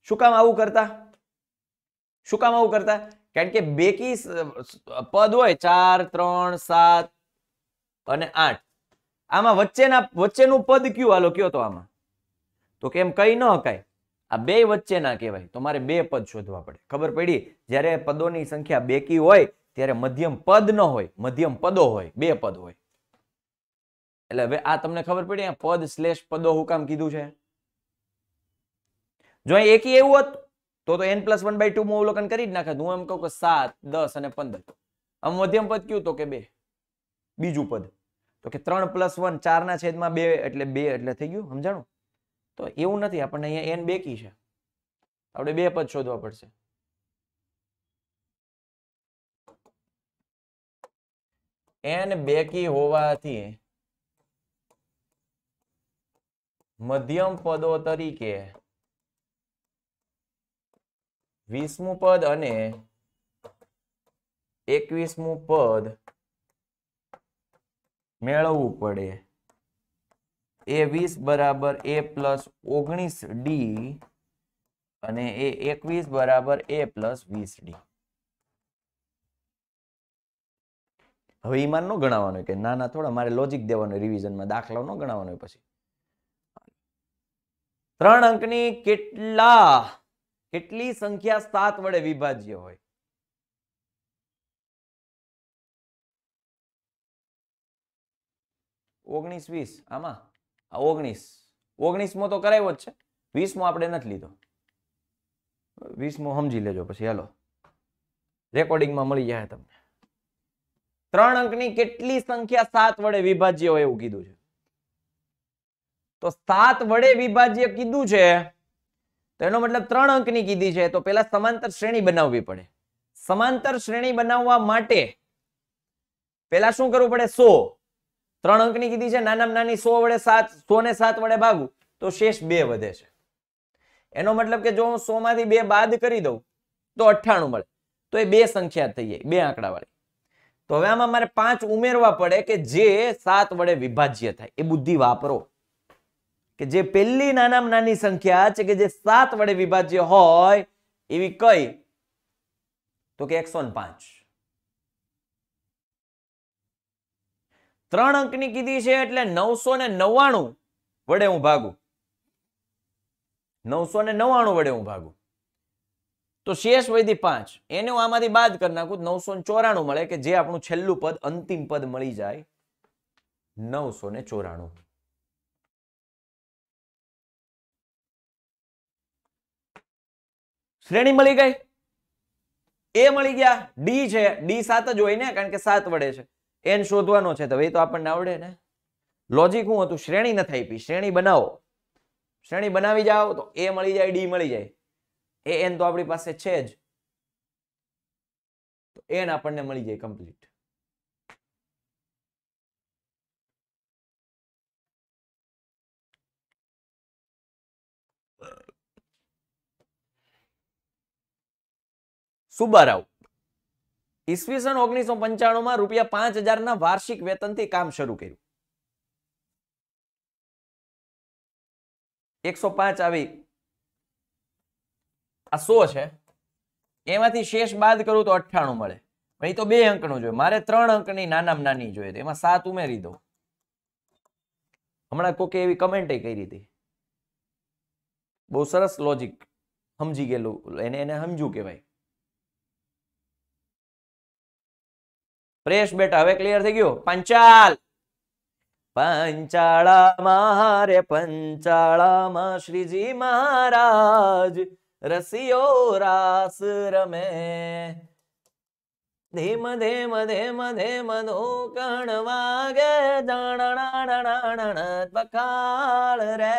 શું કામ આવું કરતા શું કામ આવું કરતા કારણ કે બેકી પદ હોય ચાર ત્રણ સાત અને આઠ આમાં વચ્ચેના વચ્ચેનું પદ કયું હાલો કયો તો આમાં તો કેમ કઈ ન હકાય આ બે વચ્ચેના કહેવાય તો મારે બે પદ શોધવા પડે ખબર પડી જ્યારે પદોની સંખ્યા બેકી હોય ત્યારે મધ્યમ પદ ન હોય મધ્યમ પદો હોય બે પદ હોય એટલે હવે આ તમને ખબર પડી આ પદ સ્લેશ પદો હું કામ કીધું છે જો અહીં એકી એવું હતું તો તો N plus one by two અવલોકન કરી જ નાખે હું એમ કહું કે સાત દસ અને પંદર આમ મધ્યમ પદ કયું તો કે બે બીજું પદ તો કે ત્રણ પ્લસ વન ચારના છેદમાં બે એટલે બે એટલે થઈ ગયું સમજાણું તો એવું નથી આપણને અહીંયા એન બેકી છે આપણે બે પદ શોધવા પડશે એન બેકી હોવાથી મધ્યમ પદો તરીકે વીસમું પદ અને એકવીસમું પદ મેળવવું પડે એ વીસ બરાબર એ પ્લસ ઓગણીસ ડી અને એ એકવીસ બરાબર એ પ્લસ વીસ ડી હવે ઈમાન નો ગણાવવાનું કે ના ના થોડા મારે લોજિક દેવાનો રિવિઝનમાં દાખલો નો ગણાવાનો પછી ત્રણ અંકની કેટલા કેટલી સંખ્યા સાત વડે વિભાજ્ય હોય ઓગણીસ વીસ આમાં ઓગણીસ ઓગણીસમો તો કરાવ્યો જ છે વીસમો આપણે નથી લીધો વીસમો સમજી લેજો પછી હાલો રેકોર્ડિંગમાં મળી જાય તમને ત્રણ અંકની કેટલી સંખ્યા સાત વડે વિભાજ્ય હોય એવું કીધું છે તો સાત વડે વિભાજ્ય કીધું છે તો એનો મતલબ ત્રણ અંકની કીધી છે તો પેલા સમાંતર શ્રેણી બનાવવી પડે સમાંતર શ્રેણી બનાવવા માટે પેલા શું કરવું પડે સો ત્રણ અંકની કીધી છે નાનામાં નાની સો વડે સાત સો ને સાત વડે ભાગું તો શેષ બે વધે છે એનો મતલબ કે જો હું સો માંથી બે બાદ કરી દઉં તો અઠ્ઠાણું મળે તો એ બે સંખ્યા થઈ જાય બે આંકડાવાળી તો હવે આમાં મારે પાંચ ઉમેરવા પડે કે જે સાત વડે વિભાજ્ય થાય એ બુદ્ધિ વાપરો કે જે પેલી નાનામાં નાની સંખ્યા છે કે જે સાત વડે વિભાજ્ય હોય એવી કઈ તો કે એકસો પાંચ ત્રણ અંકની કીધી છે એટલે નવસો ને નવ્વાણું વડે હું ભાગું નવસો ને નવ્વાણું વડે હું ભાગું તો શેષ વૈધી પાંચ એને હું આમાંથી બાદ કરી નાખું નવસો ને ચોરાણું મળે કે જે આપણું છેલ્લું પદ અંતિમ પદ મળી જાય નવસો ને ચોરાણું શ્રેણી મળી ગઈ એ મળી ગયા ડી છે ડી સાત જ હોય ને કારણ કે સાત વડે છે એન શોધવાનો છે તો એ તો આપણને આવડે ને લોજિક શું હતું શ્રેણી નથી આપી શ્રેણી બનાવો શ્રેણી બનાવી જાઓ તો એ મળી જાય ડી મળી જાય એ એન તો આપણી પાસે છે જ તો એન આપણને મળી જાય કમ્પ્લીટ સુબારાવ ઈસવીસન ઓગણીસો પંચાણુંમાં રૂપિયા પાંચ હજારના વાર્ષિક વેતનથી કામ શરૂ કર્યું એકસો પાંચ આવી આ સો છે એમાંથી શેષ બાદ કરું તો અઠ્ઠાણું મળે અહીં તો બે અંકનું જોઈએ મારે ત્રણ અંકની નાનામાં નાની જોઈએ એમાં સાત ઉમેરી દો હમણાં કોકે એવી કમેન્ટ કરી હતી બહુ સરસ લોજિક સમજી ગયેલું એને એને સમજ્યું કહેવાય ફ્રેશ બેટા હવે ક્લિયર થઈ ગયું પંચાલ પંચાળા રે પંચાળામાં શ્રીજી મહારાજ રસીઓ રાસ રમે ધીમ ધીમ ધીમ ધીમ કણ વાગે બખાળ રે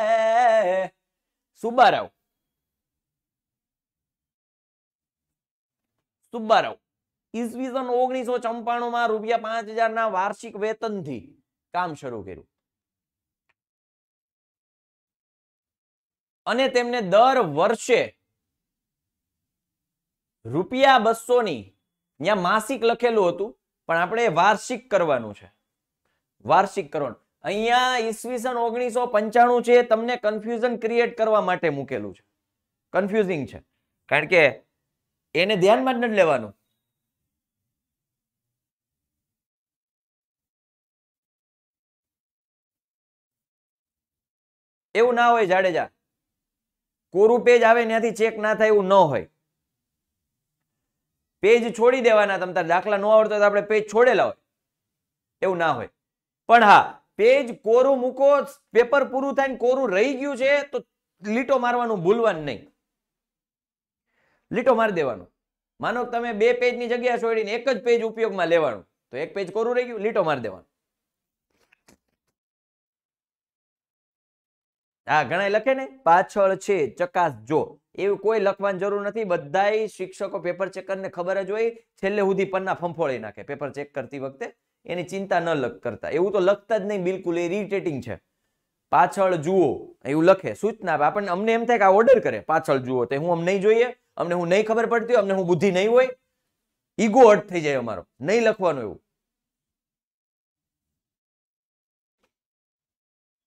સુબ્બારાવ સુબ્બારાવ ઈસવીસન ઓગણીસો ચંપાણુંમાં રૂપિયા પાંચ હજાર ના વાર્ષિક વેતન થી કામ શરૂ કર્યું અને તેમને દર વર્ષે રૂપિયા બસો ની ત્યાં માસિક લખેલું હતું પણ આપણે વાર્ષિક કરવાનું છે વાર્ષિક કરવાનું અહીંયા ઈસવીસન ઓગણીસો પંચાણું છે તમને કન્ફ્યુઝન ક્રિએટ કરવા માટે મૂકેલું છે કન્ફ્યુઝિંગ છે કારણ કે એને ધ્યાનમાં જ નથી લેવાનું એવું ના હોય જાડેજા કોરું પેજ આવે ત્યાંથી ચેક ના થાય એવું ન હોય પેજ છોડી દેવાના તમતા દાખલા ન આવડતો તો આપણે પેજ છોડેલા હોય એવું ના હોય પણ હા પેજ કોરું મૂકો પેપર પૂરું થાય ને કોરું રહી ગયું છે તો લીટો મારવાનું ભૂલવાનું નહીં લીટો મારી દેવાનું માનો તમે બે પેજની જગ્યા છોડીને એક જ પેજ ઉપયોગમાં લેવાનું તો એક પેજ કોરું રહી ગયું લીટો મારી દેવાનું હા ઘણા લખે ને પાછળ છે ચકાસ જો એવું કોઈ લખવાની જરૂર નથી બધા શિક્ષકો પેપર ચેકરને ખબર જ હોય છેલ્લે સુધી પન્ના ફંફોળી નાખે પેપર ચેક કરતી વખતે એની ચિંતા ન કરતા એવું તો લખતા જ નહીં બિલકુલ એ રિટેટિંગ છે પાછળ જુઓ એવું લખે સૂચના આપે આપણને અમને એમ થાય કે આ ઓર્ડર કરે પાછળ જુઓ તો હું અમને નહીં જોઈએ અમને હું નહીં ખબર પડતી હોય અમને હું બુદ્ધિ નહીં હોય ઈગો અર્થ થઈ જાય અમારો નહીં લખવાનું એવું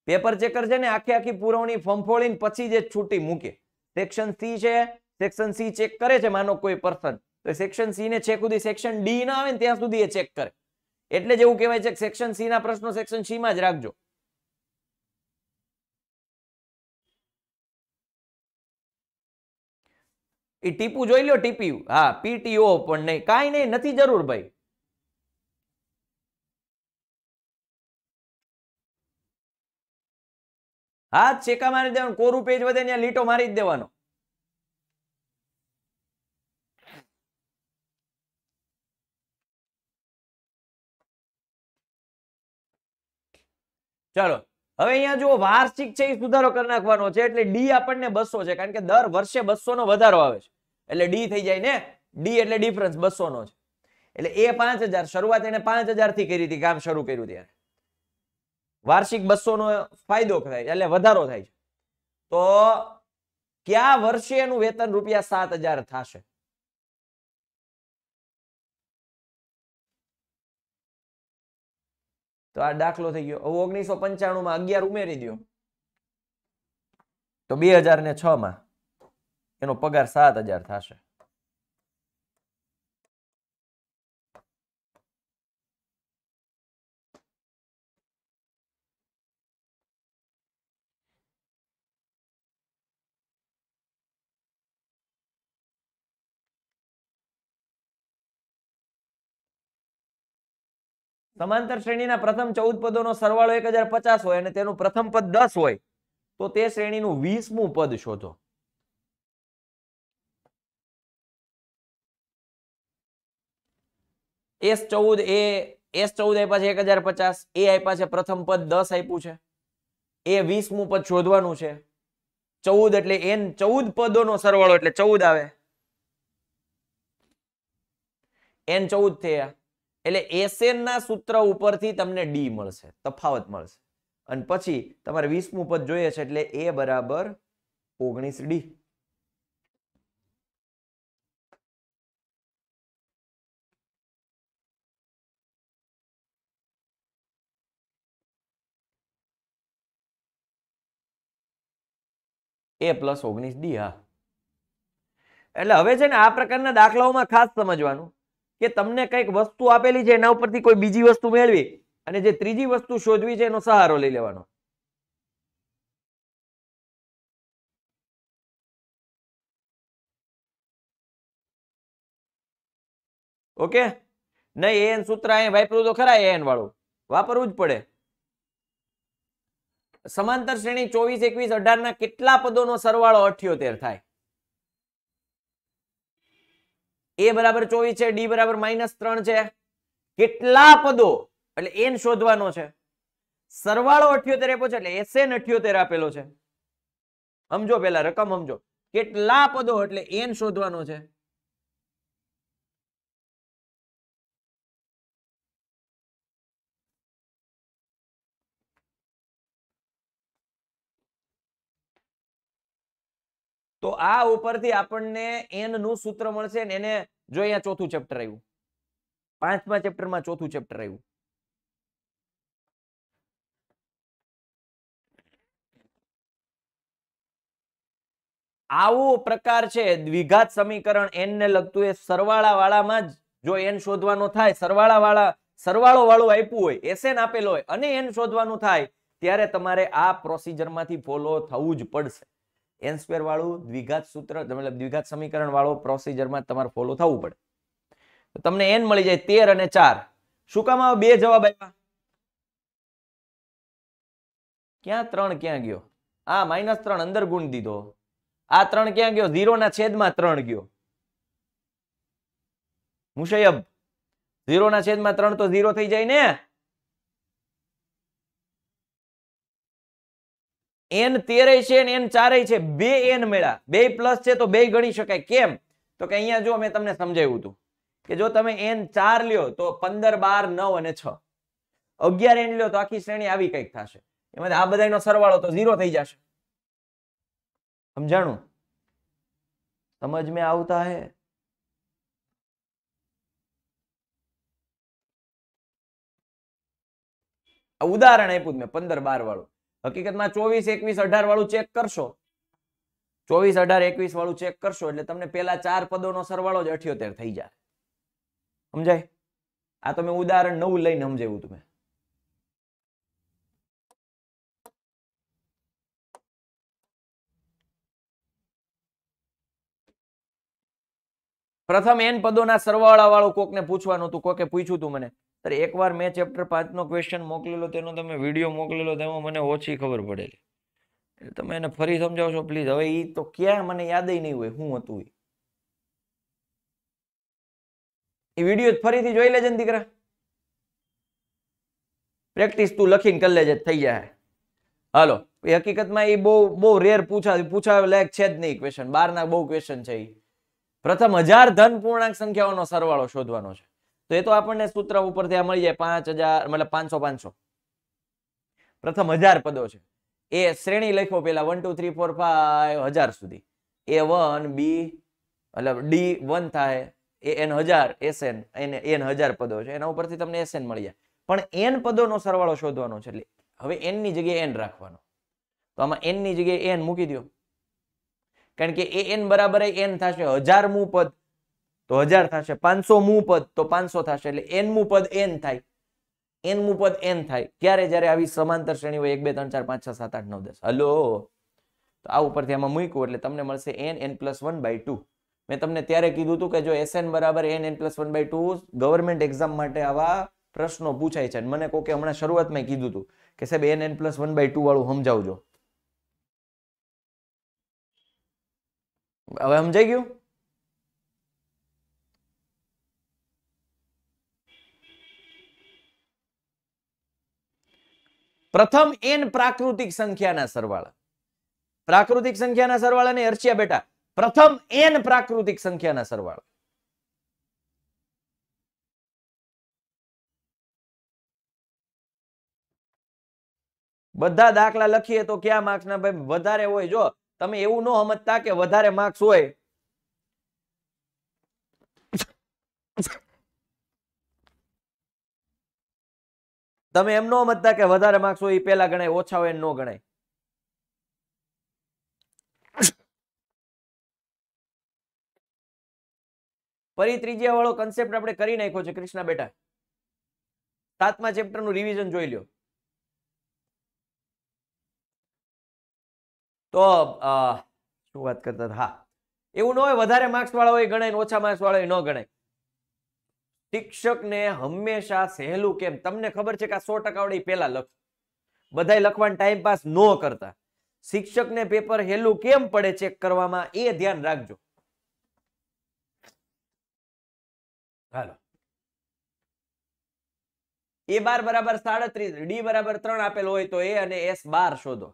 પેપર ચેકર છે ને આખી આખી પુરવણી ફંફોળીને પછી જે છૂટી મૂકે સેક્શન સી છે સેક્શન સી ચેક કરે છે માનો કોઈ પર્સન તો સેક્શન સી ને છે સુધી સેક્શન ડી ના આવે ને ત્યાં સુધી એ ચેક કરે એટલે જેવું કહેવાય છે કે સેક્શન સી ના પ્રશ્નો સેક્શન સી માં જ રાખજો એ ટીપુ જોઈ લો ટીપી હા પીટીઓ પણ નહીં કાંઈ નહીં નથી જરૂર ભાઈ હાથ છેકા મારી દેવાનું કોરું પેજ વધે ત્યાં લીટો મારી જ દેવાનો ચાલો હવે અહીંયા જો વાર્ષિક છે એ સુધારો કરી નાખવાનો છે એટલે ડી આપણને બસો છે કારણ કે દર વર્ષે બસો નો વધારો આવે છે એટલે ડી થઈ જાય ને ડી એટલે ડિફરન્સ બસો નો છે એટલે એ પાંચ હજાર શરૂઆત એને પાંચ હજાર થી કરી હતી કામ શરૂ કર્યું ત્યારે વાર્ષિક બસો નો ફાયદો થાય એટલે વધારો થાય છે તો કયા વર્ષે એનું વેતન રૂપિયા સાત હજાર થશે તો આ દાખલો થઈ ગયો હવે ઓગણીસો પંચાણું માં અગિયાર ઉમેરી દો તો બે હજાર ને છ માં એનો પગાર સાત હજાર થશે સમાંતર શ્રેણીના પ્રથમ ચૌદ પદોનો સરવાળો એક હોય અને તેનું પ્રથમ પદ દસ હોય તો તે શ્રેણીનું વીસમું પદ શોધો એસ ચૌદ એ એસ ચૌદ આપ્યા છે એક હજાર પચાસ એ આપ્યા છે પ્રથમ પદ દસ આપ્યું છે એ વીસમું પદ શોધવાનું છે ચૌદ એટલે એન ચૌદ પદોનો સરવાળો એટલે ચૌદ આવે એન ચૌદ થયા એટલે ના સૂત્ર ઉપરથી તમને ડી મળશે તફાવત મળશે અને પછી તમારે વીસમું પદ જોઈએ છે એટલે એ બરાબર ઓગણીસ ડી એ પ્લસ ઓગણીસ ડી હા એટલે હવે છે ને આ પ્રકારના દાખલાઓમાં ખાસ સમજવાનું કે તમને કંઈક વસ્તુ આપેલી છે એના ઉપરથી કોઈ બીજી વસ્તુ મેળવી અને જે ત્રીજી વસ્તુ શોધવી છે એનો સહારો લઈ લેવાનો ઓકે નહીં એન સૂત્ર અહીંયા વાપરવું તો ખરા એન વાળું વાપરવું જ પડે સમાંતર શ્રેણી ચોવીસ એકવીસ અઢાર ના કેટલા પદોનો સરવાળો અઠ્યોતેર થાય એ બરાબર ચોવીસ છે ડી બરાબર માઇનસ ત્રણ છે કેટલા પદો એટલે એન શોધવાનો છે સરવાળો અઠ્યોતેર આપ્યો છે એટલે એસએન અઠ્યોતેર આપેલો છે સમજો પેલા રકમ સમજો કેટલા પદો એટલે એન શોધવાનો છે તો આ ઉપરથી આપણને એન નું સૂત્ર મળશે એને જો અહીંયા ચોથું ચેપ્ટર આવ્યું પાંચમા ચેપ્ટરમાં ચોથું ચેપ્ટર આવ્યું આવો પ્રકાર છે દ્વિઘાત સમીકરણ એન ને લગતું એ સરવાળા વાળામાં જ જો એન શોધવાનો થાય સરવાળા વાળા સરવાળો વાળું આપ્યું હોય એસએન આપેલો હોય અને એન શોધવાનું થાય ત્યારે તમારે આ પ્રોસિજર માંથી ફોલો થવું જ પડશે એન સ્ક્વેર વાળું દ્વિઘાત સૂત્ર મતલબ દ્વિઘાત સમીકરણ વાળો પ્રોસિજરમાં તમારે ફોલો થવું પડે તમને એન મળી જાય તેર અને ચાર શું કામ આવે બે જવાબ આવ્યા ક્યાં ત્રણ ક્યાં ગયો આ માઇનસ ત્રણ અંદર ગુણ દીધો આ ત્રણ ક્યાં ગયો ઝીરો ના છેદમાં ત્રણ ગયો મુશૈયબ ઝીરો ના છેદમાં ત્રણ તો ઝીરો થઈ જાય ને એન તેરેય છે ને એન ચારેય છે બે એન મળ્યા બે પ્લસ છે તો બે ગણી શકાય કેમ તો કે અહીંયા જો મેં તમને સમજાવ્યું હતું કે જો તમે એન ચાર લ્યો તો પંદર બાર નવ અને છ અગિયાર એન લ્યો તો આખી શ્રેણી આવી કંઈક થશે એમાં આ બધાનો સરવાળો તો ઝીરો થઈ જશે સમજાણું સમજ મેં આવતા હે ઉદાહરણ આપ્યું મેં પંદર બાર વાળું હકીકતમાં ચોવીસ એકવીસ અઢાર વાળું ચેક કરશો ચોવીસ અઢાર એકવીસ વાળું ચેક કરશો એટલે તમને પેલા ચાર પદોનો સરવાળો જ અઠ્યોતેર થઈ જાય સમજાય આ તમે ઉદાહરણ નવું લઈને સમજાવ્યું તમે પ્રથમ એન પદોના સરવાળા વાળું કોકને પૂછવાનું હતું કોકે પૂછ્યું તું મને અરે એકવાર મેં ચેપ્ટર પાંચનો ક્વેશ્ચન મોકલેલો તેનો તમે વિડીયો મોકલેલો તેમાં મને ઓછી ખબર પડેલી એટલે તમે એને ફરી સમજાવશો પ્લીઝ હવે એ તો ક્યાંય મને યાદ નહીં હોય હું હતું એ વિડીયો ફરીથી જોઈ લેજે ને દીકરા પ્રેક્ટિસ તું લખીને કરી લેજે થઈ જાય હાલો એ હકીકતમાં એ બહુ બહુ રેર પૂછા પૂછાવે લાયક છે જ નહીં ક્વેશ્ચન બારના બહુ ક્વેશ્ચન છે એ પ્રથમ હજાર ધન પૂર્ણાંક સંખ્યાઓનો સરવાળો શોધવાનો છે તો એ તો આપણને સૂત્ર ઉપરથી આ મળી જાય પાંચ હજાર મતલબ પાંચસો પાંચસો પ્રથમ હજાર પદો છે એ શ્રેણી લખો પેલા one two three four five હજાર સુધી એ વન બી મતલબ ડી વન થાય એ એન હજાર એસ એન એને એન હજાર પદો છે એના ઉપરથી તમને એસ એન મળી જાય પણ એન પદોનો સરવાળો શોધવાનો છે એટલે હવે એનની જગ્યાએ એન રાખવાનો તો આમાં એનની જગ્યાએ એન મૂકી દો કારણ કે એ એન બરાબર એન થશે હજારમું પદ તો હજાર થશે પાંચસો મુ પદ તો પાંચસો થશે એટલે એનમું પદ એન થાય એનમું પદ એન થાય ક્યારે જ્યારે આવી સમાંતર શ્રેણી હોય એક બે ત્રણ ચાર પાંચ છ સાત આઠ નવ દસ હલો તો આ ઉપરથી આમાં મૂક્યું એટલે તમને મળશે N N plus one by two મેં તમને ત્યારે કીધું હતું કે જો એસએન બરાબર N N plus one by two government exam માટે આવા પ્રશ્નો પૂછાય છે મને કહો કે હમણાં શરૂઆતમાં કીધું હતું કે સાહેબ N N plus one by two વાળું સમજાવજો હવે સમજાઈ ગયું પ્રથમ એન પ્રાકૃતિક સંખ્યાના સરવાળા પ્રાકૃતિક સંખ્યાના સરવાળા ને અર્ચ્યા બેટા પ્રથમ એન પ્રાકૃતિક સંખ્યાના સરવાળા બધા દાખલા લખીએ તો ક્યાં માર્ક્સ ના ભાઈ વધારે હોય જો તમે એવું ન સમજતા કે વધારે માર્ક્સ હોય તમે એમ ન મતતા કે વધારે માર્ક્સ હોય એ પેલા ગણાય ઓછા હોય ન ગણાય ફરી ત્રીજા વાળો કન્સેપ્ટ આપણે કરી નાખ્યો છે કૃષ્ણા બેટા સાતમા ચેપ્ટર નું રિવિઝન જોઈ લ્યો તો શું વાત કરતા હા એવું ન હોય વધારે માર્ક્સ વાળા હોય ગણાય ઓછા માર્ક્સ વાળા હોય ન ગણાય શિક્ષકને હંમેશા સહેલું કેમ તમને ખબર છે કે આ સો ટકાવડે પહેલા લખ બધા લખવાનો ટાઈમ પાસ ન કરતા શિક્ષકને પેપર હેલું કેમ પડે ચેક કરવામાં એ ધ્યાન રાખજો હાલો એ બાર બરાબર સાડત્રીસ ડી બરાબર ત્રણ આપેલો હોય તો એ અને એસ બાર શોધો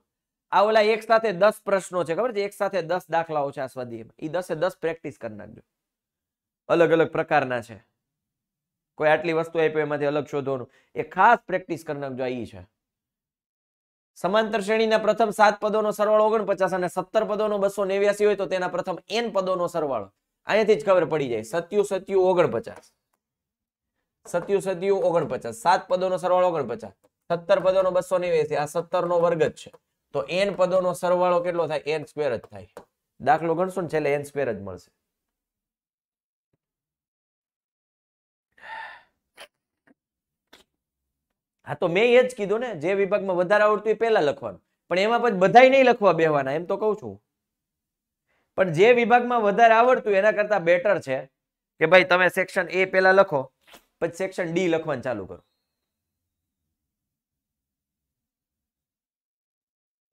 આ ઓલા એક સાથે દસ પ્રશ્નો છે ખબર છે એક સાથે દસ દાખલાઓ છે આ સ્વાધ્યાયમાં એ દસે દસ પ્રેક્ટિસ કરી નાખજો અલગ અલગ પ્રકારના છે કોઈ આટલી વસ્તુ આપ્યો એમાંથી અલગ શોધવાનું એ ખાસ પ્રેક્ટિસ કરનાર જો આ છે સમાંતર શ્રેણીના પ્રથમ સાત પદોનો સરવાળો ઓગણપચાસ અને સત્તર પદોનો બસો નેવ્યાસી હોય તો તેના પ્રથમ એન પદોનો સરવાળો અહીંયાથી જ ખબર પડી જાય સત્યુ સત્યુ ઓગણપચાસ સત્યુ સત્યુ ઓગણપચાસ સાત પદોનો સરવાળો ઓગણપચાસ સત્તર પદોનો બસો નેવ્યાસી આ સત્તર નો વર્ગ જ છે તો એન પદોનો સરવાળો કેટલો થાય એન સ્ક્વેર જ થાય દાખલો ગણશો ને છેલ્લે એન સ્ક્વેર જ મળશે હા તો મેં એ જ કીધું ને જે વિભાગમાં વધારે આવડતું એ પહેલા લખવાનું પણ એમાં પછી બધાય નહીં લખવા બેહવાના એમ તો કહું છું પણ જે વિભાગમાં વધારે આવડતું એના કરતાં બેટર છે કે ભાઈ તમે સેક્શન એ પહેલા લખો પછી સેક્શન ડી લખવાનું ચાલુ કરો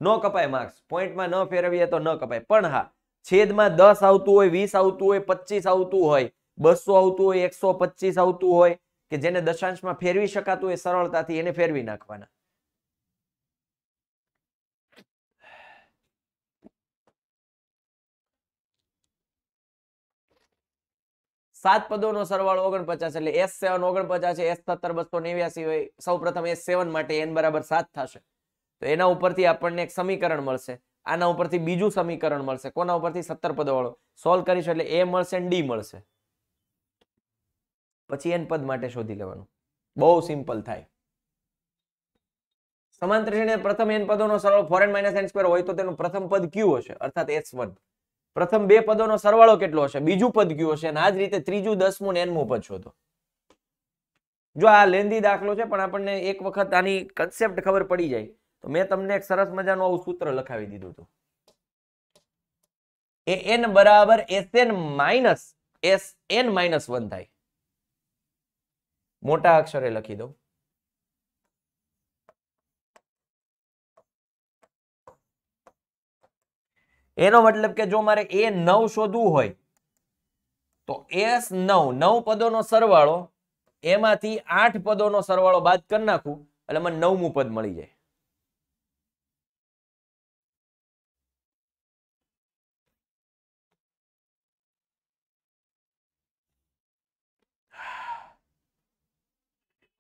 ન કપાય માર્ક્સ પોઈન્ટમાં ન ફેરવીએ તો ન કપાય પણ હા છેદમાં દસ આવતું હોય વીસ આવતું હોય પચીસ આવતું હોય બસો આવતું હોય એકસો પચીસ આવતું હોય કે જેને દશાંશમાં ફેરવી શકાતું એ સરળતાથી એને ફેરવી નાખવાના સાત નો સરવાળો ઓગણપચાસ એટલે એસ સેવન ઓગણપચાસ એસ સત્તર બસો નેવ્યાસી હોય સૌ પ્રથમ એસ સેવન માટે એન બરાબર સાત થશે તો એના ઉપરથી આપણને એક સમીકરણ મળશે આના ઉપરથી બીજું સમીકરણ મળશે કોના ઉપરથી સત્તર પદો વાળો સોલ્વ કરીશું એટલે એ મળશે ડી મળશે પછી એન પદ માટે શોધી લેવાનું બહુ સિમ્પલ થાય સમાંતર શ્રેણીના પ્રથમ એન પદોનો સરવાળો ફોરેન માઇનસ એન સ્ક્વેર હોય તો તેનું પ્રથમ પદ ક્યુ હશે અર્થાત એસ વન પ્રથમ બે પદોનો સરવાળો કેટલો હશે બીજું પદ ક્યુ હશે અને આ જ રીતે ત્રીજું દસમું ને એનમું પદ શોધો જો આ લેન્દી દાખલો છે પણ આપણને એક વખત આની કન્સેપ્ટ ખબર પડી જાય તો મેં તમને એક સરસ મજાનું આવું સૂત્ર લખાવી દીધું હતું એ એન બરાબર S N minus S N minus one થાય મોટા અક્ષરે લખી દઉં એનો મતલબ કે જો મારે એ નવ શોધવું હોય તો એસ નવ નવ પદોનો સરવાળો એમાંથી આઠ પદોનો સરવાળો બાદ કરી નાખું એટલે મને નવમું પદ મળી જાય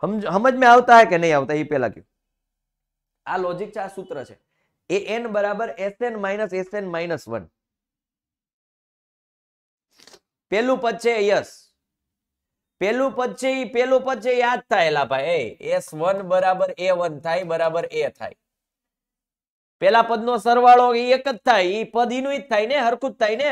સમજમાં આવતા કે નહીં આવતા એ પેલા કહ્યું આ લોજિક છે આ સૂત્ર છે એ એન બરાબર S N minus S N minus one પેલું પદ છે યસ પેલું પદ છે એ પેલું પદ છે યાદ થાય ભાઈ એસ વન બરાબર એ વન થાય બરાબર એ થાય પેલા પદનો સરવાળો એક જ થાય એ પદ એનું જ થાય ને હરખું જ થાય ને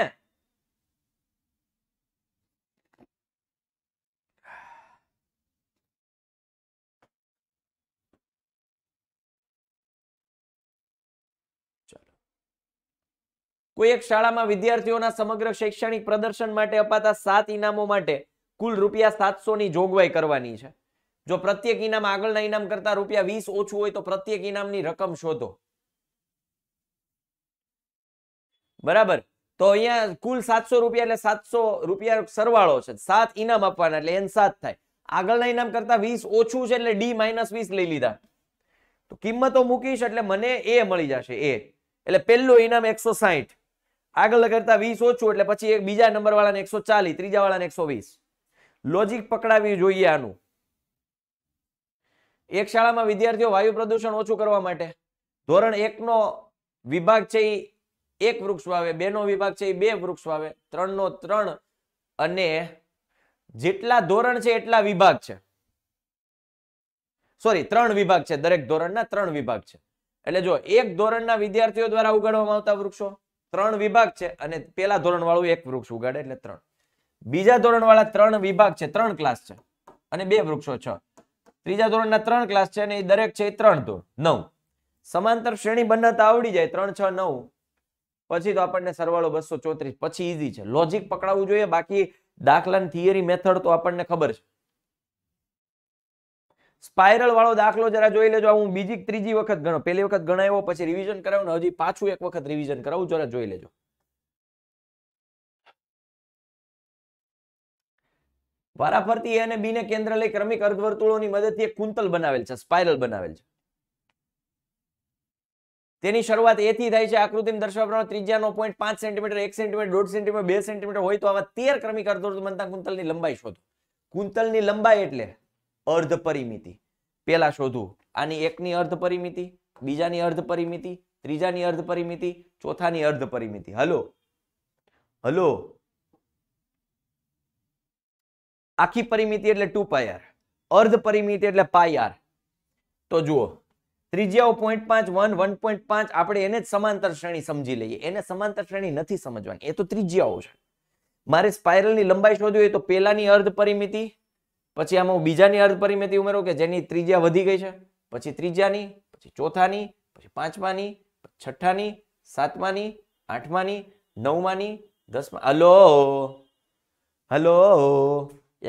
કોઈ એક શાળામાં વિદ્યાર્થીઓના સમગ્ર શૈક્ષણિક પ્રદર્શન માટે અપાતા સાત ઇનામો માટે કુલ રૂપિયા સાતસો ની જોગવાઈ કરવાની છે જો પ્રત્યેક ઇનામ આગળના ઇનામ કરતા રૂપિયા વીસ ઓછું હોય તો પ્રત્યેક ઇનામની રકમ શોધો બરાબર તો અહીંયા કુલ સાતસો રૂપિયા એટલે સાતસો રૂપિયા સરવાળો છે સાત ઇનામ આપવાના એટલે એન સાત થાય આગળના ઇનામ કરતા વીસ ઓછું છે એટલે ડી માઇનસ વીસ લઈ લીધા તો કિંમતો મૂકીશ એટલે મને એ મળી જશે એ એટલે પહેલું ઇનામ એકસો સાહીઠ આગળ કરતા વીસ ઓછું એટલે પછી એક બીજા નંબર વાળાને એકસો ચાલીસ ત્રીજા વાળાને એકસો વીસ લોજિક પકડાવી જોઈએ આનું એક શાળામાં વિદ્યાર્થીઓ વાયુ પ્રદૂષણ ઓછું કરવા માટે ધોરણ એકનો વિભાગ છે એ એક વૃક્ષ વાવે બેનો વિભાગ છે એ બે વૃક્ષ વાવે ત્રણનો ત્રણ અને જેટલા ધોરણ છે એટલા વિભાગ છે સોરી ત્રણ વિભાગ છે દરેક ધોરણના ત્રણ વિભાગ છે એટલે જો એક ધોરણના વિદ્યાર્થીઓ દ્વારા ઉગાડવામાં આવતા વૃક્ષો ત્રણ વિભાગ છે અને પેલા ધોરણ વાળું એક વૃક્ષ ઉગાડે એટલે ત્રણ બીજા ધોરણ વાળા ત્રણ વિભાગ છે ત્રણ ક્લાસ છે અને બે વૃક્ષો છ ત્રીજા ધોરણના ત્રણ ક્લાસ છે અને એ દરેક છે એ ત્રણ ધોરણ નવ સમાંતર શ્રેણી બનતા આવડી જાય ત્રણ છ નવ પછી તો આપણને સરવાળો બસો ચોત્રીસ પછી ઈઝી છે લોજિક પકડાવવું જોઈએ બાકી દાખલાની થિયરી મેથડ તો આપણને ખબર છે સ્પાયરલ વાળો દાખલો જરા જોઈ લેજો હું બીજી ત્રીજી વખત ગણો પહેલી વખત ગણાયો પછી રિવિઝન કરાવું ને હજી પાછું એક વખત રિવિઝન કરાવું જરા જોઈ લેજો વારાફરતી એ અને બી ને કેન્દ્ર લઈ ક્રમિક અર્ધવર્તુળોની મદદથી એક કુંતલ બનાવેલ છે સ્પાયરલ બનાવેલ છે તેની શરૂઆત એથી થાય છે આકૃતિમાં દર્શાવવાનો ત્રીજાનો પોઈન્ટ પાંચ સેન્ટીમીટર એક સેન્ટીમીટર દોઢ સેન્ટીમીટર બે સેન્ટીમીટર હોય તો આવા તેર ક્રમિક અર્ધવર્તુળ બનતા કુંતલની લંબાઈ શોધો કુંતલની લંબાઈ એટલે અર્ધ પરિમિતિ પહેલા શોધવું આની એકની અર્ધ પરિમિતિ બીજાની અર્ધ પરિમિતિ ત્રીજાની અર્ધ પરિમિતિ ચોથાની અર્ધ પરિમિતિ હલો હલો આખી પરિમિતિ એટલે ટુ પાયર અર્ધ પરિમિતિ એટલે પાયર તો જુઓ ત્રિજ્યાઓ પોઈન્ટ પાંચ વન વન પોઈન્ટ પાંચ આપણે એને જ સમાંતર શ્રેણી સમજી લઈએ એને સમાંતર શ્રેણી નથી સમજવાની એ તો ત્રિજ્યાઓ છે મારે સ્પાયરલની લંબાઈ શોધવી હોય તો પહેલાની અર્ધ પરિમિતિ પછી આમાં બીજાની અર્ધ પરિમિતિ ઉમેરો કે જેની ત્રિજ્યા વધી ગઈ છે પછી ત્રીજાની પછી ચોથાની પછી પાંચમાની છઠ્ઠાની સાતમાની આઠમાની નવમાની દસમા હલો હલો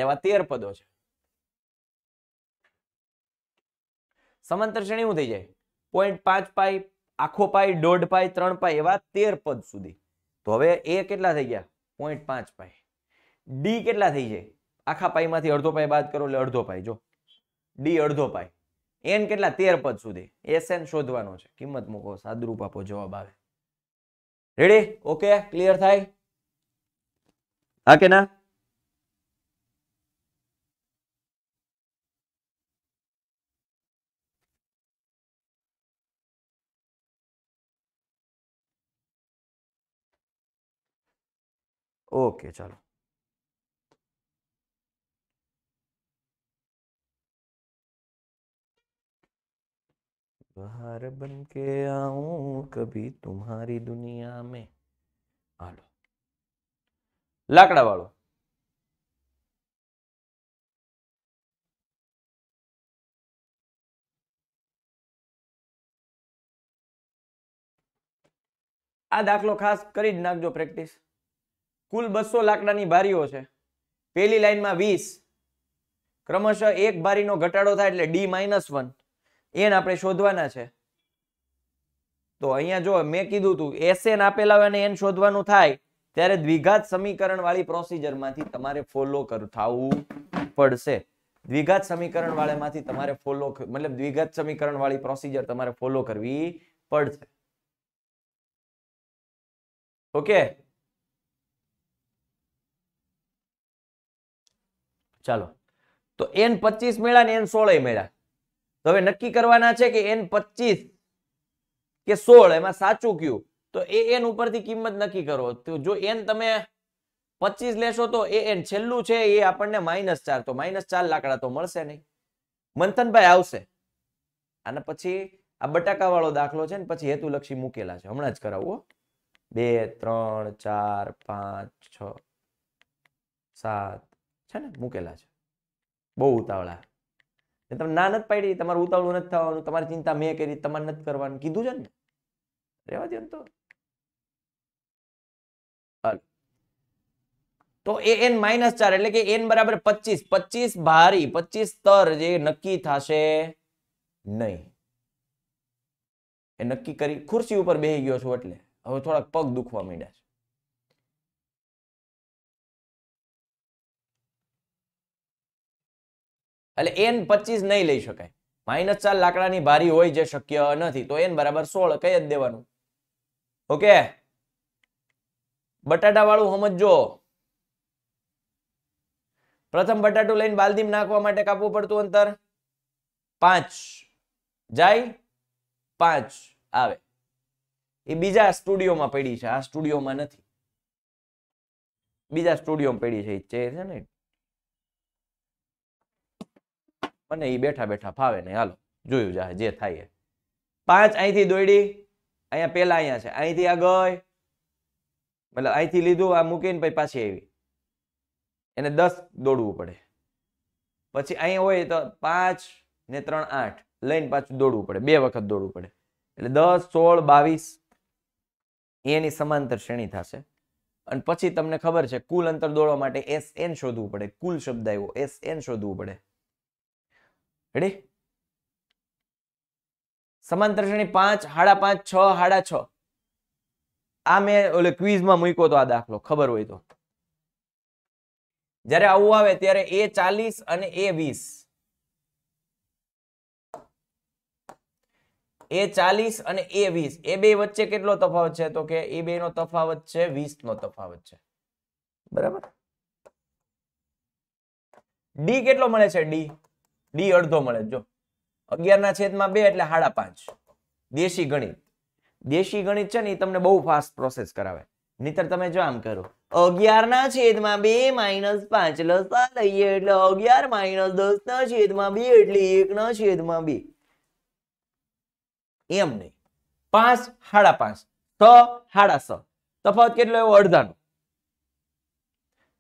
એવા તેર પદો છે સમાંતર શ્રેણી શું થઈ જાય પોઈન્ટ પાંચ પાય આખો પાય દોઢ પાય ત્રણ પાય એવા તેર પદ સુધી તો હવે એ કેટલા થઈ ગયા પોઈન્ટ પાંચ પાય ડી કેટલા થઈ જાય આખા પાઈમાંથી અડધો પાઈ બાદ કરો એટલે અડધો પાઈ જો ડી અડધો પાઈ એન કેટલા તેર પદ સુધી એસ એન શોધવાનો છે કિંમત મૂકો સાદુરૂપ આપો જવાબ આવે રેડી ઓકે ક્લિયર થાય હા કે ના ઓકે ચાલો बहार બન કે આવું કભી तुम्हारी દુનિયા में લાકડા વાળો આ દાખલો ખાસ કરી જ નાખજો પ્રેક્ટિસ કુલ બસો લાકડાની બારીઓ છે પેલી લાઈનમાં વીસ ક્રમશઃ એક બારીનો ઘટાડો થાય એટલે ડી માઇનસ વન એન આપણે શોધવાના છે તો અહીંયા જો મેં કીધું હતું એન આપેલા હોય અને એન શોધવાનું થાય ત્યારે દ્વિઘાત સમીકરણ વાળી માંથી તમારે ફોલો થવું પડશે દ્વિઘાત સમીકરણ વાળામાંથી તમારે ફોલો મતલબ દ્વિઘાત સમીકરણ વાળી પ્રોસિજર તમારે ફોલો કરવી પડશે ઓકે ચાલો તો એન પચીસ મેળા ને એન સોળે મેળા તો હવે નક્કી કરવાના છે કે એન પચીસ કે સોળ એમાં સાચું કયું તો એ એન ઉપરથી કિંમત નક્કી કરો તો જો એન તમે પચીસ લેશો તો એ એન છેલ્લું છે એ આપણને માઇનસ ચાર તો માઇનસ ચાર લાકડા તો મળશે નહીં મંથનભાઈ આવશે અને પછી આ બટાકા વાળો દાખલો છે ને પછી હેતુલક્ષી મૂકેલા છે હમણાં જ કરાવવું બે ત્રણ ચાર પાંચ છ સાત છે ને મૂકેલા છે બહુ ઉતાવળા તમે ના નથી પાડી તમારે ઉતાવળું નથી થવાનું તમારી ચિંતા મેં કરી તમારે નથી કરવાનું કીધું છે ને રેવા દે તો તો એ એન માઇનસ ચાર એટલે કે એન બરાબર પચીસ પચીસ ભારી પચીસ સ્તર જે નક્કી થશે નહીં એ નક્કી કરી ખુરશી ઉપર બેસી ગયો છું એટલે હવે થોડાક પગ દુખવા માંડ્યા છે એટલે એન પચીસ નહીં લઈ શકાય માઇનસ ચાર લાકડાની ભારી હોય જે શક્ય નથી તો એન બરાબર સોળ કઈ જ દેવાનું ઓકે બટાટા વાળું સમજો પ્રથમ બટાટું લઈને બાલદીમ નાખવા માટે કાપવું પડતું અંતર પાંચ જાય પાંચ આવે એ બીજા સ્ટુડિયોમાં પડી છે આ સ્ટુડિયોમાં નથી બીજા સ્ટુડિયોમાં પડી છે એ છે ને અને એ બેઠા બેઠા ફાવે ને હાલો જોયું જાય જે થાય પાંચ અહીંથી દોડી અહીંયા પેલા અહીંયા છે અહીંથી આ ગઈ મતલબ અહીંથી લીધું આ મૂકીને પછી પાછી આવી એને દસ દોડવું પડે પછી અહીં હોય તો પાંચ ને ત્રણ આઠ લઈને પાછું દોડવું પડે બે વખત દોડવું પડે એટલે દસ સોળ બાવીસ એની સમાંતર શ્રેણી થશે અને પછી તમને ખબર છે કુલ અંતર દોડવા માટે એસ એન શોધવું પડે કુલ શબ્દ આવ્યો એસ એન શોધવું પડે રેડી સમાંતર શ્રેણી પાંચ હાડા પાંચ છ હાડા છ આ મેં ઓલે ક્વિઝમાં મૂક્યો તો આ દાખલો ખબર હોય તો જ્યારે આવું આવે ત્યારે એ ચાલીસ અને એ વીસ એ ચાલીસ અને એ વીસ એ બે વચ્ચે કેટલો તફાવત છે તો કે એ બે નો તફાવત છે વીસ નો તફાવત છે બરાબર ડી કેટલો મળે છે ડી ડી અડધો મળે જો અગિયારના છેદમાં બે એટલે સાડા પાંચ દેશી ગણિત દેશી ગણિત છે ને એ તમને બહુ ફાસ્ટ પ્રોસેસ કરાવે નહીતર તમે જો આમ કરો અગિયારના છેદમાં બે માઇનસ પાંચ લસા લઈએ એટલે અગિયાર માઇનસ દસ ના છેદમાં બે એટલે એક ના છેદમાં બે એમ નહીં પાંચ સાડા પાંચ છ સાડા છ તફાવત કેટલો એવો અડધાનો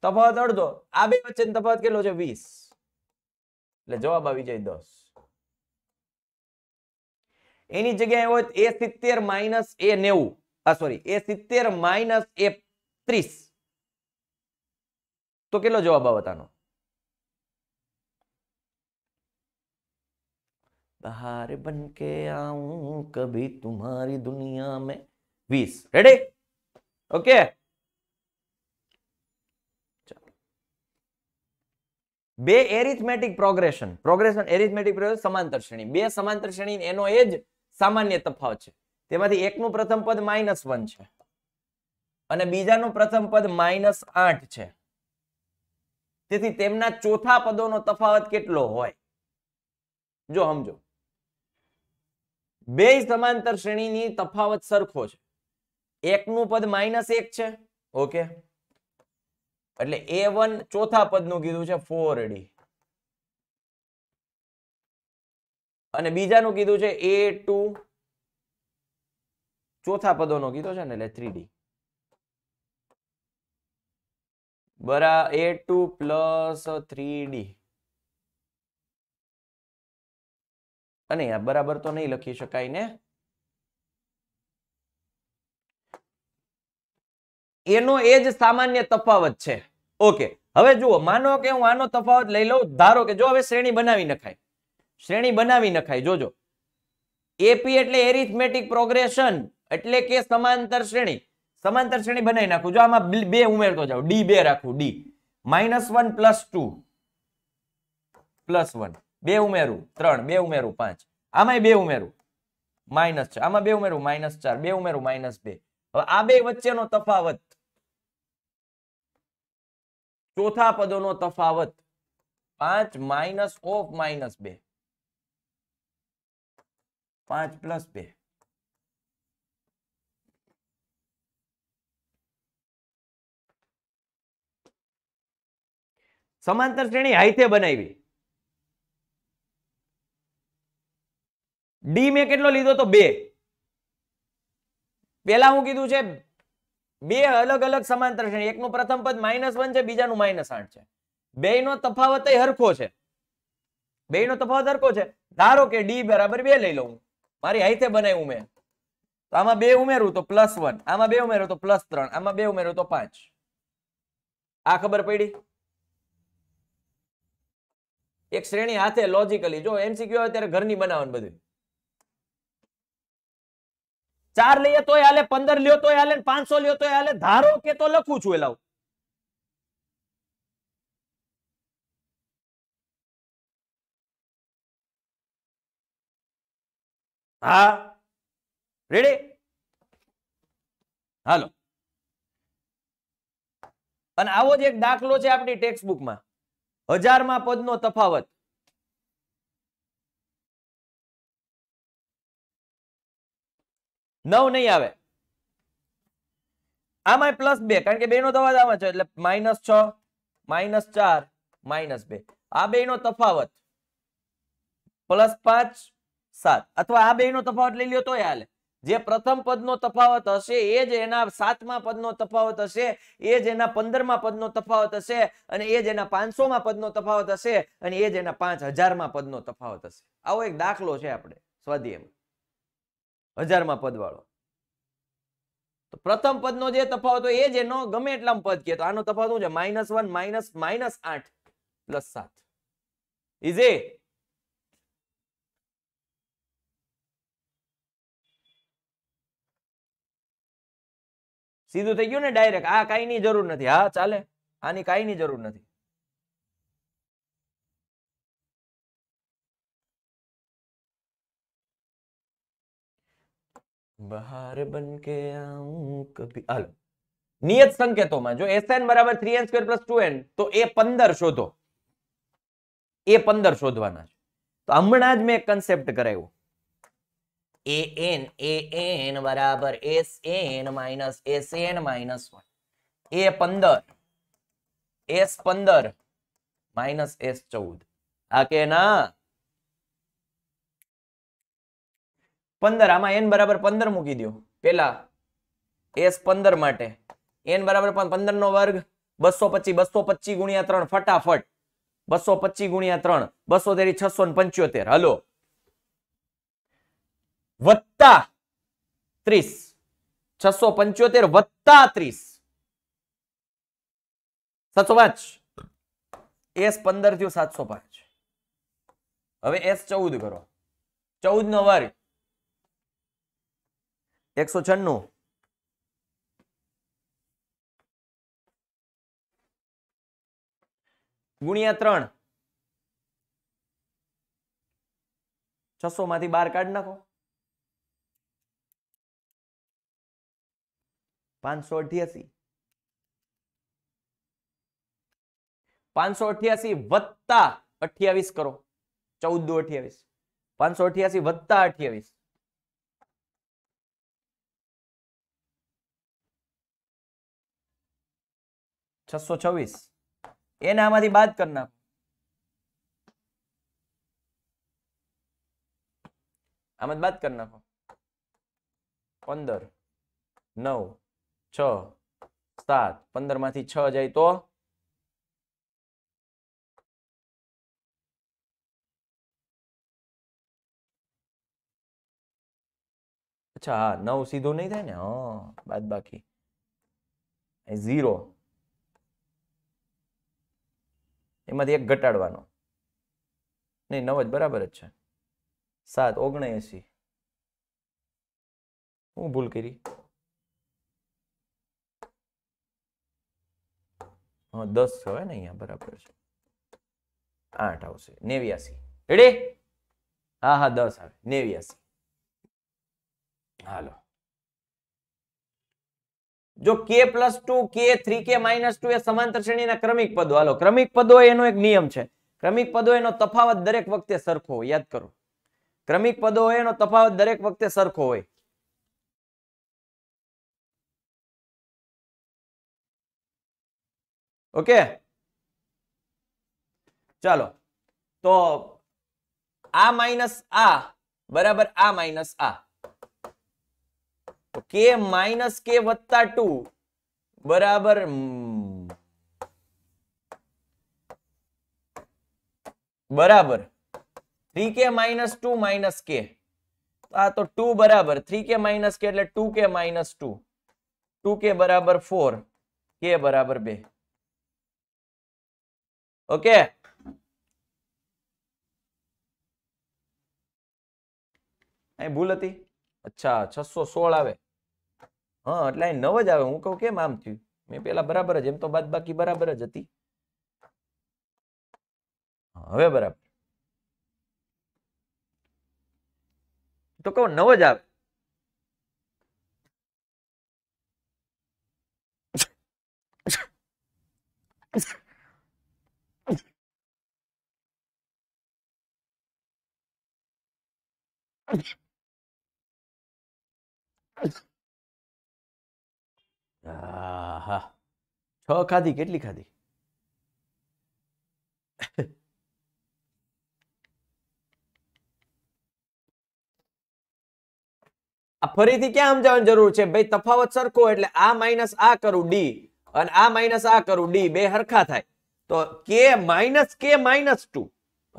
તફાવત અડધો આ બે વચ્ચે તફાવત કેટલો છે વીસ એનો જવાબ આવી જાય 10 એની જગ્યાએ હોય a 70 - a 90 આ સોરી a 70 - a 30 તો કેટલો જવાબ આવવાનો બહાર બનકે આવું કભી તમારી દુનિયા મે 20 રેડી ઓકે બે એરિથમેટિક પ્રોગ્રેશન પ્રોગ્રેશન એરિથમેટિક સમાંતર શ્રેણી બે સમાંતર શ્રેણી એનો એ જ સામાન્ય તફાવત છે તેમાંથી એકનું પ્રથમ પદ માઇનસ વન છે અને બીજાનું પ્રથમ પદ માઇનસ આઠ છે તેથી તેમના ચોથા પદોનો તફાવત કેટલો હોય જો સમજો બે સમાંતર શ્રેણીની તફાવત સરખો છે એકનું પદ માઇનસ એક છે ઓકે એટલે એ વન ચોથા પદ નું કીધું છે ફોર ડી અને બીજાનું કીધું છે એ ટુ ચોથા પદો નો કીધો છે ને એટલે થ્રી ડી બરા A two plus three D અને બરાબર તો નહીં લખી શકાય ને એનો એ જ સામાન્ય તફાવત છે ઓકે હવે જુઓ માનો કે હું આનો તફાવત લઈ લઉં ધારો કે જો હવે શ્રેણી બનાવી નખાય શ્રેણી બનાવી નખાય જોજો એપી એટલે એરિથમેટિક પ્રોગ્રેશન એટલે કે સમાંતર શ્રેણી સમાંતર શ્રેણી બનાવી નાખું જો આમાં બે ઉમેરતો જાવ ડી બે રાખું D minus one plus two plus one બે ઉમેરું ત્રણ બે ઉમેરું પાંચ આમાં બે ઉમેરું માઇનસ છ આમાં બે ઉમેરું માઇનસ ચાર બે ઉમેરું માઇનસ બે હવે આ બે વચ્ચેનો તફાવત ચોથા પદોનો તફાવત પાંચ માઇનસ ઓફ માઇનસ બે પાંચ પ્લસ બે સમાંતર શ્રેણી હાઈથે બનાવી ડી મેં કેટલો લીધો તો બે પેલા હું કીધું છે બે અલગ અલગ સમાંતર શ્રેણી એકનું પ્રથમ પદ માઇનસ વન છે બીજાનું માઇનસ આઠ છે બે નો તફાવત હરખો છે બે તફાવત હરખો છે ધારો કે ડી બરાબર બે લઈ લઉં મારી હાઈથે બનાવ્યું મેં તો આમાં બે ઉમેરું તો પ્લસ વન આમાં બે ઉમેરું તો પ્લસ ત્રણ આમાં બે ઉમેરું તો પાંચ આ ખબર પડી એક શ્રેણી હાથે લોજિકલી જો એમસીક્યુ આવે અત્યારે ઘરની બનાવવાનું બધું ચાર લઈએ તો હાલે પંદર લ્યો તો હાલે પાંચસો લ્યો તો હાલે ધારો કે તો લખું છું એલાવ હા રેડી હાલો અને આવો જ એક દાખલો છે આપણી ટેક્સ્ટ બુકમાં હજારમાં પદનો તફાવત નવ નહીં આવે આમાં પ્લસ બે કારણ કે બે નો તફાવત આમાં છે એટલે માઇનસ છ માઇનસ ચાર માઇનસ બે આ બે નો તફાવત પ્લસ પાંચ સાત અથવા આ બે નો તફાવત લઈ લ્યો તો હાલે જે પ્રથમ પદનો તફાવત હશે એ જ એના સાતમા પદનો તફાવત હશે એ જ એના પંદરમા પદનો તફાવત હશે અને એ જ એના પાંચસોમાં પદનો તફાવત હશે અને એ જ એના પાંચ હજારમાં પદનો તફાવત હશે આવો એક દાખલો છે આપણે સ્વાધ્યાયમાં હજારમાં પદવાળો તો પ્રથમ પદનો જે તફાવત હોય એ જ એનો ગમે એટલા પદ કહે તો આનો તફાવત શું છે માઇનસ વન માઇનસ માઇનસ આઠ પ્લસ સાત ઇઝ એ સીધું થઈ ગયું ને ડાયરેક્ટ આ કાંઈ ની જરૂર નથી હા ચાલે આની કાંઈ ની જરૂર નથી बहार बन के आऊं कभी હાલો નિયત સંકેતોમાં જો Sn બરાબર 3n સ્ક્વેર 2n તો એ 15 શોધો એ 15 શોધવાના છે તો હમણાં જ મેં કન્સેપ્ટ કરાવ્યો an an બરાબર sn minus sn minus 1 a 15 s 15 minus s 14 આ કે ના પંદર આમાં એન બરાબર પંદર મૂકી દો પેલા એસ પંદર માટે એન બરાબર પંદર નો વર્ગ બસો પચીસ બસો પચીસ ગુણ્યા ત્રણ ફટાફટ બસો પચીસ ગુણ્યા ત્રણ બસો તેરી છસો ને પંચોતેર હલો વત્તા ત્રીસ છસો પંચોતેર વત્તા ત્રીસ સાતસો પાંચ એસ પંદર થયું સાતસો પાંચ હવે એસ ચૌદ કરો ચૌદ નો વર્ગ એકસો છન્નું ગુણ્યા ત્રણ છસો માંથી બાર કાઢ નાખો પાંચસો અઠ્યાસી પાંચસો અઠ્યાસી વત્તા અઠ્યાવીસ કરો ચૌદ દો અઠ્યાવીસ પાંચસો અઠ્યાસી વત્તા અઠ્યાવીસ છસો છવ્વીસ એને આમાંથી બાદ કરી નાખો આમાં બાદ કરી નાખો પંદર નવ છ સાત પંદર માંથી છ જાય તો અચ્છા હા નવ સીધું નહીં થાય ને હા બાદ બાકી ઝીરો એમાંથી એક ઘટાડવાનો નહીં નવ જ બરાબર જ છે સાત ઓગણએંસી હું ભૂલ કરી હા દસ હવે ને અહીંયા બરાબર છે આઠ આવશે નેવ્યાસી રેડી હા હા દસ આવે નેવ્યાસી હાલો જો કે પ્લસ ટુ કે થ્રી કે માઇનસ ટુ એ સમાંતર શ્રેણીના ક્રમિક પદો હાલો ક્રમિક પદો એનો એક નિયમ છે ક્રમિક પદો એનો તફાવત દરેક વખતે સરખો હોય યાદ કરો ક્રમિક પદો હોય એનો તફાવત દરેક વખતે સરખો હોય ઓકે ચાલો તો આ માઇનસ આ બરાબર આ માઇનસ આ तो के माइनस के वत्ता टू बराबर बराबर थ्री के माइनस टू माइनस के आ तो टू बराबर थ्री के माइनस के टू के माइनस टू टू के बराबर फोर के बराबर बे ओके भूल अच्छा छसो सोल आए हां એટલે 9 જ આવે હું કહું કેમ આમ થયું મેં પેલા બરાબર જ એમ તો બાત બાકી બરાબર જ હતી હવે બરાબર તો કહું 9 જ આવે છ ખાધી કેટલી ખાધી ફરીથી ક્યાં સમજાવવાની જરૂર છે ભાઈ તફાવત સરખો એટલે આ માઇનસ આ કરું ડી અને આ માઇનસ આ કરું ડી બે હરખા થાય તો કે માઇનસ કે માઇનસ ટુ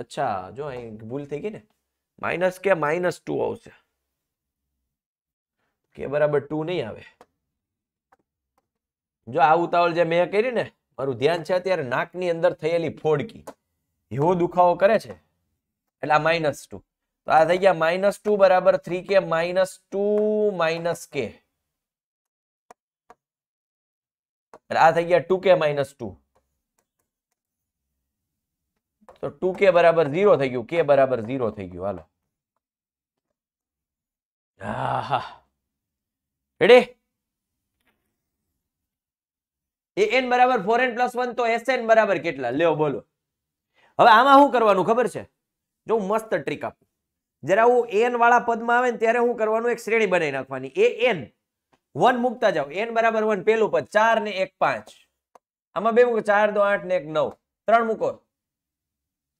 અચ્છા જો અહીં ભૂલ થઈ ગઈ ને માઇનસ કે માઇનસ ટુ આવશે કે બરાબર ટુ નહીં આવે જો આ ઉતાવળ જે મેં કરી ને મારું ધ્યાન છે અત્યારે નાકની અંદર થયેલી ફોડકી એવો દુખાવો કરે છે એટલે આ માઇનસ ટુ તો આ થઈ ગયા માઇનસ ટુ બરાબર three K minus two minus K આ થઈ ગયા ટુ કે માઇનસ ટુ તો ટુ કે બરાબર ઝીરો થઈ ગયું કે બરાબર ઝીરો થઈ ગયું હાલો હા હા રેડી એ બરાબર ફોર એન તો એસ બરાબર કેટલા લ્યો બોલો હવે આમાં શું કરવાનું ખબર છે જો મસ્ત ટ્રીક આપું જ્યારે હું એન વાળા પદમાં આવે ને ત્યારે હું કરવાનું એક શ્રેણી બનાવી નાખવાની એ એન વન મૂકતા જાઓ એન બરાબર વન પેલું પદ ચાર ને એક પાંચ આમાં બે મૂકો ચાર દો આઠ ને એક નવ ત્રણ મૂકો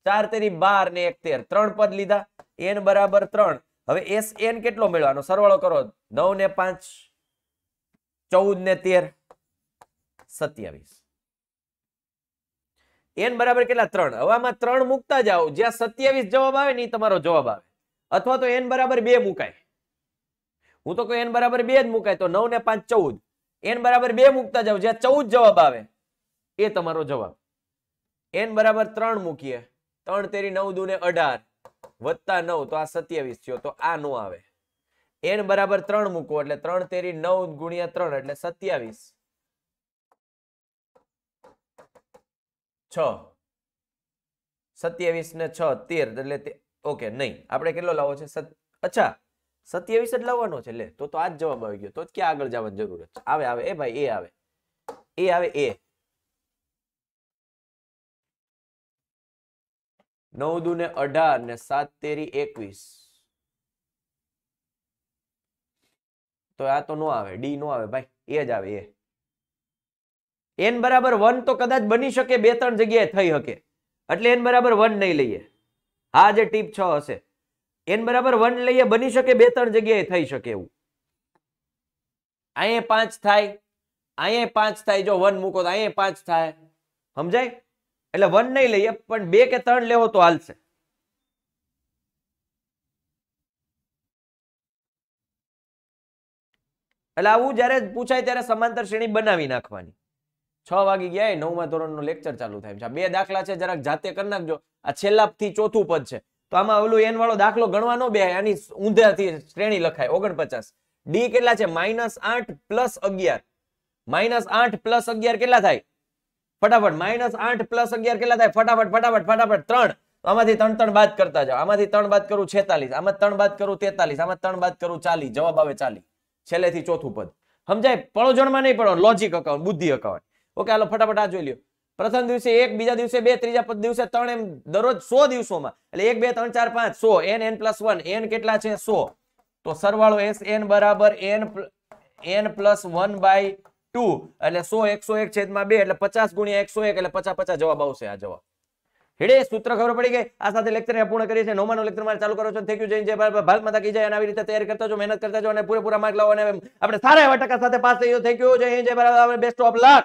ચાર તેરી બાર ને એક તેર ત્રણ પદ લીધા એન બરાબર ત્રણ હવે એસ એન કેટલો મેળવાનો સરવાળો કરો નવ ને પાંચ ચૌદ ને તેર સત્યાવીસ એન બરાબર કેટલા ત્રણ હવે આમાં ત્રણ મૂકતા જાઓ જ્યાં સત્યાવીસ જવાબ આવે ને તમારો જવાબ આવે અથવા તો એન બરાબર બે મુકાય હું તો કહું એન બરાબર બે જ મુકાય તો નવ ને પાંચ ચૌદ એન બરાબર બે મૂકતા જાઓ જ્યાં ચૌદ જવાબ આવે એ તમારો જવાબ એન બરાબર ત્રણ મૂકીએ ત્રણ તેરી નવ દુ ને અઢાર વત્તા નવ તો આ સત્યાવીસ થયો તો આ નો આવે એન બરાબર ત્રણ મૂકો એટલે ત્રણ તેરી નવ ગુણ્યા ત્રણ એટલે સત્યાવીસ છ સત્યાવીસ ને છ તેર એટલે ઓકે નહીં આપણે કેટલો લાવવો છે અચ્છા સત્યાવીસ જ લાવવાનો છે લે તો તો આ જ જવાબ આવી ગયો તો જ ક્યાં આગળ જવાની જરૂર છે આવે આવે એ ભાઈ એ આવે એ આવે એ નવ દુ ને અઢાર ને સાત તેરી એકવીસ તો આ તો નો આવે ડી નો આવે ભાઈ એ જ આવે એ n बराबर 1 तो कदाच बनि सके 2 3 जगह ही થઈ શકે એટલે n बराबर 1 નઈ લઈએ આ જે ટિપ 6 હશે n बराबर 1 લઈએ બની શકે બે ત્રણ જગ્યાએ થઈ શકે એવું આએ 5 થાય આએ 5 થાય જો 1 મૂકો તો આએ 5 થાય સમજાય એટલે 1 નઈ લઈએ પણ 2 કે 3 લેવો તો હાલશે એટલે આ હું જ્યારે પૂછાય ત્યારે સમાંતર શ્રેણી બનાવી નાખવાની છ વાગી ગયા નવમા નું લેક્ચર ચાલુ થાય છે બે દાખલા છે જરાક જાતે કરી નાખજો આ છેલ્લા થી ચોથું પદ છે તો આમાં ઓલું એન વાળો દાખલો ગણવાનો બે આની ઊંધાથી શ્રેણી લખાય ઓગણપચાસ ડી કેટલા છે માઇનસ આઠ પ્લસ અગિયાર માઇનસ આઠ પ્લસ અગિયાર કેટલા થાય ફટાફટ માઇનસ આઠ પ્લસ અગિયાર કેટલા થાય ફટાફટ ફટાફટ ફટાફટ ત્રણ આમાંથી ત્રણ ત્રણ બાદ કરતા જાઓ આમાંથી ત્રણ બાદ કરું છેતાલીસ આમાં ત્રણ બાદ કરું તેતાલીસ આમાં ત્રણ બાદ કરું ચાલીસ જવાબ આવે ચાલી છેલ્લેથી ચોથું પદ સમજાય પળોજણમાં નહીં પડવાનું લોજિક અકાઉન્ટ બુદ્ધિ અકાઉન્ટ ઓકે હાલો ફટાફટ આ જોઈ લો પ્રથમ દિવસે એક બીજા દિવસે બે ત્રીજા દિવસે ત્રણ એમ દરરોજ સો દિવસોમાં એટલે એક બે ત્રણ ચાર પાંચ સો N N plus one N કેટલા છે સો તો સરવાળો એસ એન બરાબર N N plus one by two એટલે સો એકસો એક છેદમાં બે એટલે પચાસ ગુણ્યા એકસો એક એટલે પચાસ પચાસ જવાબ આવશે આ જવાબ હેડે સૂત્ર ખબર પડી ગઈ આ સાથે લેક્ચર પૂર્ણ કરીએ છીએ નવમાનો લેક્ચર મારે ચાલુ કરો છો થેન્ક યુ જૈન જય ભારત માતા કી જય અને આવી રીતે તૈયારી કરતા જો મહેનત કરતા છો અને પૂરેપૂરા માર્ક લાવો અને આપણે સારા એવા ટકા સાથે પાસ થઈ ગયો થેન્ક યુ જય જય ભારત બેસ્ટ ઓફ લક